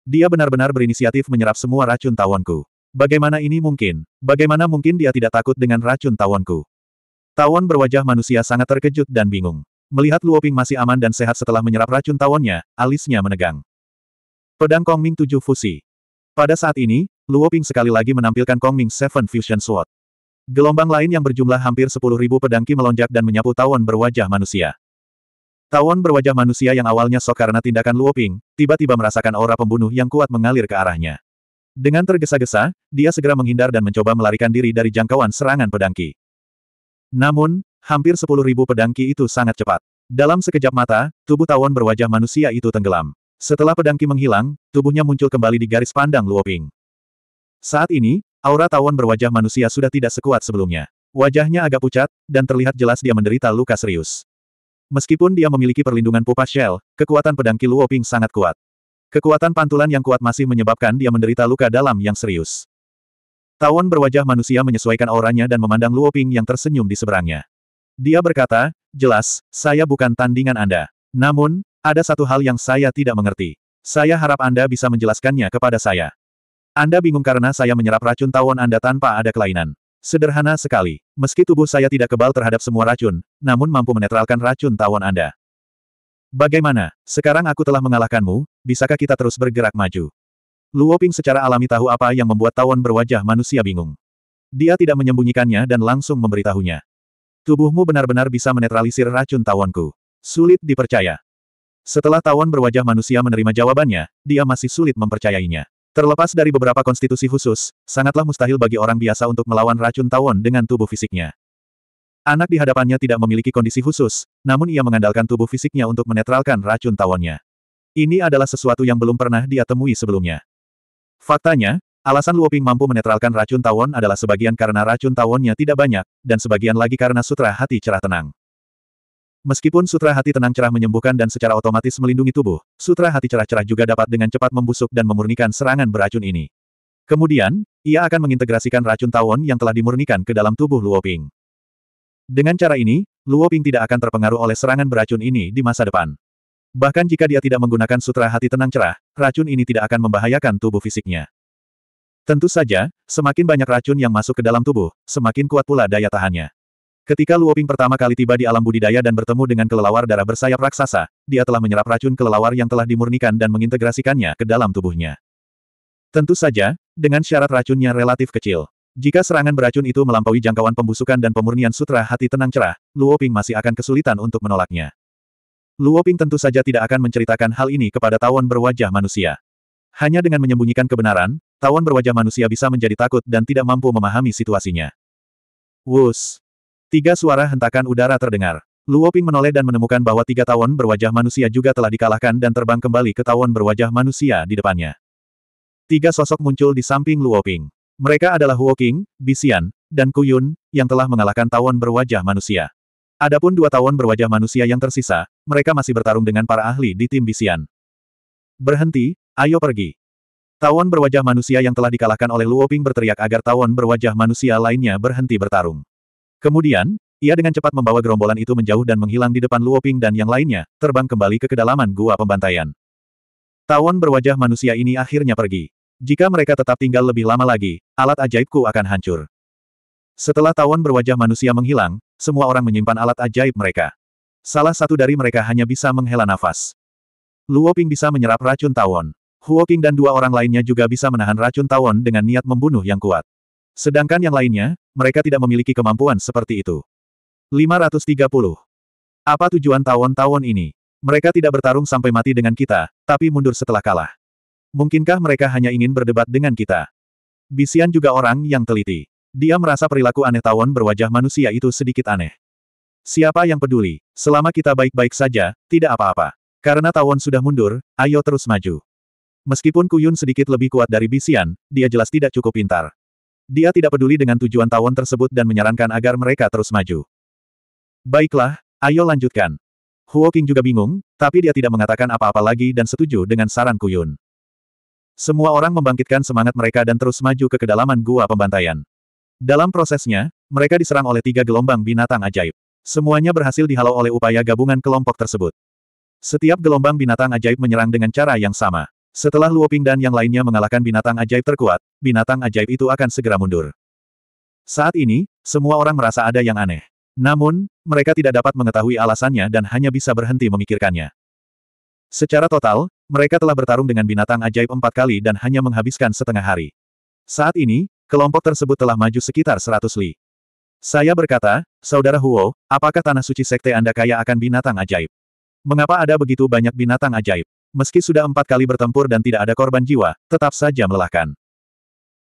Dia benar-benar berinisiatif menyerap semua racun tawonku. Bagaimana ini mungkin? Bagaimana mungkin dia tidak takut dengan racun tawonku? Tawon berwajah manusia sangat terkejut dan bingung. Melihat Luoping masih aman dan sehat setelah menyerap racun tawonnya, alisnya menegang. Pedang Kongming Tujuh Fusi. Pada saat ini, Luo Ping sekali lagi menampilkan Kongming Seven Fusion Sword. Gelombang lain yang berjumlah hampir 10.000 pedangki melonjak dan menyapu tawon berwajah manusia. Tawon berwajah manusia yang awalnya sok karena tindakan Luo Ping, tiba-tiba merasakan aura pembunuh yang kuat mengalir ke arahnya. Dengan tergesa-gesa, dia segera menghindar dan mencoba melarikan diri dari jangkauan serangan pedangki. Namun, hampir 10.000 pedangki itu sangat cepat. Dalam sekejap mata, tubuh tawon berwajah manusia itu tenggelam. Setelah pedangki menghilang, tubuhnya muncul kembali di garis pandang Luoping. Saat ini, aura tawon berwajah manusia sudah tidak sekuat sebelumnya. Wajahnya agak pucat, dan terlihat jelas dia menderita luka serius. Meskipun dia memiliki perlindungan pupa shell, kekuatan pedangki Luoping sangat kuat. Kekuatan pantulan yang kuat masih menyebabkan dia menderita luka dalam yang serius. Tawon berwajah manusia menyesuaikan auranya dan memandang Luoping yang tersenyum di seberangnya. Dia berkata, jelas, saya bukan tandingan Anda. Namun, ada satu hal yang saya tidak mengerti. Saya harap Anda bisa menjelaskannya kepada saya. Anda bingung karena saya menyerap racun tawon Anda tanpa ada kelainan. Sederhana sekali. Meski tubuh saya tidak kebal terhadap semua racun, namun mampu menetralkan racun tawon Anda. Bagaimana? Sekarang aku telah mengalahkanmu, bisakah kita terus bergerak maju? Luoping secara alami tahu apa yang membuat tawon berwajah manusia bingung. Dia tidak menyembunyikannya dan langsung memberitahunya. Tubuhmu benar-benar bisa menetralisir racun tawonku. Sulit dipercaya. Setelah tawon berwajah manusia menerima jawabannya, dia masih sulit mempercayainya. Terlepas dari beberapa konstitusi khusus, sangatlah mustahil bagi orang biasa untuk melawan racun Tawon dengan tubuh fisiknya. Anak di hadapannya tidak memiliki kondisi khusus, namun ia mengandalkan tubuh fisiknya untuk menetralkan racun Tawonnya. Ini adalah sesuatu yang belum pernah dia temui sebelumnya. Faktanya, alasan Luoping mampu menetralkan racun Tawon adalah sebagian karena racun Tawonnya tidak banyak, dan sebagian lagi karena sutra hati cerah tenang. Meskipun sutra hati tenang cerah menyembuhkan dan secara otomatis melindungi tubuh, sutra hati cerah-cerah juga dapat dengan cepat membusuk dan memurnikan serangan beracun ini. Kemudian, ia akan mengintegrasikan racun tawon yang telah dimurnikan ke dalam tubuh Luoping. Dengan cara ini, Luoping tidak akan terpengaruh oleh serangan beracun ini di masa depan. Bahkan jika dia tidak menggunakan sutra hati tenang cerah, racun ini tidak akan membahayakan tubuh fisiknya. Tentu saja, semakin banyak racun yang masuk ke dalam tubuh, semakin kuat pula daya tahannya. Ketika Luoping pertama kali tiba di alam budidaya dan bertemu dengan kelelawar darah bersayap raksasa, dia telah menyerap racun kelelawar yang telah dimurnikan dan mengintegrasikannya ke dalam tubuhnya. Tentu saja, dengan syarat racunnya relatif kecil. Jika serangan beracun itu melampaui jangkauan pembusukan dan pemurnian sutra hati tenang cerah, Luoping masih akan kesulitan untuk menolaknya. Luoping tentu saja tidak akan menceritakan hal ini kepada tawon berwajah manusia. Hanya dengan menyembunyikan kebenaran, tawon berwajah manusia bisa menjadi takut dan tidak mampu memahami situasinya. Wus! Tiga suara hentakan udara terdengar. Luoping menoleh dan menemukan bahwa tiga tawon berwajah manusia juga telah dikalahkan dan terbang kembali ke tawon berwajah manusia di depannya. Tiga sosok muncul di samping Luoping. Mereka adalah Huo King, Bisian, dan Kuyun, yang telah mengalahkan tawon berwajah manusia. Adapun dua tawon berwajah manusia yang tersisa, mereka masih bertarung dengan para ahli di tim Bisian. Berhenti, ayo pergi. Tawon berwajah manusia yang telah dikalahkan oleh Luoping berteriak agar tawon berwajah manusia lainnya berhenti bertarung. Kemudian, ia dengan cepat membawa gerombolan itu menjauh dan menghilang di depan Luoping dan yang lainnya, terbang kembali ke kedalaman gua pembantaian. Tawon berwajah manusia ini akhirnya pergi. Jika mereka tetap tinggal lebih lama lagi, alat ajaibku akan hancur. Setelah tawon berwajah manusia menghilang, semua orang menyimpan alat ajaib mereka. Salah satu dari mereka hanya bisa menghela nafas. Luoping bisa menyerap racun tawon. Huoking dan dua orang lainnya juga bisa menahan racun tawon dengan niat membunuh yang kuat. Sedangkan yang lainnya, mereka tidak memiliki kemampuan seperti itu. 530. Apa tujuan tawon-tawon ini? Mereka tidak bertarung sampai mati dengan kita, tapi mundur setelah kalah. Mungkinkah mereka hanya ingin berdebat dengan kita? Bisian juga orang yang teliti. Dia merasa perilaku aneh tawon berwajah manusia itu sedikit aneh. Siapa yang peduli? Selama kita baik-baik saja, tidak apa-apa. Karena Tawon sudah mundur, ayo terus maju. Meskipun Kuyun sedikit lebih kuat dari Bisian, dia jelas tidak cukup pintar. Dia tidak peduli dengan tujuan tawon tersebut dan menyarankan agar mereka terus maju. Baiklah, ayo lanjutkan. Huo King juga bingung, tapi dia tidak mengatakan apa-apa lagi dan setuju dengan saran Kuyun. Semua orang membangkitkan semangat mereka dan terus maju ke kedalaman gua pembantaian. Dalam prosesnya, mereka diserang oleh tiga gelombang binatang ajaib. Semuanya berhasil dihalau oleh upaya gabungan kelompok tersebut. Setiap gelombang binatang ajaib menyerang dengan cara yang sama. Setelah Luoping dan yang lainnya mengalahkan binatang ajaib terkuat, binatang ajaib itu akan segera mundur. Saat ini, semua orang merasa ada yang aneh. Namun, mereka tidak dapat mengetahui alasannya dan hanya bisa berhenti memikirkannya. Secara total, mereka telah bertarung dengan binatang ajaib empat kali dan hanya menghabiskan setengah hari. Saat ini, kelompok tersebut telah maju sekitar seratus li. Saya berkata, Saudara Huo, apakah tanah suci sekte Anda kaya akan binatang ajaib? Mengapa ada begitu banyak binatang ajaib? Meski sudah empat kali bertempur dan tidak ada korban jiwa, tetap saja melelahkan.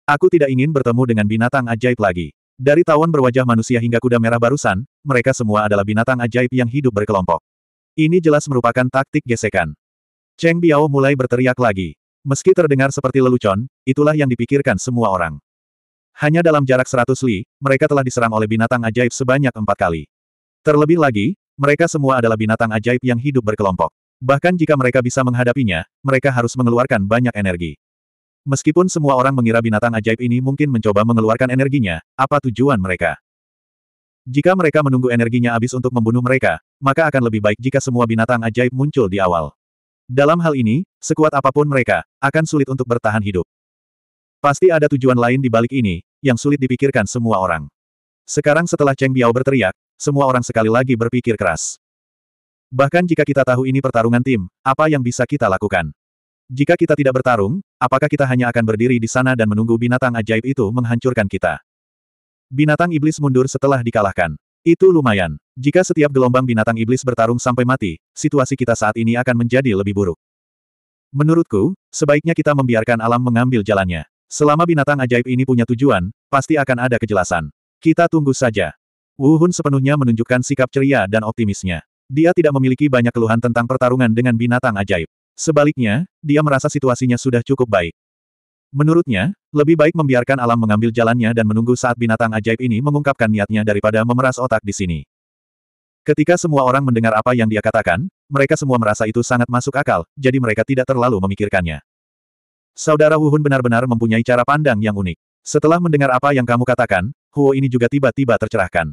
Aku tidak ingin bertemu dengan binatang ajaib lagi. Dari tawon berwajah manusia hingga kuda merah barusan, mereka semua adalah binatang ajaib yang hidup berkelompok. Ini jelas merupakan taktik gesekan. Cheng Biao mulai berteriak lagi. Meski terdengar seperti lelucon, itulah yang dipikirkan semua orang. Hanya dalam jarak seratus li, mereka telah diserang oleh binatang ajaib sebanyak empat kali. Terlebih lagi, mereka semua adalah binatang ajaib yang hidup berkelompok. Bahkan jika mereka bisa menghadapinya, mereka harus mengeluarkan banyak energi. Meskipun semua orang mengira binatang ajaib ini mungkin mencoba mengeluarkan energinya, apa tujuan mereka? Jika mereka menunggu energinya habis untuk membunuh mereka, maka akan lebih baik jika semua binatang ajaib muncul di awal. Dalam hal ini, sekuat apapun mereka, akan sulit untuk bertahan hidup. Pasti ada tujuan lain di balik ini, yang sulit dipikirkan semua orang. Sekarang setelah Cheng Biao berteriak, semua orang sekali lagi berpikir keras. Bahkan jika kita tahu ini pertarungan tim, apa yang bisa kita lakukan? Jika kita tidak bertarung, apakah kita hanya akan berdiri di sana dan menunggu binatang ajaib itu menghancurkan kita? Binatang iblis mundur setelah dikalahkan. Itu lumayan. Jika setiap gelombang binatang iblis bertarung sampai mati, situasi kita saat ini akan menjadi lebih buruk. Menurutku, sebaiknya kita membiarkan alam mengambil jalannya. Selama binatang ajaib ini punya tujuan, pasti akan ada kejelasan. Kita tunggu saja. Wuhun sepenuhnya menunjukkan sikap ceria dan optimisnya. Dia tidak memiliki banyak keluhan tentang pertarungan dengan binatang ajaib. Sebaliknya, dia merasa situasinya sudah cukup baik. Menurutnya, lebih baik membiarkan alam mengambil jalannya dan menunggu saat binatang ajaib ini mengungkapkan niatnya daripada memeras otak di sini. Ketika semua orang mendengar apa yang dia katakan, mereka semua merasa itu sangat masuk akal, jadi mereka tidak terlalu memikirkannya. Saudara Wuhun benar-benar mempunyai cara pandang yang unik. Setelah mendengar apa yang kamu katakan, Huo ini juga tiba-tiba tercerahkan.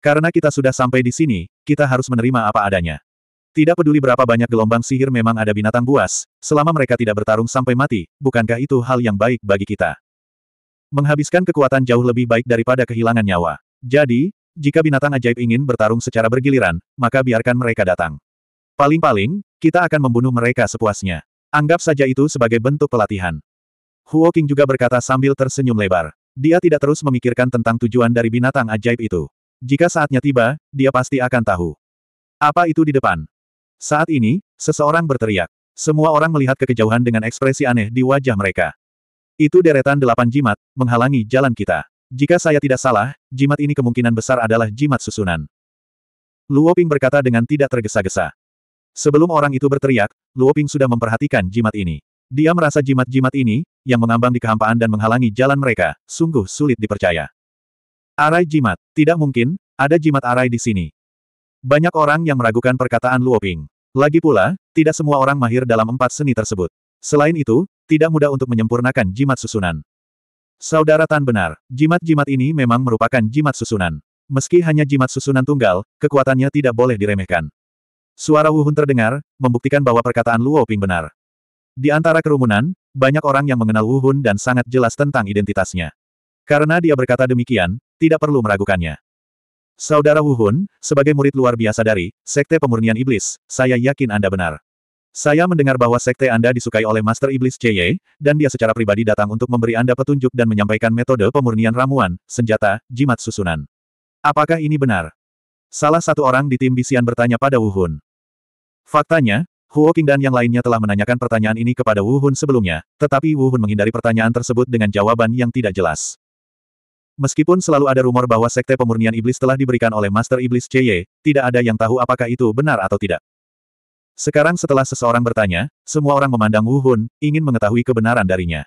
Karena kita sudah sampai di sini, kita harus menerima apa adanya. Tidak peduli berapa banyak gelombang sihir memang ada binatang buas, selama mereka tidak bertarung sampai mati, bukankah itu hal yang baik bagi kita? Menghabiskan kekuatan jauh lebih baik daripada kehilangan nyawa. Jadi, jika binatang ajaib ingin bertarung secara bergiliran, maka biarkan mereka datang. Paling-paling, kita akan membunuh mereka sepuasnya. Anggap saja itu sebagai bentuk pelatihan. Huo King juga berkata sambil tersenyum lebar. Dia tidak terus memikirkan tentang tujuan dari binatang ajaib itu. Jika saatnya tiba, dia pasti akan tahu. Apa itu di depan? Saat ini, seseorang berteriak. Semua orang melihat ke dengan ekspresi aneh di wajah mereka. Itu deretan delapan jimat, menghalangi jalan kita. Jika saya tidak salah, jimat ini kemungkinan besar adalah jimat susunan. Luoping berkata dengan tidak tergesa-gesa. Sebelum orang itu berteriak, Luoping sudah memperhatikan jimat ini. Dia merasa jimat-jimat ini, yang mengambang di kehampaan dan menghalangi jalan mereka, sungguh sulit dipercaya. Arai jimat. Tidak mungkin, ada jimat arai di sini. Banyak orang yang meragukan perkataan Luoping. Lagi pula, tidak semua orang mahir dalam empat seni tersebut. Selain itu, tidak mudah untuk menyempurnakan jimat susunan. Saudara Tan benar, jimat-jimat ini memang merupakan jimat susunan. Meski hanya jimat susunan tunggal, kekuatannya tidak boleh diremehkan. Suara Wuhun terdengar, membuktikan bahwa perkataan Luoping benar. Di antara kerumunan, banyak orang yang mengenal Wu Hun dan sangat jelas tentang identitasnya. Karena dia berkata demikian, tidak perlu meragukannya. Saudara Wu Hun. sebagai murid luar biasa dari Sekte Pemurnian Iblis, saya yakin Anda benar. Saya mendengar bahwa sekte Anda disukai oleh Master Iblis CY, dan dia secara pribadi datang untuk memberi Anda petunjuk dan menyampaikan metode pemurnian ramuan, senjata, jimat susunan. Apakah ini benar? Salah satu orang di tim Bisian bertanya pada Wu Hun. Faktanya, Huo King dan yang lainnya telah menanyakan pertanyaan ini kepada Wu Hun sebelumnya, tetapi Wu Hun menghindari pertanyaan tersebut dengan jawaban yang tidak jelas. Meskipun selalu ada rumor bahwa Sekte Pemurnian Iblis telah diberikan oleh Master Iblis CY, tidak ada yang tahu apakah itu benar atau tidak. Sekarang setelah seseorang bertanya, semua orang memandang Wu Hun, ingin mengetahui kebenaran darinya.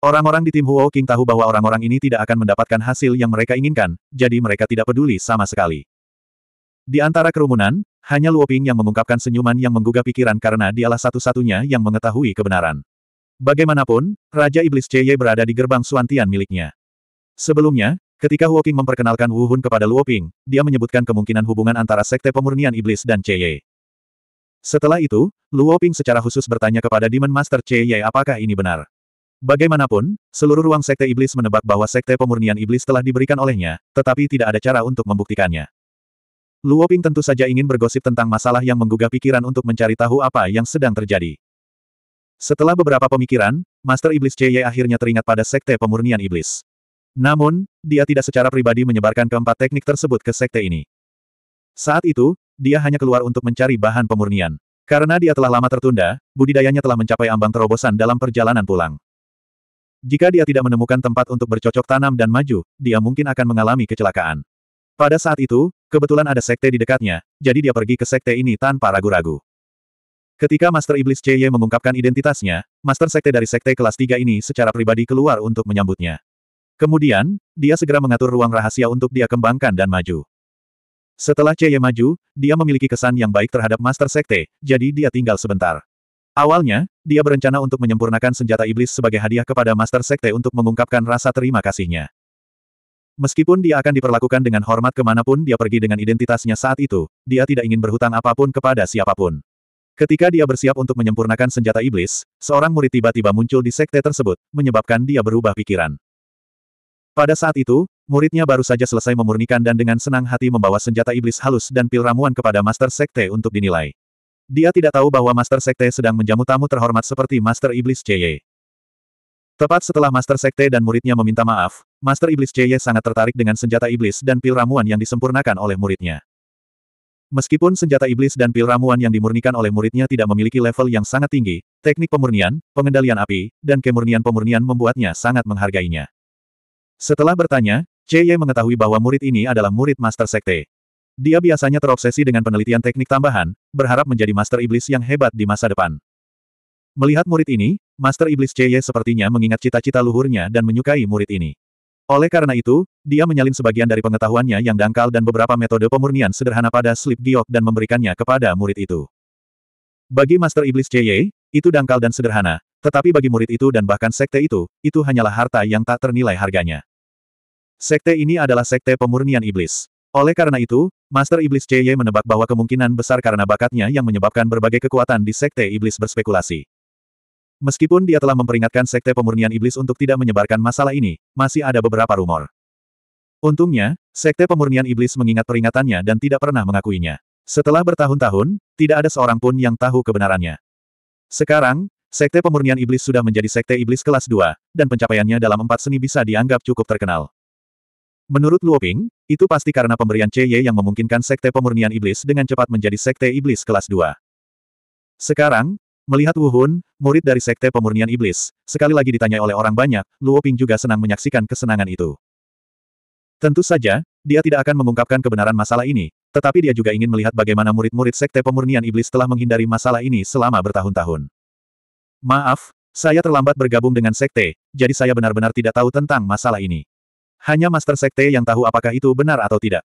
Orang-orang di tim Huo King tahu bahwa orang-orang ini tidak akan mendapatkan hasil yang mereka inginkan, jadi mereka tidak peduli sama sekali. Di antara kerumunan, hanya Luo Ping yang mengungkapkan senyuman yang menggugah pikiran karena dialah satu-satunya yang mengetahui kebenaran. Bagaimanapun, Raja Iblis CY berada di gerbang Suantian miliknya. Sebelumnya, ketika Huo memperkenalkan Wu Hun kepada Luoping, dia menyebutkan kemungkinan hubungan antara Sekte Pemurnian Iblis dan Cheye. Setelah itu, Luoping secara khusus bertanya kepada Demon Master Cheye apakah ini benar. Bagaimanapun, seluruh ruang Sekte Iblis menebak bahwa Sekte Pemurnian Iblis telah diberikan olehnya, tetapi tidak ada cara untuk membuktikannya. Luoping tentu saja ingin bergosip tentang masalah yang menggugah pikiran untuk mencari tahu apa yang sedang terjadi. Setelah beberapa pemikiran, Master Iblis Cheye akhirnya teringat pada Sekte Pemurnian Iblis. Namun, dia tidak secara pribadi menyebarkan keempat teknik tersebut ke sekte ini. Saat itu, dia hanya keluar untuk mencari bahan pemurnian. Karena dia telah lama tertunda, budidayanya telah mencapai ambang terobosan dalam perjalanan pulang. Jika dia tidak menemukan tempat untuk bercocok tanam dan maju, dia mungkin akan mengalami kecelakaan. Pada saat itu, kebetulan ada sekte di dekatnya, jadi dia pergi ke sekte ini tanpa ragu-ragu. Ketika Master Iblis Cheye mengungkapkan identitasnya, Master Sekte dari Sekte kelas 3 ini secara pribadi keluar untuk menyambutnya. Kemudian, dia segera mengatur ruang rahasia untuk dia kembangkan dan maju. Setelah Ceye maju, dia memiliki kesan yang baik terhadap Master Sekte, jadi dia tinggal sebentar. Awalnya, dia berencana untuk menyempurnakan senjata iblis sebagai hadiah kepada Master Sekte untuk mengungkapkan rasa terima kasihnya. Meskipun dia akan diperlakukan dengan hormat kemanapun dia pergi dengan identitasnya saat itu, dia tidak ingin berhutang apapun kepada siapapun. Ketika dia bersiap untuk menyempurnakan senjata iblis, seorang murid tiba-tiba muncul di sekte tersebut, menyebabkan dia berubah pikiran. Pada saat itu, muridnya baru saja selesai memurnikan dan dengan senang hati membawa senjata iblis halus dan pil ramuan kepada Master Sekte untuk dinilai. Dia tidak tahu bahwa Master Sekte sedang menjamu tamu terhormat seperti Master Iblis CY. Tepat setelah Master Sekte dan muridnya meminta maaf, Master Iblis CY sangat tertarik dengan senjata iblis dan pil ramuan yang disempurnakan oleh muridnya. Meskipun senjata iblis dan pil ramuan yang dimurnikan oleh muridnya tidak memiliki level yang sangat tinggi, teknik pemurnian, pengendalian api, dan kemurnian pemurnian membuatnya sangat menghargainya. Setelah bertanya, Ye mengetahui bahwa murid ini adalah murid Master Sekte. Dia biasanya terobsesi dengan penelitian teknik tambahan, berharap menjadi Master Iblis yang hebat di masa depan. Melihat murid ini, Master Iblis Ye sepertinya mengingat cita-cita luhurnya dan menyukai murid ini. Oleh karena itu, dia menyalin sebagian dari pengetahuannya yang dangkal dan beberapa metode pemurnian sederhana pada slip giok dan memberikannya kepada murid itu. Bagi Master Iblis Ye, itu dangkal dan sederhana, tetapi bagi murid itu dan bahkan sekte itu, itu hanyalah harta yang tak ternilai harganya. Sekte ini adalah sekte pemurnian iblis. Oleh karena itu, Master Iblis CY menebak bahwa kemungkinan besar karena bakatnya yang menyebabkan berbagai kekuatan di sekte iblis berspekulasi. Meskipun dia telah memperingatkan sekte pemurnian iblis untuk tidak menyebarkan masalah ini, masih ada beberapa rumor. Untungnya, sekte pemurnian iblis mengingat peringatannya dan tidak pernah mengakuinya. Setelah bertahun-tahun, tidak ada seorang pun yang tahu kebenarannya. Sekarang, sekte pemurnian iblis sudah menjadi sekte iblis kelas 2, dan pencapaiannya dalam empat seni bisa dianggap cukup terkenal. Menurut Luoping, itu pasti karena pemberian CY yang memungkinkan Sekte Pemurnian Iblis dengan cepat menjadi Sekte Iblis kelas 2. Sekarang, melihat Wu Hun, murid dari Sekte Pemurnian Iblis, sekali lagi ditanya oleh orang banyak, Luoping juga senang menyaksikan kesenangan itu. Tentu saja, dia tidak akan mengungkapkan kebenaran masalah ini, tetapi dia juga ingin melihat bagaimana murid-murid Sekte Pemurnian Iblis telah menghindari masalah ini selama bertahun-tahun. Maaf, saya terlambat bergabung dengan Sekte, jadi saya benar-benar tidak tahu tentang masalah ini. Hanya Master Sekte yang tahu apakah itu benar atau tidak.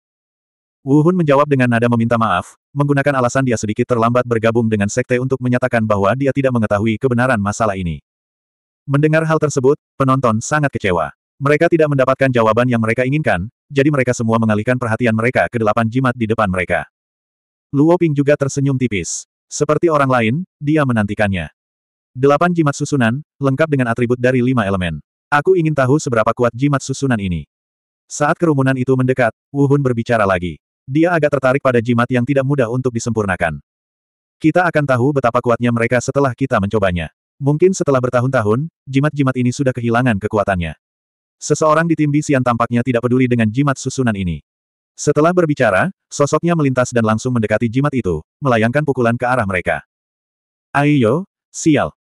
Wuhun menjawab dengan nada meminta maaf, menggunakan alasan dia sedikit terlambat bergabung dengan sekte untuk menyatakan bahwa dia tidak mengetahui kebenaran masalah ini. Mendengar hal tersebut, penonton sangat kecewa. Mereka tidak mendapatkan jawaban yang mereka inginkan, jadi mereka semua mengalihkan perhatian mereka ke delapan jimat di depan mereka. Luo Ping juga tersenyum tipis. Seperti orang lain, dia menantikannya. Delapan jimat susunan, lengkap dengan atribut dari lima elemen. Aku ingin tahu seberapa kuat jimat susunan ini. Saat kerumunan itu mendekat, Wu Hun berbicara lagi. Dia agak tertarik pada jimat yang tidak mudah untuk disempurnakan. Kita akan tahu betapa kuatnya mereka setelah kita mencobanya. Mungkin setelah bertahun-tahun, jimat-jimat ini sudah kehilangan kekuatannya. Seseorang di tim Bisian tampaknya tidak peduli dengan jimat susunan ini. Setelah berbicara, sosoknya melintas dan langsung mendekati jimat itu, melayangkan pukulan ke arah mereka. Ayo, sial.